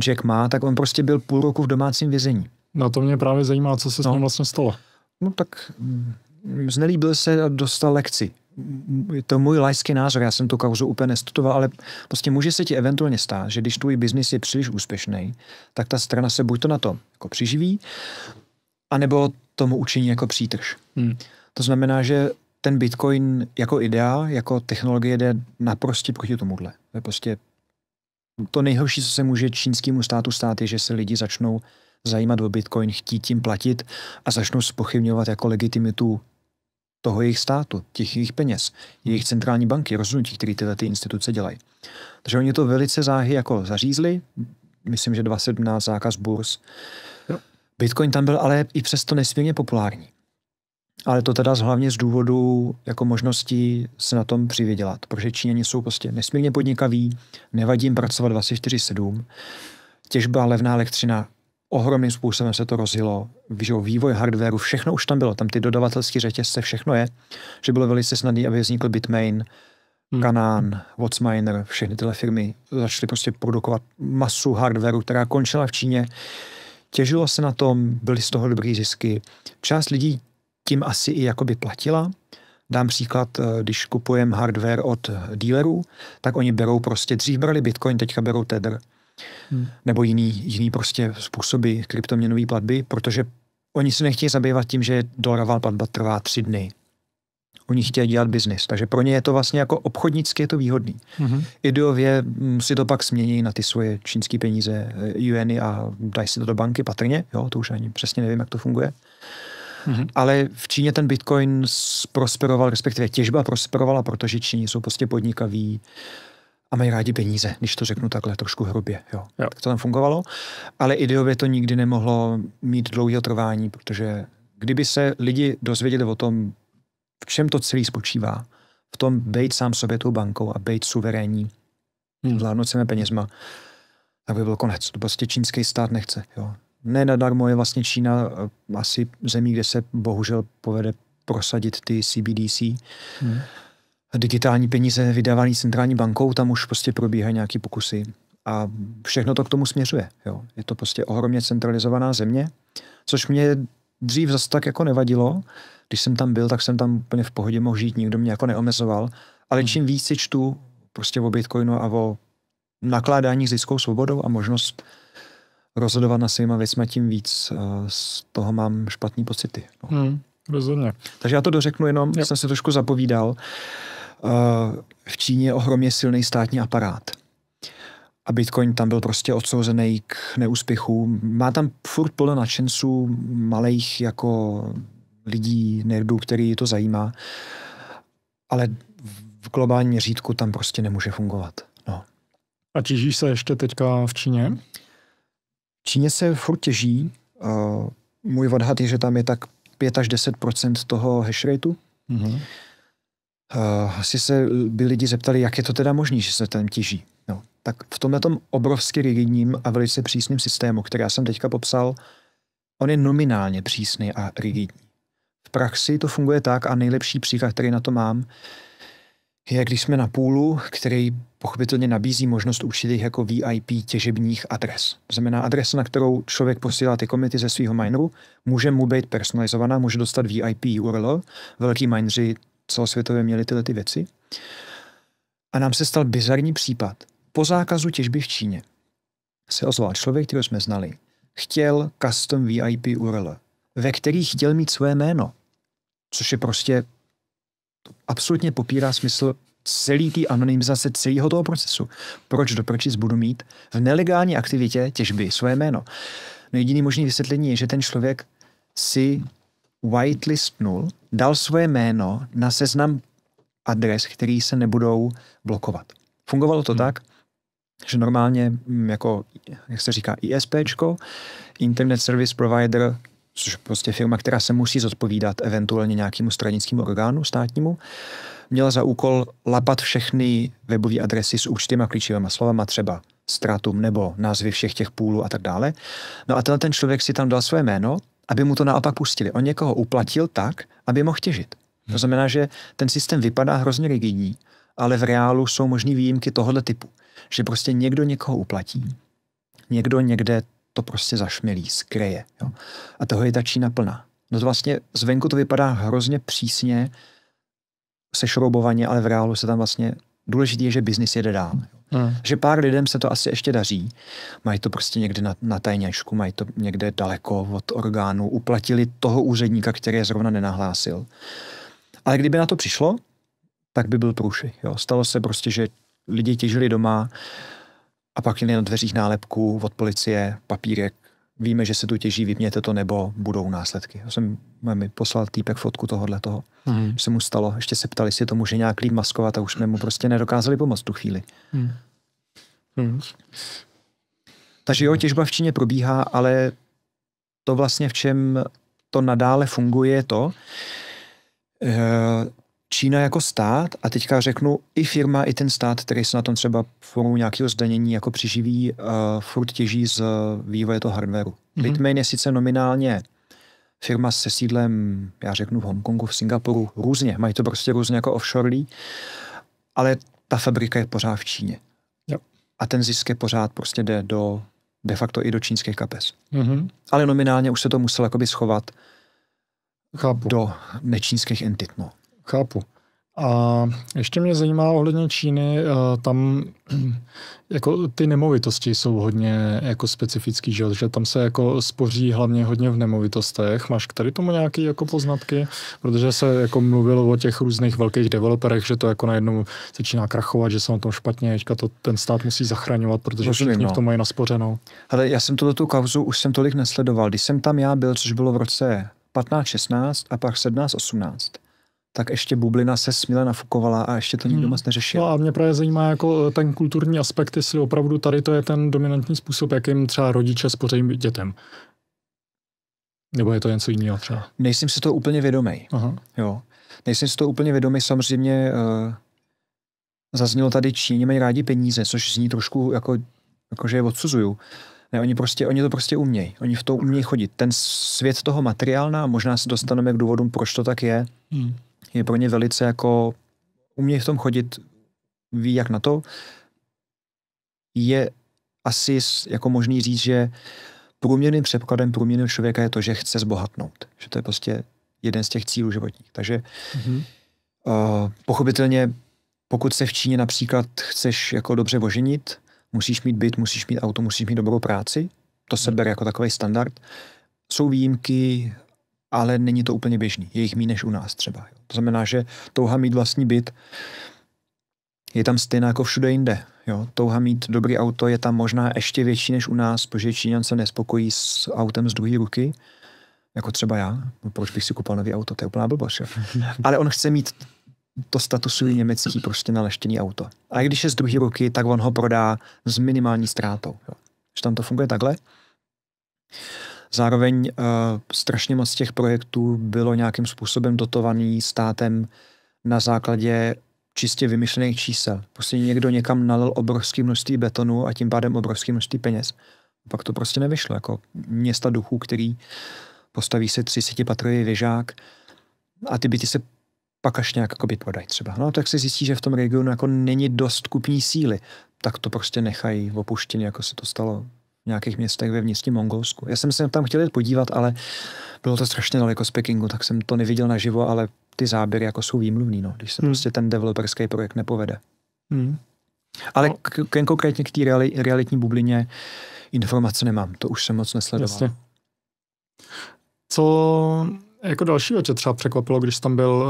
Jack Ma, tak on prostě byl půl roku v domácím vězení. No to mě právě zajímá, co se no. s ním no. vlastně stalo. No tak mm, znelíbil se a dostal lekci. Je to můj lajský názor, já jsem tu kauzu úplně nestudoval, ale prostě může se ti eventuálně stát, že když tvůj biznis je příliš úspěšný, tak ta strana se buď to na to jako přiživí, anebo tomu učiní jako přítrž. Hmm. To znamená, že ten Bitcoin jako idea, jako technologie jde naprosto proti tomuhle. To je prostě to nejhorší, co se může čínskému státu stát, je, že se lidi začnou zajímat o Bitcoin, chtít tím platit a začnou spochybňovat jako legitimitu toho jejich státu, těch jejich peněz, jejich centrální banky, rozhodnutí, které tyhle ty instituce dělají. Takže oni to velice záhy jako zařízli, myslím, že 2017 zákaz burz. Jo. Bitcoin tam byl ale i přesto nesmírně populární. Ale to teda z hlavně z důvodu jako možností se na tom přivydělat, protože Číňani jsou prostě nesmírně podnikaví, nevadí jim pracovat 24-7, těžba levná elektřina ohromným způsobem se to rozjelo. Že vývoj hardwareu, všechno už tam bylo, tam ty dodavatelské řetězce, všechno je, že bylo velice snadné, aby vznikl Bitmain, hmm. Kanán, Watchminer, všechny tyhle firmy začaly prostě produkovat masu hardwareu, která končila v Číně. Těžilo se na tom, byly z toho dobrý zisky. Část lidí tím asi i jakoby platila. Dám příklad, eh, když kupujeme hardware od dealerů, tak oni berou prostě, dřív brali Bitcoin, teďka berou Tether hmm. nebo jiný, jiný prostě způsoby kryptoměnové platby, protože oni se nechtějí zabývat tím, že dolarová platba trvá tři dny. Oni chtějí dělat biznis, takže pro ně je to vlastně jako obchodnicky je to výhodný. Mm-hmm. Ideově mm, si to pak smění na ty svoje čínské peníze, yuany eh, a dají si to do banky patrně, jo, to už ani přesně nevím, jak to funguje. Mm-hmm. Ale v Číně ten bitcoin prosperoval, respektive těžba prosperovala, protože Číni jsou prostě podnikaví, a mají rádi peníze, když to řeknu takhle trošku hrubě. Jo. Jo. Tak to tam fungovalo, ale ideově to nikdy nemohlo mít dlouhé trvání, protože kdyby se lidi dozvěděli o tom, v čem to celý spočívá, v tom být sám sobě tou bankou a být suverénní, hmm. vládnout svými penězma, tak by byl konec. To prostě čínský stát nechce. Jo. Ne nadarmo je vlastně Čína eh, asi zemí, kde se bohužel povede prosadit ty CBDC. Hmm digitální peníze vydávané centrální bankou, tam už prostě probíhají nějaké pokusy a všechno to k tomu směřuje. Jo. Je to prostě ohromně centralizovaná země, což mě dřív zase tak jako nevadilo. Když jsem tam byl, tak jsem tam úplně v pohodě mohl žít, nikdo mě jako neomezoval. Ale hmm. čím víc si čtu prostě o Bitcoinu a o nakládání s lidskou svobodou a možnost rozhodovat na svýma věcma, tím víc eh, z toho mám špatný pocity. No. Hmm, rozhodně. Takže já to dořeknu jenom, já jsem se trošku zapovídal. Uh, Eh, v Číně je ohromně silný státní aparát. A Bitcoin tam byl prostě odsouzený k neúspěchu. Má tam furt plno nadšenců, malých jako lidí, nerdů, který to zajímá, ale v globálním řídku tam prostě nemůže fungovat. No. A těžíš se ještě teďka v Číně? V Číně se furt těží. Uh, můj odhad je, že tam je tak 5 až 10 toho hash rateu. Mm-hmm uh, asi se eh, by lidi zeptali, jak je to teda možné, že se ten těží. No, tak v tomhle tom obrovsky rigidním a velice přísným systému, který já jsem teďka popsal, on je nominálně přísný a rigidní. V praxi to funguje tak a nejlepší příklad, který na to mám, je, když jsme na půlu, který pochopitelně nabízí možnost určitých jako VIP těžebních adres. To znamená adresa, na kterou člověk posílá ty komity ze svého mineru, může mu být personalizovaná, může dostat VIP URL. Velký mineři celosvětově měli tyhle ty věci. A nám se stal bizarní případ. Po zákazu těžby v Číně se ozval člověk, kterého jsme znali. Chtěl custom VIP URL, ve který chtěl mít své jméno, což je prostě absolutně popírá smysl celý té anonymizace celého toho procesu. Proč do pročic budu mít v nelegální aktivitě těžby své jméno? No jediný možný vysvětlení je, že ten člověk si whitelistnul, dal svoje jméno na seznam adres, který se nebudou blokovat. Fungovalo to hmm. tak, že normálně mm, jako, jak se říká, ISPčko, Internet Service Provider, což je prostě firma, která se musí zodpovídat eventuálně nějakému stranickému orgánu státnímu, měla za úkol lapat všechny webové adresy s určitýma klíčovými slovama, třeba stratum nebo názvy všech těch půlů a tak dále. No a tenhle ten člověk si tam dal své jméno aby mu to naopak pustili. On někoho uplatil tak, aby mohl těžit. To znamená, že ten systém vypadá hrozně rigidní, ale v reálu jsou možné výjimky tohoto typu. Že prostě někdo někoho uplatí, někdo někde to prostě zašmilí, skryje. Jo? A toho je ta Čína plná. No to vlastně zvenku to vypadá hrozně přísně, sešroubovaně, ale v reálu se tam vlastně důležité je, že biznis jede dál. Hmm. Že pár lidem se to asi ještě daří. Mají to prostě někde na, na tajněčku, mají to někde daleko od orgánů, uplatili toho úředníka, který je zrovna nenahlásil. Ale kdyby na to přišlo, tak by byl průši. Jo. Stalo se prostě, že lidi těžili doma a pak měli na dveřích nálepku od policie, papírek, víme, že se tu těží, vypněte to, nebo budou následky. Já jsem mi poslal týpek fotku tohohle toho, mm. se mu stalo. Ještě se ptali, jestli to může nějak líp maskovat a už jsme mu prostě nedokázali pomoct tu chvíli. Mm. Mm. Takže jo, těžba v Číně probíhá, ale to vlastně v čem to nadále funguje je to, eh, Čína jako stát a teďka řeknu i firma, i ten stát, který se na tom třeba formou nějakého zdanění jako přiživí, uh, furt těží z eh, vývoje toho hardwareu. Mm-hmm. Bitmain je sice nominálně firma se sídlem, já řeknu v Hongkongu, v Singapuru, různě, mají to prostě různě jako offshore, ale ta fabrika je pořád v Číně. Jo. A ten zisk je pořád prostě jde do, de facto i do čínských kapes. Mm-hmm. Ale nominálně už se to muselo jakoby schovat Chápu. do nečínských entit. No. Chápu. A ještě mě zajímá ohledně Číny, eh, tam jako ty nemovitosti jsou hodně jako specifický, že, že tam se jako spoří hlavně hodně v nemovitostech. Máš k tady tomu nějaké jako poznatky? Protože se jako mluvilo o těch různých velkých developerech, že to jako najednou začíná krachovat, že se na tom špatně, teďka to ten stát musí zachraňovat, protože Rozumím, všichni no. v tom mají naspořeno. Ale já jsem tuto tu kauzu už jsem tolik nesledoval. Když jsem tam já byl, což bylo v roce 15-16 a pak 17-18, tak ještě bublina se smíle nafukovala a ještě to nikdo hmm. moc neřešil. No a mě právě zajímá jako eh, ten kulturní aspekt, jestli opravdu tady to je ten dominantní způsob, jakým třeba rodiče spoří dětem. Nebo je to něco jiného třeba? Nejsem si to úplně vědomý. Jo. Nejsem si to úplně vědomý. Samozřejmě uh, zaznělo tady Číně mají rádi peníze, což zní trošku jako, jako že je odsuzuju. Ne, oni, prostě, oni to prostě umějí. Oni v tom umějí chodit. Ten svět toho materiálna, možná se dostaneme k důvodům, proč to tak je, hmm je pro ně velice jako, umějí v tom chodit, ví jak na to, je asi jako možný říct, že průměrným přepkladem průměrného člověka je to, že chce zbohatnout. Že to je prostě jeden z těch cílů životních. Takže mm-hmm. uh, pochopitelně, pokud se v Číně například chceš jako dobře oženit, musíš mít byt, musíš mít auto, musíš mít dobrou práci, to se mhm. bere jako takový standard. Jsou výjimky, ale není to úplně běžný. Je jich méně než u nás třeba. Jo. To znamená, že touha mít vlastní byt je tam stejná jako všude jinde. Jo. Touha mít dobrý auto je tam možná ještě větší než u nás, protože Číňan se nespokojí s autem z druhé ruky, jako třeba já. No, proč bych si kupoval nový auto? To je úplná blbost. Jo. Ale on chce mít to statusují německý prostě naleštěný auto. A když je z druhé ruky, tak on ho prodá s minimální ztrátou. Jo. Že tam to funguje takhle. Zároveň uh, strašně moc těch projektů bylo nějakým způsobem dotovaný státem na základě čistě vymyšlených čísel. Prostě někdo někam nalil obrovské množství betonu a tím pádem obrovské množství peněz. A pak to prostě nevyšlo. Jako města duchů, který postaví se 30-patrový věžák a ty byty se pak až nějak jakoby prodají třeba. No tak se zjistí, že v tom regionu jako není dost kupní síly. Tak to prostě nechají opuštěný, jako se to stalo v nějakých městech ve městě Mongolsku. Já jsem se tam chtěl jít podívat, ale bylo to strašně daleko z Pekingu, tak jsem to neviděl naživo, ale ty záběry jako jsou výmluvný, no, když se hmm. prostě ten developerský projekt nepovede. Hmm. Ale no. k, k, konkrétně k té reali, realitní bublině informace nemám, to už jsem moc nesledoval. Jasně. Co jako další věc třeba překvapilo, když tam byl,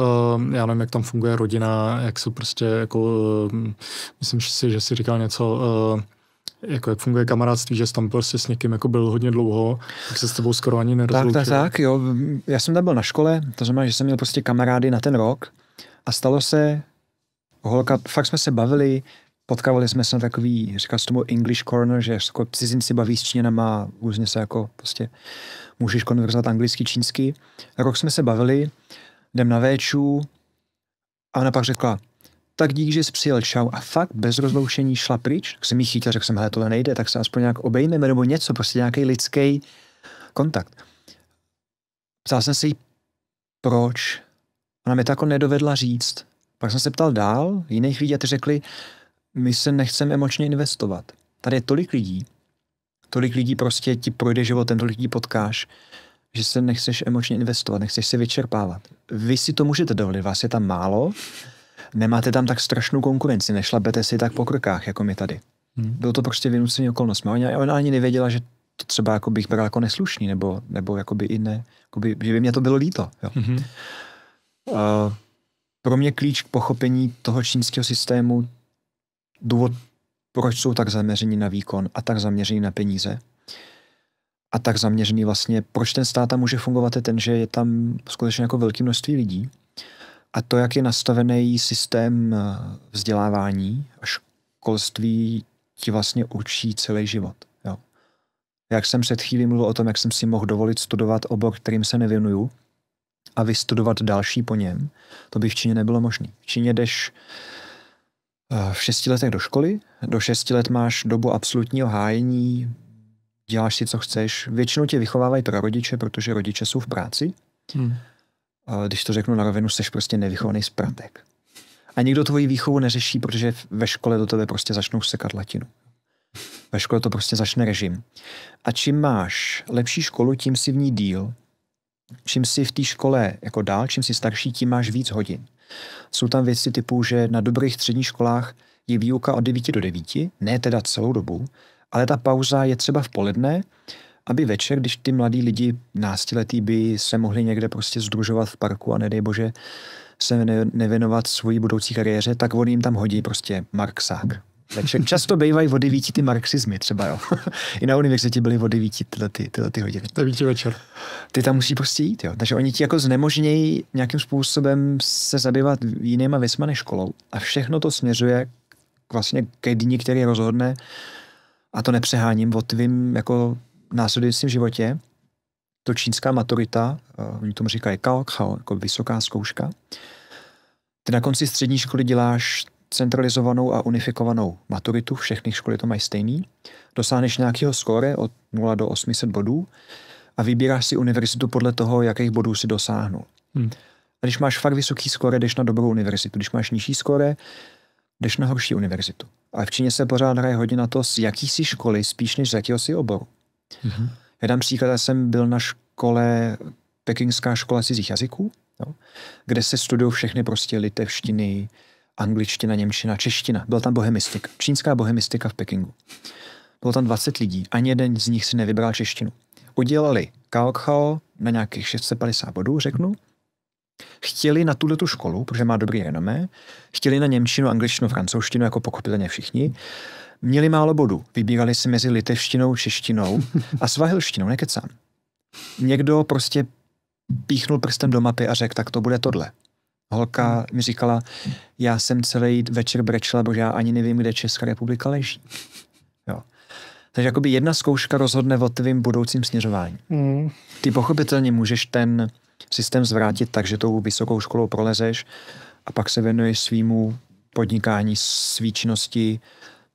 eh, já nevím, jak tam funguje rodina, jak jsou prostě jako, eh, myslím si, že si říkal něco, eh, jako jak funguje kamarádství, že jsi tam prostě s někým jako byl hodně dlouho, tak se s tebou skoro ani nerozloučil. Tak, tak, tak, jo. Já jsem tam byl na škole, to znamená, že jsem měl prostě kamarády na ten rok a stalo se, holka, fakt jsme se bavili, potkávali jsme se na takový, říkal se tomu English corner, že jako cizinci baví s Číňanama, různě se jako prostě můžeš konverzovat jako anglicky, čínsky. Rok jsme se bavili, jdem na véču a ona pak řekla, tak dík, že jsi přijel, čau. A fakt bez rozloušení šla pryč, tak jsem jí chytil, řekl jsem, hele, tohle nejde, tak se aspoň nějak obejmeme, nebo něco, prostě nějaký lidský kontakt. Ptal jsem se jí, proč? Ona mi to jako nedovedla říct. Pak jsem se ptal dál, jiných lidí a ty řekli, my se nechceme emočně investovat. Tady je tolik lidí, tolik lidí prostě ti projde životem, tolik lidí potkáš, že se nechceš emočně investovat, nechceš se vyčerpávat. Vy si to můžete dovolit, vás je tam málo, nemáte tam tak strašnou konkurenci, nešlapete si tak po krkách, jako my tady. Hmm. Bylo to prostě vynucený okolnost. Ona, ona ani nevěděla, že to třeba jako bych bral jako neslušný, nebo, nebo jakoby i ne, jakoby, že by mě to bylo líto. Jo. Hmm. Uh, pro mě klíč k pochopení toho čínského systému, důvod, proč jsou tak zaměření na výkon a tak zaměření na peníze, a tak zaměřený vlastně, proč ten stát tam může fungovat, je ten, že je tam skutečně jako velké množství lidí, a to, jak je nastavený systém eh, vzdělávání a školství, ti vlastně učí celý život. Jo. Jak jsem před chvílí mluvil o tom, jak jsem si mohl dovolit studovat obor, kterým se nevěnuju, a vystudovat další po něm, to by v Číně nebylo možné. V Číně jdeš eh, v šesti letech do školy, do šesti let máš dobu absolutního hájení, děláš si, co chceš. Většinou tě vychovávají pro rodiče, protože rodiče jsou v práci. Hmm když to řeknu na rovinu, jsi prostě nevychovaný zpratek. A nikdo tvoji výchovu neřeší, protože ve škole do tebe prostě začnou sekat latinu. Ve škole to prostě začne režim. A čím máš lepší školu, tím si v ní díl. Čím si v té škole jako dál, čím si starší, tím máš víc hodin. Jsou tam věci typu, že na dobrých středních školách je výuka od 9 do 9, ne teda celou dobu, ale ta pauza je třeba v poledne aby večer, když ty mladí lidi náctiletí by se mohli někde prostě združovat v parku a nedej bože se ne, nevěnovat svojí budoucí kariéře, tak oni jim tam hodí prostě Marxák. Večer. Často bývají vody devíti ty marxismy, třeba, jo. I na univerzitě byly vody devíti tyhle, ty, tyhle ty hodiny. Devíti večer. Ty tam musí prostě jít, jo. Takže oni ti jako znemožnějí nějakým způsobem se zabývat jinýma věcma než školou. A všechno to směřuje k vlastně ke dní, který rozhodne, a to nepřeháním, o tvým jako následujícím životě to čínská maturita, uh, oni tomu říkají kao, kao, jako vysoká zkouška, ty na konci střední školy děláš centralizovanou a unifikovanou maturitu, všechny školy to mají stejný, dosáhneš nějakého skóre od 0 do 800 bodů a vybíráš si univerzitu podle toho, jakých bodů si dosáhnul. Hmm. A když máš fakt vysoký skóre, jdeš na dobrou univerzitu. Když máš nižší skóre, jdeš na horší univerzitu. A v Číně se pořád hraje hodně na to, z jaký jsi školy, spíš než z jakého si oboru. Mm-hmm. Já dám příklad, já jsem byl na škole, pekingská škola cizích jazyků, jo, kde se studují všechny prostě litevštiny, angličtina, němčina, čeština. Byl tam bohemistik, čínská bohemistika v Pekingu. Bylo tam 20 lidí, ani jeden z nich si nevybral češtinu. Udělali kaokhao na nějakých 650 bodů, řeknu. Chtěli na tuhle tu školu, protože má dobrý renomé, chtěli na němčinu, angličtinu, francouzštinu, jako pochopitelně všichni. Měli málo bodů, vybírali si mezi litevštinou, češtinou a svahilštinou, nekecám. Někdo prostě píchnul prstem do mapy a řekl, tak to bude tohle. Holka mi říkala, já jsem celý večer brečela, protože já ani nevím, kde Česká republika leží. Jo. Takže jakoby jedna zkouška rozhodne o tvým budoucím směřování. Mm. Ty pochopitelně můžeš ten systém zvrátit tak, že tou vysokou školou prolezeš a pak se věnuješ svýmu podnikání, svý činnosti,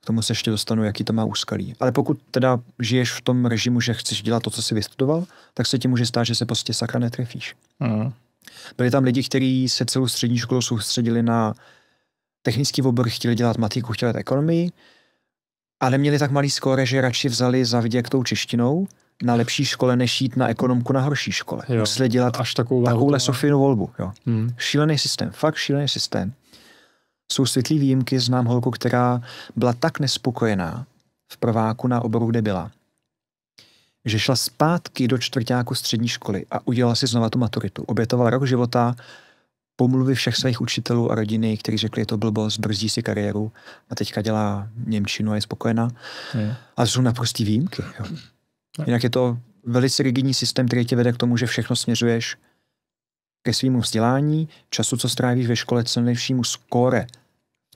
tomu se ještě dostanu, jaký to má úskalí. Ale pokud teda žiješ v tom režimu, že chceš dělat to, co jsi vystudoval, tak se ti může stát, že se prostě sakra netrefíš. Mm. Byli tam lidi, kteří se celou střední školu soustředili na technický obor, chtěli dělat matiku, chtěli dělat ekonomii, ale měli tak malý skóre, že radši vzali zaviděk tou češtinou na lepší škole, než jít na ekonomku na horší škole. Jo. Museli dělat Až takovou takovouhle no. sofinu volbu. Jo. Mm. Šílený systém, fakt šílený systém. Jsou světlý výjimky, znám holku, která byla tak nespokojená v prváku na oboru, kde byla, že šla zpátky do čtvrtáku střední školy a udělala si znova tu maturitu. Obětovala rok života, pomluvy všech svých učitelů a rodiny, kteří řekli, je to blbost, brzdí si kariéru a teďka dělá Němčinu a je spokojená. Je. A jsou naprostý výjimky. Jo. No. Jinak je to velice rigidní systém, který tě vede k tomu, že všechno směřuješ ke svýmu vzdělání, času, co strávíš ve škole, co nejvšímu skóre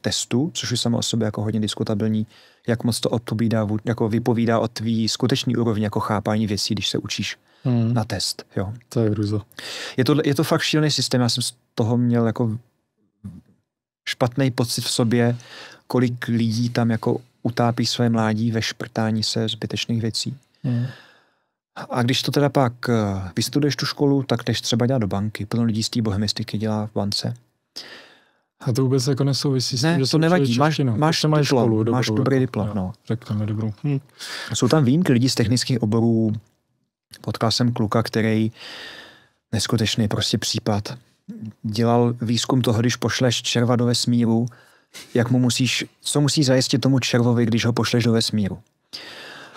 testu, což je samo o sobě jako hodně diskutabilní, jak moc to odpovídá, jako vypovídá o tvý skutečný úrovni jako chápání věcí, když se učíš hmm. na test. Jo. To je hruzo. Je to, je to fakt šílený systém, já jsem z toho měl jako špatný pocit v sobě, kolik lidí tam jako utápí své mládí ve šprtání se zbytečných věcí. Hmm. A když to teda pak eh, vystuduješ tu školu, tak než třeba dělat do banky. Plno lidí z té bohemistiky dělá v bance. A to vůbec jako nesouvisí s tím, ne, že to nevadí. Máš, češtinu. máš, prostě máš diplom, školu, dobrou, máš dobrý jako- diplom. no. Řekneme dobrou. Hm. Jsou tam výjimky lidí z technických oborů. Potkal jsem kluka, který neskutečný prostě případ. Dělal výzkum toho, když pošleš červa do vesmíru, jak mu musíš, co musí zajistit tomu červovi, když ho pošleš do vesmíru.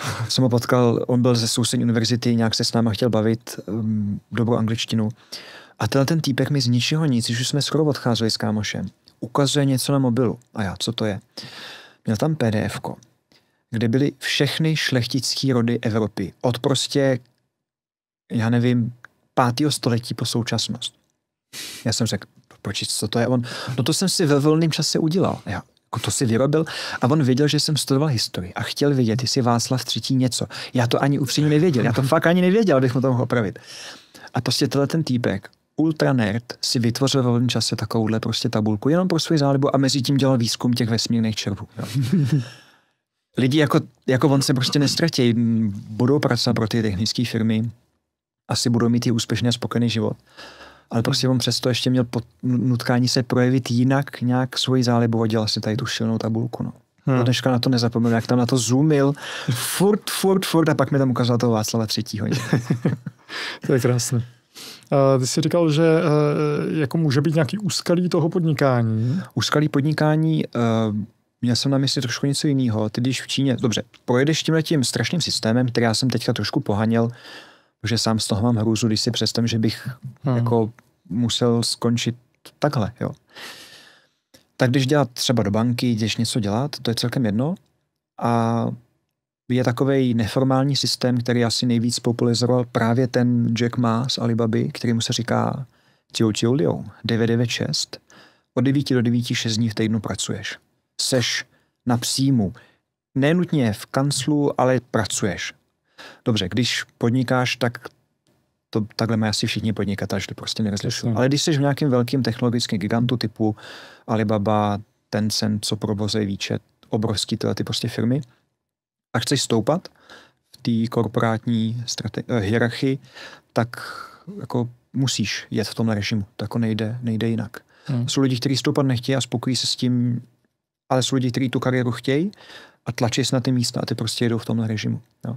jsem ho potkal, on byl ze sousední univerzity, nějak se s náma chtěl bavit um, dobrou angličtinu. A tenhle ten týpek mi z ničeho nic, když jsme skoro odcházeli s kámošem, ukazuje něco na mobilu. A já, co to je? Měl tam pdf kde byly všechny šlechtické rody Evropy. Od prostě, já nevím, pátého století po současnost. Já jsem řekl, no, proč, co to je? On, no to jsem si ve volném čase udělal. Já, jako to si vyrobil. A on věděl, že jsem studoval historii a chtěl vědět, jestli Václav třetí něco. Já to ani upřímně nevěděl, já to fakt ani nevěděl, abych mu to mohl opravit. A prostě tenhle ten týpek, ultra nerd, si vytvořil v volném čase takovouhle prostě tabulku jenom pro svůj zálibu a mezi tím dělal výzkum těch vesmírných červů. Jo. Lidi jako, jako on se prostě nestratí, budou pracovat pro ty technické firmy, asi budou mít i úspěšný a spokojený život ale mhm. prostě on přesto ještě měl pod, nutkání se projevit jinak, nějak svoji zálibu dělal asi tady tu šilnou tabulku. No. Hmm. dneška na to nezapomenu, jak tam na to zoomil, furt, furt, furt a pak mi tam ukázal toho Václava třetího. to je krásné. Ty jsi říkal, že eh, jako může být nějaký úskalí toho podnikání. Úskalí podnikání, eh, měl jsem na mysli trošku něco jiného. Ty když v Číně, dobře, projedeš tímhle tím strašným systémem, který já jsem teďka trošku pohaněl, že sám z toho mám hrůzu, když si představím, že bych hmm. jako musel skončit takhle, jo. Tak když dělat třeba do banky, když něco dělat, to je celkem jedno. A je takový neformální systém, který asi nejvíc popularizoval právě ten Jack Ma z Alibaby, mu se říká Tio Tio Liu, 996. Od 9 do 9, 6 dní v týdnu pracuješ. Seš na příjmu. Nenutně v kanclu, ale pracuješ dobře, když podnikáš, tak to takhle mají asi všichni podnikatelé, že to prostě nerozlišují. Ale když jsi v nějakém velkém technologickém gigantu typu Alibaba, Tencent, co provozuje výčet, obrovský tyhle ty prostě firmy, a chceš stoupat v té korporátní strate- eh, hierarchii, tak jako musíš jet v tom režimu, tak jako nejde, nejde jinak. Hmm. Jsou lidi, kteří stoupat nechtějí a spokojí se s tím, ale jsou lidi, kteří tu kariéru chtějí a tlačí se na ty místa a ty prostě jedou v tomhle režimu. Jo.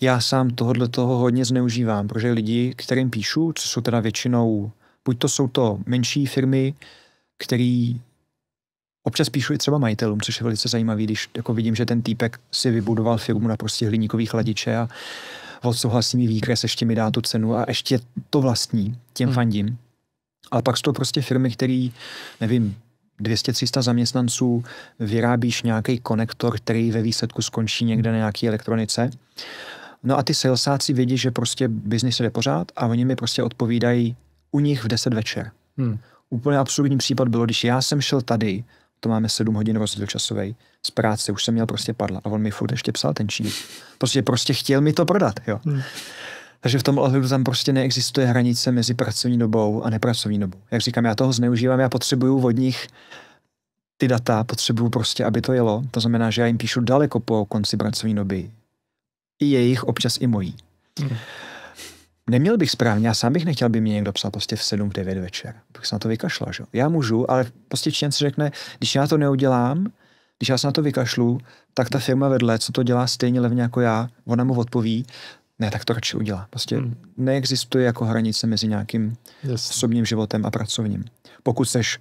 Já sám tohle toho hodně zneužívám, protože lidi, kterým píšu, co jsou teda většinou, buď to jsou to menší firmy, který občas píšu i třeba majitelům, což je velice zajímavý, když jako vidím, že ten týpek si vybudoval firmu na prostě hliníkových hladiče a odsouhlasí mi výkres, ještě mi dá tu cenu a ještě to vlastní, těm hmm. fandím. Ale pak jsou to prostě firmy, které, nevím, 200-300 zaměstnanců, vyrábíš nějaký konektor, který ve výsledku skončí někde na nějaké elektronice. No a ty salesáci vidí, že prostě biznis jde pořád a oni mi prostě odpovídají u nich v 10 večer. Hmm. Úplně absurdní případ bylo, když já jsem šel tady, to máme 7 hodin rozdíl časový, z práce už jsem měl prostě padla a on mi furt ještě psal ten čín. Prostě prostě chtěl mi to prodat, jo. Hmm. Takže v tom ohledu tam prostě neexistuje hranice mezi pracovní dobou a nepracovní dobou. Jak říkám, já toho zneužívám, já potřebuju od nich ty data, potřebuju prostě, aby to jelo. To znamená, že já jim píšu daleko po konci pracovní doby. I jejich, občas i mojí. Hmm. Neměl bych správně, já sám bych nechtěl, by mě někdo psal prostě v 7, v 9 večer. Bych se na to vykašla, že? Já můžu, ale prostě si řekne, když já to neudělám, když já se na to vykašlu, tak ta firma vedle, co to dělá stejně levně jako já, ona mu odpoví, ne, tak to radši udělá. Prostě hmm. neexistuje jako hranice mezi nějakým yes. osobním životem a pracovním. Pokud seš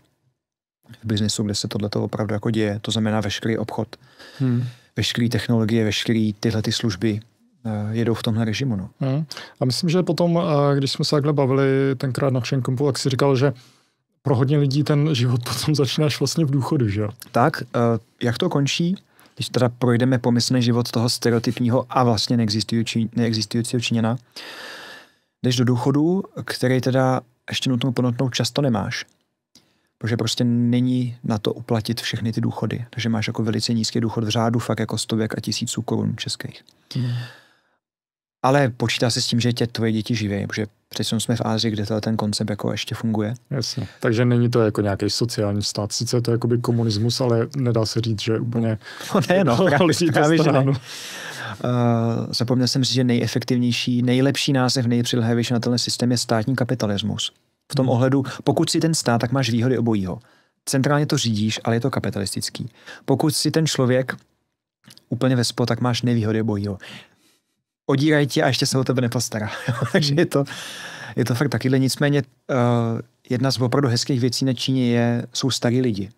v biznesu, kde se tohle opravdu jako děje, to znamená veškerý obchod, hmm. veškerý technologie, veškerý tyhle ty služby, eh, jedou v tomhle režimu. No. Hmm. A myslím, že potom, eh, když jsme se takhle bavili tenkrát na kompu, tak si říkal, že pro hodně lidí ten život potom začínáš vlastně v důchodu, že jo? Tak, eh, jak to končí? když teda projdeme pomyslný život toho stereotypního a vlastně neexistující, neexistujícího Číňana, jdeš do důchodu, který teda ještě nutnou ponotnou často nemáš, protože prostě není na to uplatit všechny ty důchody. Takže máš jako velice nízký důchod v řádu fakt jako stověk a tisíců korun českých. Hmm ale počítá se s tím, že tě tvoje děti živí, protože přece jsme v Ázii, kde ten koncept jako ještě funguje. Jasně. Takže není to jako nějaký sociální stát. Sice je jako by komunismus, ale nedá se říct, že úplně... No ne, no, právě, právě že ne. Uh, zapomněl jsem si, že nejefektivnější, nejlepší název, nejpřilhavější na tenhle systém je státní kapitalismus. V tom hmm. ohledu, pokud si ten stát, tak máš výhody obojího. Centrálně to řídíš, ale je to kapitalistický. Pokud si ten člověk úplně ve spo, tak máš nevýhody obojího odírají tě a ještě se o tebe nepostará. Takže hmm. je to, je to fakt takyhle. Nicméně uh, jedna z opravdu hezkých věcí na Číně je, jsou starý lidi.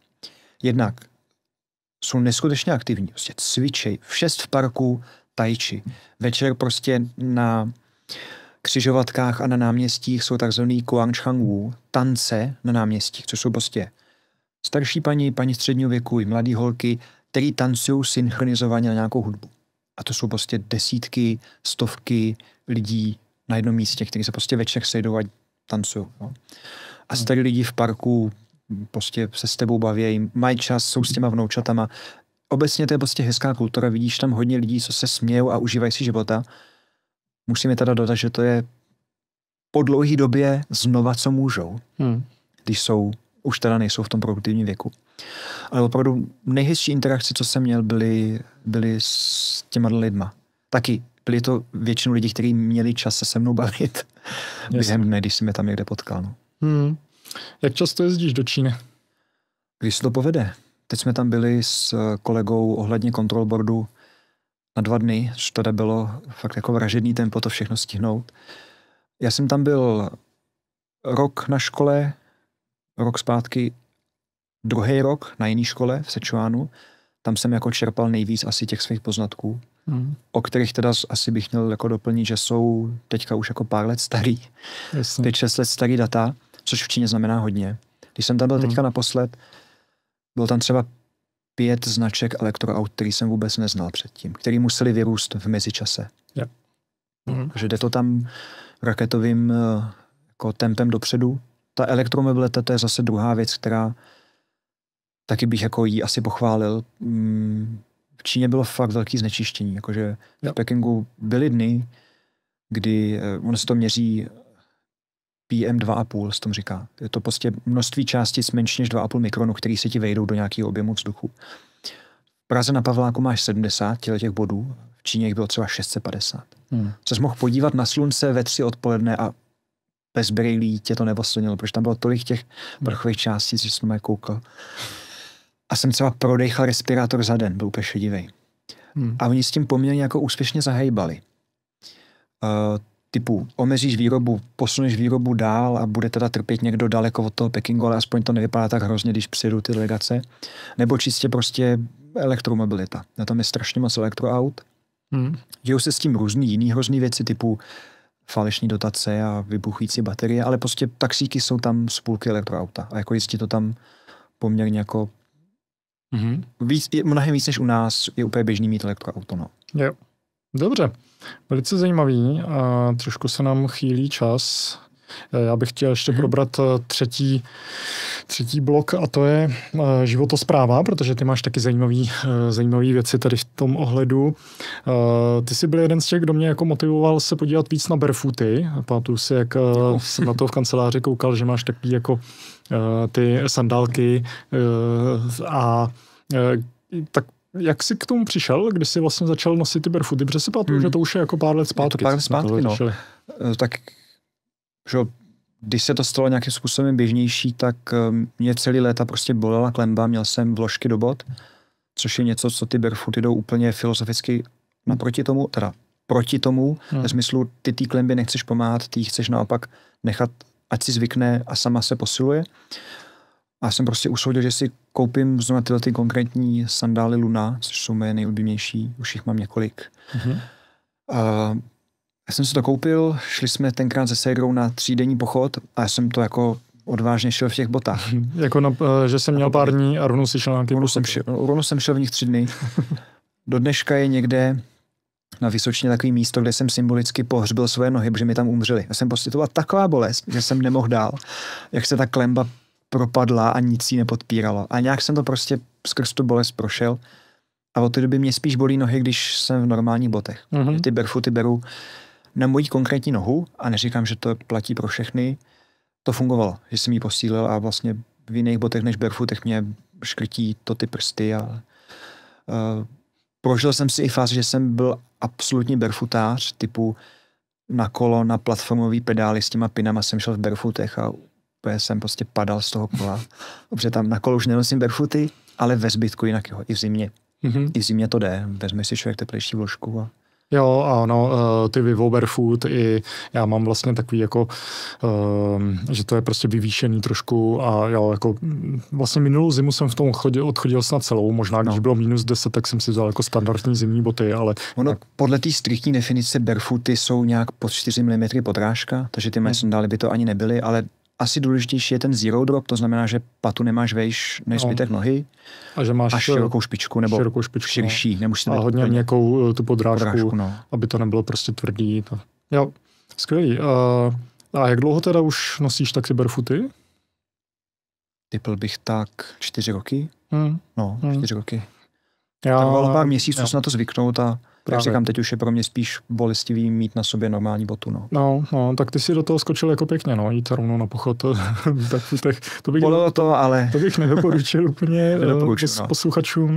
Jednak jsou neskutečně aktivní, prostě cvičej. V šest v parku tajči. Večer prostě na křižovatkách a na náměstích jsou takzvaný Kuangchangwu, tance na náměstích, což jsou prostě starší paní, paní středního věku i mladý holky, který tancují synchronizovaně na nějakou hudbu. A to jsou prostě desítky, stovky lidí na jednom místě, kteří se prostě večer sejdou a tancují. No. A hmm. starý lidi v parku prostě se s tebou baví, mají čas, jsou s těma vnoučatama. Obecně to je prostě hezká kultura, vidíš tam hodně lidí, co se smějou a užívají si života. Musíme teda dodat, že to je po dlouhé době znova, co můžou. Hmm. Když jsou už teda nejsou v tom produktivním věku. Ale opravdu nejhezčí interakce, co jsem měl, byly, byly s těma lidma. Taky byli to většinu lidí, kteří měli čas se se mnou bavit během dne, když jsem je tam někde potkal. No. Hmm. Jak často jezdíš do Číny? Když se to povede. Teď jsme tam byli s kolegou ohledně kontrolbordu na dva dny, což teda bylo fakt jako vražedný tempo to všechno stihnout. Já jsem tam byl rok na škole, rok zpátky druhý rok na jiné škole v Sečuánu. Tam jsem jako čerpal nejvíc asi těch svých poznatků, mm. o kterých teda asi bych měl jako doplnit, že jsou teďka už jako pár let starý, Jasně. 5 let starý data, což v Číně znamená hodně. Když jsem tam byl mm. teďka naposled, bylo tam třeba pět značek elektroaut, který jsem vůbec neznal předtím, který museli vyrůst v mezičase. Yeah. Mm. Takže hmm. jde to tam raketovým eh, jako tempem dopředu, ta elektromobilita, to je zase druhá věc, která taky bych jako jí asi pochválil. Mm, v Číně bylo fakt velký znečištění, jakože v Pekingu byly dny, kdy eh, ono se to měří PM2,5, se tomu říká. Je to prostě množství částic menší než 2,5 mikronu, které se ti vejdou do nějakého objemu vzduchu. V Praze na Pavláku máš 70 těch bodů, v Číně jich bylo třeba 650. Hmm. Se mohl podívat na slunce ve tři odpoledne a bez brýlí tě to nevoslnilo, protože tam bylo tolik těch hmm. vrchových částí, že jsem jako koukal. A jsem třeba prodejchal respirátor za den, byl úplně šedivý. Hmm. A oni s tím poměrně jako úspěšně zahejbali. Uh, typu omezíš výrobu, posuneš výrobu dál a bude teda trpět někdo daleko od toho Pekingu, ale aspoň to nevypadá tak hrozně, když přijdu ty delegace. Nebo čistě prostě elektromobilita. Na tom je strašně moc elektroaut. Hmm. Dějou se s tím různý jiný hrozný věci typu falešní dotace a vybuchující baterie, ale prostě taxíky jsou tam z půlky elektroauta a jako jistě to tam poměrně jako mm-hmm. víc, je, mnohem víc než u nás je úplně běžný mít elektroauto. No. Jo. Dobře, velice zajímavý a trošku se nám chýlí čas. Eh, já bych chtěl ještě mhm. probrat eh, třetí, třetí blok a to je eh, životospráva, protože ty máš taky zajímavý, zajímavý věci tady v tom ohledu. Ty jsi byl jeden z těch, kdo mě jako motivoval se podívat víc na barefooty. Pamatuju si, jak Děkuji. jsem na to v kanceláři koukal, že máš takový jako ty sandálky a tak jak jsi k tomu přišel, když jsi vlastně začal nosit ty barefooty? Protože si pamatuju, hmm. že to už je jako pár let zpátky. Je to jako pár let zpátky, no. Tak že když se to stalo nějakým způsobem běžnější, tak ehm, mě celý léta prostě bolela klemba, měl jsem vložky do bod, což je něco, co ty barefooty jdou úplně filozoficky naproti tomu, teda proti tomu, hmm. ve smyslu, ty ty klemby nechceš pomáhat, ty chceš naopak nechat, ať si zvykne a sama se posiluje. A jsem prostě usoudil, že si koupím zrovna tyhle ty konkrétní sandály Luna, což jsou moje nejoblíbenější, už jich mám několik. hmm Uh, já jsem si to koupil, šli jsme tenkrát se ségrou na třídenní pochod a já jsem to jako odvážně šel v těch botách. Mhm. jako na, eh, že jsem měl jako pár dní a rovnou si šel na rovnou jsem šel, rovnou jsem šel v nich tři dny. Do dneška je někde na Vysočně takový místo, kde jsem symbolicky pohřbil své nohy, protože mi tam umřeli. Já jsem pocitoval prostě, taková bolest, že jsem nemohl dál, jak se ta klemba propadla a nic jí nepodpíralo. A nějak jsem to prostě skrz tu bolest prošel. A od té doby mě spíš bolí nohy, když jsem v normálních botech. Mm-hmm. Ty berfuty beru na moji konkrétní nohu, a neříkám, že to platí pro všechny, to fungovalo, že jsem ji posílil a vlastně v jiných botech než barefootech mě škrtí to ty prsty a uh, prožil jsem si i fázi, že jsem byl absolutní barefootář, typu na kolo, na platformový pedály s těma pinama jsem šel v barefootech a úplně jsem prostě padal z toho kola. Dobře, tam na kolo už nenosím barefooty, ale ve zbytku jinak jo, i v zimě. Mm-hmm. I v zimě to jde, vezme si člověk teplejší vložku a Jo, ano, eh, ty Vivo Barefoot i já mám vlastně takový jako, eh, že to je prostě vyvýšený trošku a jo, jako mm, vlastně minulou zimu jsem v tom chodil, odchodil snad celou, možná když no. bylo minus 10, tak jsem si vzal jako standardní zimní boty, ale... Ono tak... podle té striktní definice barefooty jsou nějak pod 4 mm podrážka, takže ty mé hmm. sandály by to ani nebyly, ale asi důležitější je ten zero drop, to znamená, že patu nemáš vejš než no. zbytek nohy a že máš a širokou špičku nebo širokou špičku, no. širší. No. A hodně nějakou eh, tu podrážku, podrážku no. aby to nebylo prostě tvrdý. To. Jo, skvělý. A, a jak dlouho teda už nosíš taky barefooty? Typl bych tak čtyři roky. Hmm. No, hmm. čtyři roky. Já, Trvalo pár měsíců se na to zvyknout a Právě. Jak říkám, teď už je pro mě spíš bolestivý mít na sobě normální botu. No, no, no tak ty si do toho skočil jako pěkně, no, jít rovnou na pochod. tak, tak, to bych, Bolo to, ale... To bych nedoporučil úplně eh, nedoporučil, pos, no. posluchačům.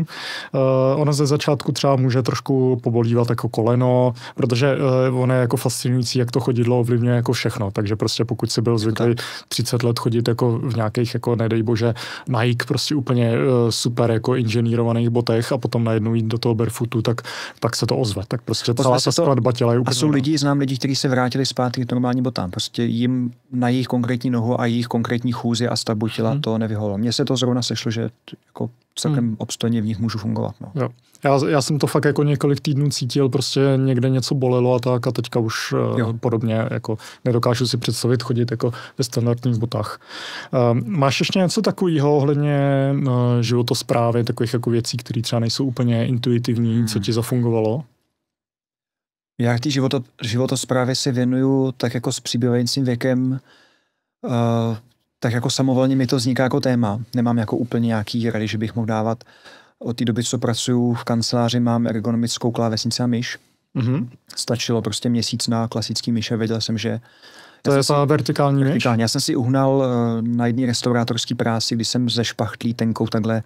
Uh, ono ze začátku třeba může trošku pobolívat jako koleno, protože uh, ono je jako fascinující, jak to chodidlo ovlivňuje jako všechno. Takže prostě pokud si byl zvyklý 30 let chodit jako v nějakých, jako nedej bože, Nike prostě úplně uh, super jako inženýrovaných botech a potom najednou jít do toho barefootu, tak, tak se to ozve, tak prostě ta, ta skladba těla je úplně A jsou lidi, znám lidi, kteří se vrátili zpátky k normální botám. Prostě jim na jejich konkrétní nohu a jejich konkrétní chůzi a stavbu těla hmm. to nevyholo. Mně se to zrovna sešlo, že jako celkem hmm. obstojně v nich můžu fungovat. No. Jo. Já, já jsem to fakt jako několik týdnů cítil, prostě někde něco bolelo a tak a teďka už eh, jo. podobně jako nedokážu si představit chodit jako ve standardních botách. Um, ehm, máš ještě něco takového ohledně uh, životosprávy, takových jako věcí, které třeba nejsou úplně intuitivní, hmm. co ti zafungovalo? Já k té životo, životosprávě se věnuju tak jako s přibývajícím věkem uh, tak jako samovolně mi to vzniká jako téma. Nemám jako úplně nějaký rady, že bych mohl dávat. Od té doby, co pracuju v kanceláři, mám ergonomickou klávesnici a myš. Mm-hmm. Stačilo prostě měsíc na klasický myš a věděl jsem, že to je ta vertikální myš? Vertikální. Já jsem si uhnal eh, na jedné restaurátorské práci, kdy jsem ze špachtlí tenkou takhle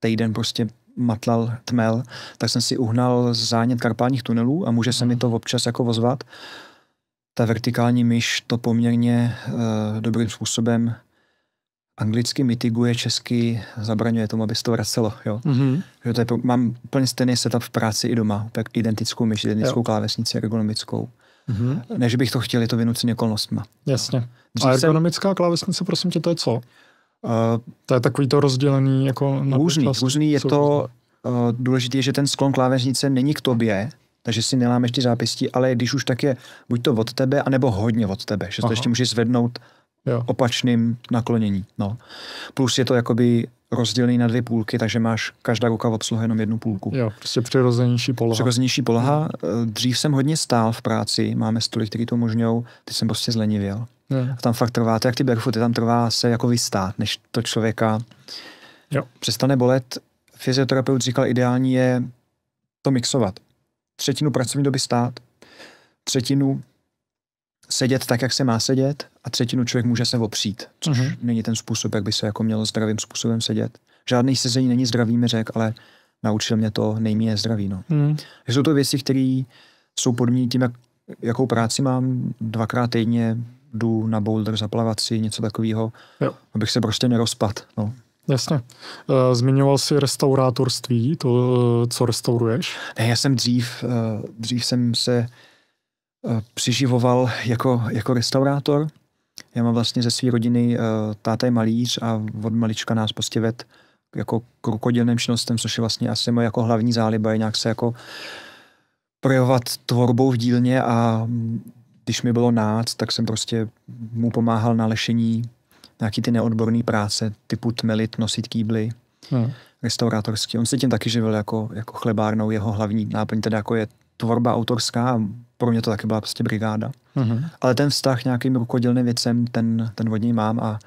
týden prostě matlal tmel, tak jsem si uhnal zánět karpálních tunelů a může se mi mhm. to občas jako vozvat. Ta vertikální myš to poměrně uh, dobrým způsobem anglicky mitiguje, česky zabraňuje tomu, aby se to vracelo. Jo? Mm-hmm. Že to je, mám úplně stejný setup v práci i doma, identickou myš, identickou jo. klávesnici, ergonomickou. Mm-hmm. Než bych to chtěl, je to vynucený okolnostma. Jasně. No. A ergonomická jsem... klávesnice, prosím tě, to je co? Uh, to je takový to rozdělený jako na Různý, různý je to, různý. Uh, důležité je, že ten sklon klávesnice není k tobě, takže si nelámeš ty zápěstí, ale když už tak je buď to od tebe, anebo hodně od tebe, že to Aha. ještě můžeš zvednout jo. opačným naklonění. No. Plus je to jakoby rozdělený na dvě půlky, takže máš každá ruka obsluhu jenom jednu půlku. Jo, prostě přirozenější poloha. Přirozenější poloha. Eh, dřív jsem hodně stál v práci, máme stoly, který to umožňují, ty jsem prostě zlenivěl. Jo. A tam fakt trvá, to jak ty barefooty, tam trvá se jako vystát, než to člověka jo. přestane bolet. Fyzioterapeut říkal, ideální je to mixovat třetinu pracovní doby stát, třetinu sedět tak, jak se má sedět a třetinu člověk může se opřít, což uh-huh. není ten způsob, jak by se jako mělo zdravým způsobem sedět. Žádný sezení není zdravý, mi řek, ale naučil mě to nejméně zdravý. No. Uh-huh. Jsou to věci, které jsou podmíněny tím, jak, jakou práci mám. Dvakrát týdně jdu na boulder zaplavat si, něco takového, abych se prostě nerozpad. No. Jasně. Eh, zmiňoval jsi restaurátorství, to, eh, co restauruješ? Ne, já jsem dřív, eh, dřív jsem se přiživoval jako, jako restaurátor. Já mám vlastně ze své rodiny táta je malíř a od malička nás prostě ved jako k rukodělným činnostem, což je vlastně asi moje jako hlavní záliba, je nějak se jako projevovat tvorbou v dílně a mm, když mi bylo nác, tak jsem prostě mu pomáhal na lešení nějaký ty neodborné práce typu tmelit, nosit kýbly, hmm. restaurátorský. On se tím taky živil jako, jako chlebárnou, jeho hlavní náplň teda jako je tvorba autorská pro mě to taky byla prostě brigáda. Hmm. Ale ten vztah nějakým rukodělným věcem, ten, ten od něj mám a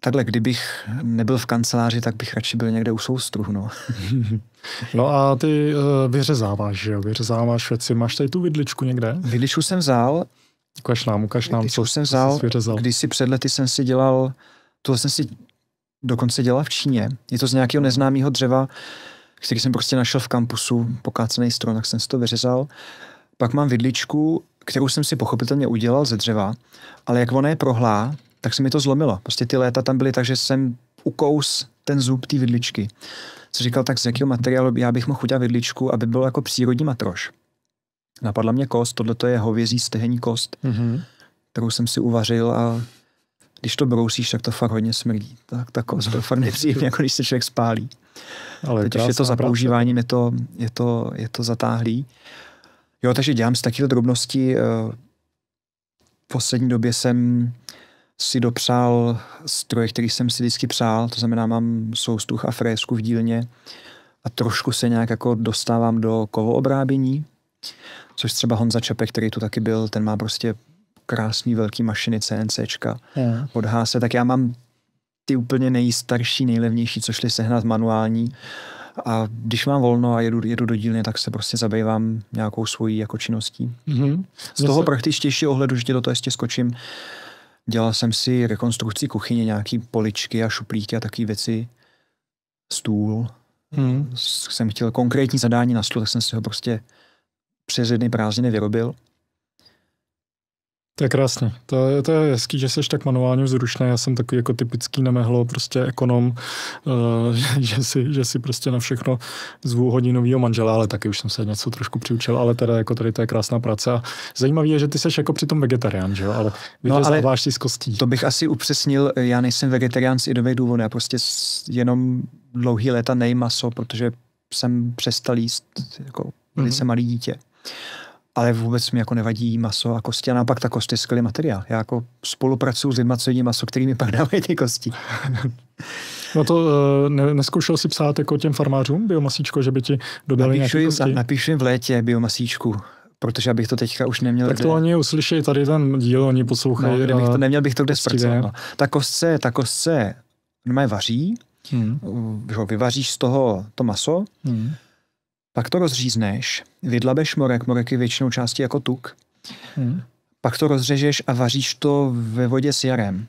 takhle, kdybych nebyl v kanceláři, tak bych radši byl někde u soustruhu, no. no a ty uh, vyřezáváš, že jo? Vyřezáváš věci. Máš tady tu vidličku někde? Vidličku jsem vzal, Ukaž nám, ukaž nám, Když co jsem vzal, jsi vyřezal. Když si před lety jsem si dělal, to jsem si dokonce dělal v Číně. Je to z nějakého neznámého dřeva, který jsem prostě našel v kampusu, pokácený strom, tak jsem si to vyřezal. Pak mám vidličku, kterou jsem si pochopitelně udělal ze dřeva, ale jak ona je prohlá, tak se mi to zlomilo. Prostě ty léta tam byly, takže jsem ukous ten zub té vidličky. Co říkal, tak z jakého materiálu já bych mohl udělat vidličku, aby byl jako přírodní matroš. Napadla mě kost, tohle je hovězí stehenní kost, mm-hmm. kterou jsem si uvařil a když to brousíš, tak to fakt hodně smrdí. Tak ta kost, to fakt nepříjemně, jako když se člověk spálí. Ale Teď už je to za používáním, je to, je to, je to zatáhlý. Jo, takže dělám z takové drobnosti. Eh, v poslední době jsem si dopřál stroje, který jsem si vždycky přál, to znamená mám soustruh a frésku v dílně a trošku se nějak jako dostávám do kovoobrábění, Což třeba Honza Čepek, který tu taky byl, ten má prostě krásný velký mašiny CNCčka yeah. od Hase, tak já mám ty úplně nejstarší, nejlevnější, co šli sehnat manuální. A když mám volno a jedu, jedu do dílny, tak se prostě zabývám nějakou svojí jako činností. Mm-hmm. Z toho Zase... praktičtějšího ohledu, že do toho ještě skočím, dělal jsem si rekonstrukci kuchyně, nějaký poličky a šuplíky a takové věci, stůl. Mm. Jsem chtěl konkrétní zadání na stůl, tak jsem si ho prostě přes jedny prázdniny vyrobil. To je krásně. To je, to je hezký, že jsi tak manuálně vzrušný. Já jsem takový jako typický nemehlo, prostě ekonom, uh, že, si, že si prostě na všechno zvu hodinovýho manžela, ale taky už jsem se něco trošku přiučil, ale teda jako tady to je krásná práce. A zajímavý je, že ty jsi jako přitom vegetarián, že jo? Ale no, ale z kostí. To bych asi upřesnil, já nejsem vegetarián z ideových důvodů, já prostě jenom dlouhý léta nejím maso, protože jsem přestal jíst jako velice mm-hmm. malý dítě ale vůbec mi jako nevadí maso a kosti. A naopak ta kost je skvělý materiál. Já jako spolupracuju s lidmi, co jedí maso, kterými pak dávají ty kosti. No to eh, ne, neskoušel si psát jako těm farmářům biomasíčko, že by ti dodali napíšu jim, kosti? Napíšu jim v létě biomasíčku, protože abych to teďka už neměl. Tak to kde... oni uslyší tady ten díl, oni poslouchají. No, a... to, neměl bych to kde zpracovat. No. Ta kostce, ta kostce vaří, hmm. vyvaříš z toho to maso, hmm pak to rozřízneš, vydlabeš morek, morek je většinou části jako tuk. Hmm. Pak to rozřežeš a vaříš to ve vodě s jarem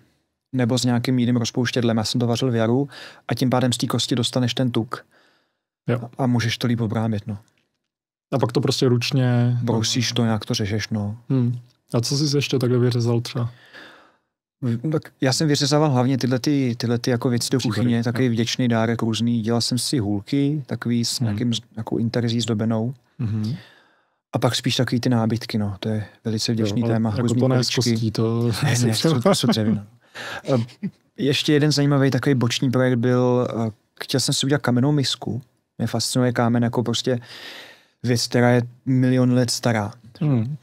nebo s nějakým jiným rozpouštědlem. Já jsem to vařil v jaru a tím pádem z té kosti dostaneš ten tuk. Jo. A můžeš to líp obrámit, no. A pak to prostě ručně... Brousíš to, nějak to řežeš, no. Hmm. A co jsi ještě takhle vyřezal třeba? No tak já jsem vyřezával hlavně tyhle, ty, tyhle ty jako věci do kuchyně, takový no. vděčný dárek různý. Dělal jsem si hůlky, takový s mhm. nějakým, jako interzí zdobenou. Mm-hmm. A pak spíš takový ty nábytky, no, to je velice vděčný jo, téma. Jako to ne to... Ne, ne, to, to jsou dřevina. Eh, ještě jeden zajímavý takový boční projekt byl, eh, chtěl jsem si udělat kamennou misku. Mě fascinuje kámen jako prostě věc, která je milion let stará. Hmm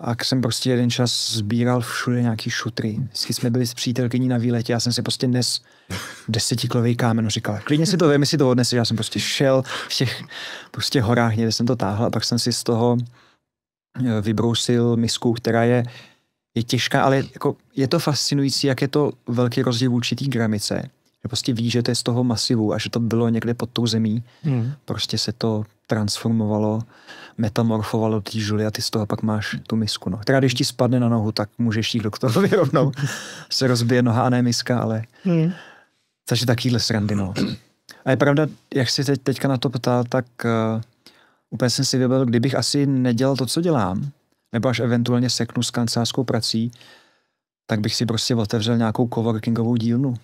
a jsem prostě jeden čas sbíral všude nějaký šutry. Vždycky jsme byli s přítelkyní na výletě, já jsem si prostě dnes desetiklový kámen říkal, klidně si to vem, si to odnesi. Já jsem prostě šel v těch prostě horách, někde jsem to táhl a pak jsem si z toho e, vybrousil misku, která je je těžká, ale jako je to fascinující, jak je to velký rozdíl vůči té gramice. Že prostě ví, že to je z toho masivu a že to bylo někde pod tou zemí. Hmm. Prostě se to transformovalo, metamorfovalo ty žuly a ty z toho pak máš tu misku. No. Teda když ti spadne na nohu, tak můžeš jít doktorovi rovnou. se rozbije noha a ne miska, ale... Hmm. Takže takýhle srandy, no. A je pravda, jak si teď, teďka na to ptal, tak uh, úplně jsem si vybavil, kdybych asi nedělal to, co dělám, nebo až eventuálně seknu s kancelářskou prací, tak bych si prostě otevřel nějakou coworkingovou dílnu.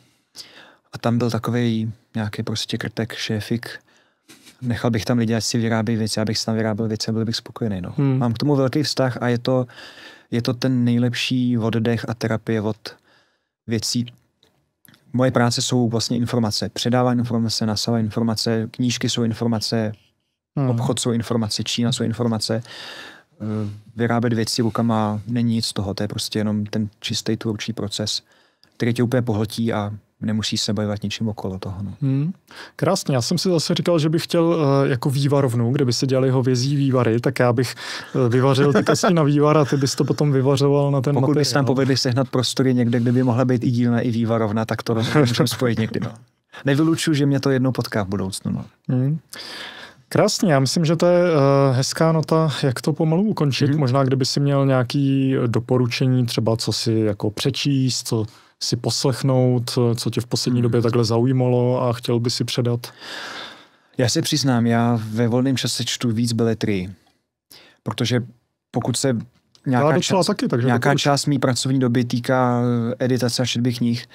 A tam byl takový nějaký prostě krtek, šéfik, nechal bych tam lidi, ať si vyrábí věci, abych si tam vyráběl věci a byl bych spokojený. No. Hmm. Mám k tomu velký vztah a je to, je to ten nejlepší oddech a terapie od věcí. Moje práce jsou vlastně informace. předávání informace, nasává informace, knížky jsou informace, hmm. obchod jsou informace, Čína jsou informace. Eh, vyrábět věci rukama není nic z toho, to je prostě jenom ten čistý tvůrčí proces, který tě úplně pohltí a nemusí se bojovat ničím okolo toho. No. Hmm. Krásně, já jsem si zase říkal, že bych chtěl uh, jako vývarovnu, kde by se dělali hovězí vývary, tak já bych uh, vyvařil ty kosti na vývar a ty bys to potom vyvařoval na ten Pokud materiál. bys nám povedli sehnat prostory někde, kde by mohla být i dílna, i vývarovna, tak to rozhodně spojit někdy. No. Nevylučuju, že mě to jednou potká v budoucnu. No. Hmm. Krásně, já myslím, že to je eh, hezká nota, jak to pomalu ukončit. Mm-hmm. Možná, kdyby si měl nějaké doporučení, třeba co si jako přečíst, co si poslechnout, co tě v poslední době hmm. takhle zaujímalo a chtěl by si předat? Já se přiznám, já ve volném čase čtu víc beletry, protože pokud se nějaká, čas taky, takže nějaká už... část mý pracovní doby týká eh, editace a šedby knih,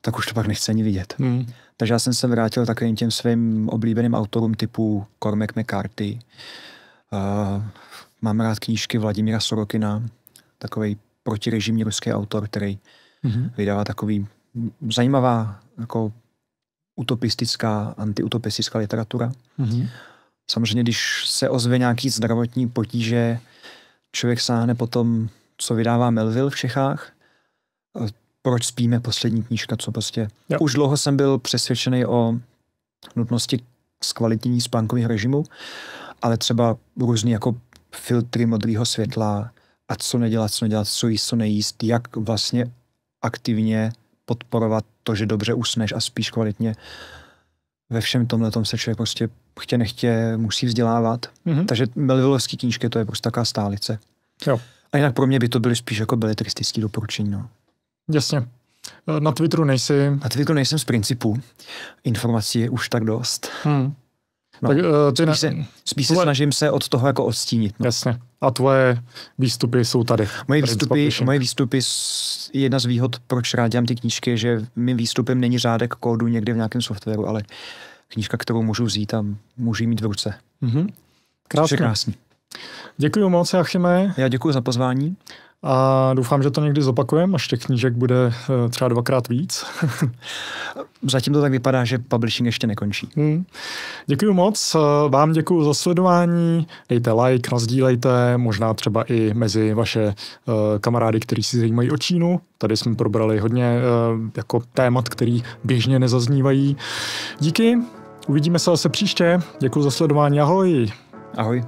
tak už to pak nechce ani vidět. Hmm. Takže já jsem se vrátil takovým těm svým oblíbeným autorům typu Cormac McCarthy. Uh, mám rád knížky Vladimíra Sorokina, takový protirežimní ruský autor, který Mm-hmm. Vydává takový zajímavá jako utopistická, antiutopistická literatura. Mm-hmm. Samozřejmě, když se ozve nějaký zdravotní potíže, člověk sáhne tom, co vydává Melville v Čechách. E, proč spíme poslední knížka, co prostě... Jo. Už dlouho jsem byl přesvědčený o nutnosti zkvalitnění spánkových režimů, ale třeba různý jako filtry modrého světla a co nedělat, co nedělat, co jíst, co nejíst, jak vlastně aktivně podporovat to, že dobře usneš a spíš kvalitně. Ve všem tomhle se člověk prostě chtě nechtě musí vzdělávat. Mm-hmm. Takže Melvillovský knížky to je prostě taká stálice. Jo. A jinak pro mě by to byly spíš jako beletristický doporučení. No. Jasně. Na Twitteru nejsi... Na Twitteru nejsem z principu. Informací je už tak dost. Hmm. No, tak, uh, ty spíš, se, spíš se snažím se od toho jako odstínit. No. Jasně. A tvoje výstupy jsou tady. Moje výstupy, moje výstupy, jedna z výhod, proč rád dělám ty knížky, že mým výstupem není řádek kódu někde v nějakém softwaru, ale knížka, kterou můžu vzít a můžu mít v ruce. Mm-hmm. Krásně. Krásný. Děkuji moc, Achime. Já děkuji za pozvání. A doufám, že to někdy zopakujeme, až těch knížek bude eh, třeba dvakrát víc. Zatím to tak vypadá, že publishing ještě nekončí. Hmm. Děkuji moc, eh, vám děkuji za sledování, dejte like, nazdílejte, možná třeba i mezi vaše eh, kamarády, kteří si zajímají o Čínu. Tady jsme probrali hodně jako témat, který běžně nezaznívají. Díky, uvidíme se zase příště, děkuji za sledování, ahoj! Ahoj.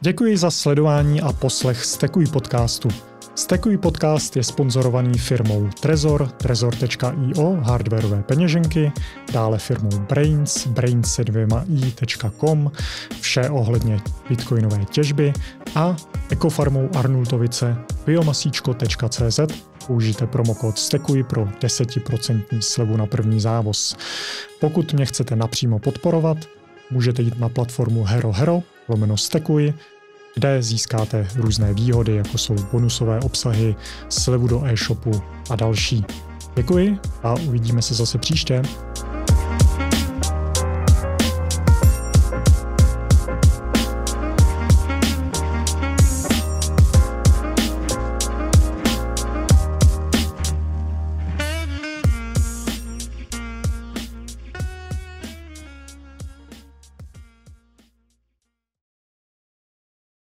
Děkuji za sledování a poslech Stekuji podcastu. Stekuji podcast je sponzorovaný firmou Trezor, trezor.io, hardwareové peněženky, dále firmou Brains, brains i.com, vše ohledně bitcoinové těžby a ekofarmou Arnultovice biomasíčko.cz použijte promokód Stekuji pro 10% slevu na první závoz. Pokud mě chcete napřímo podporovat, můžete jít na platformu Hero Hero, lomeno Stekuj, kde získáte různé výhody, jako jsou bonusové obsahy, slevu do e-shopu a další. Děkuji a uvidíme se zase příště.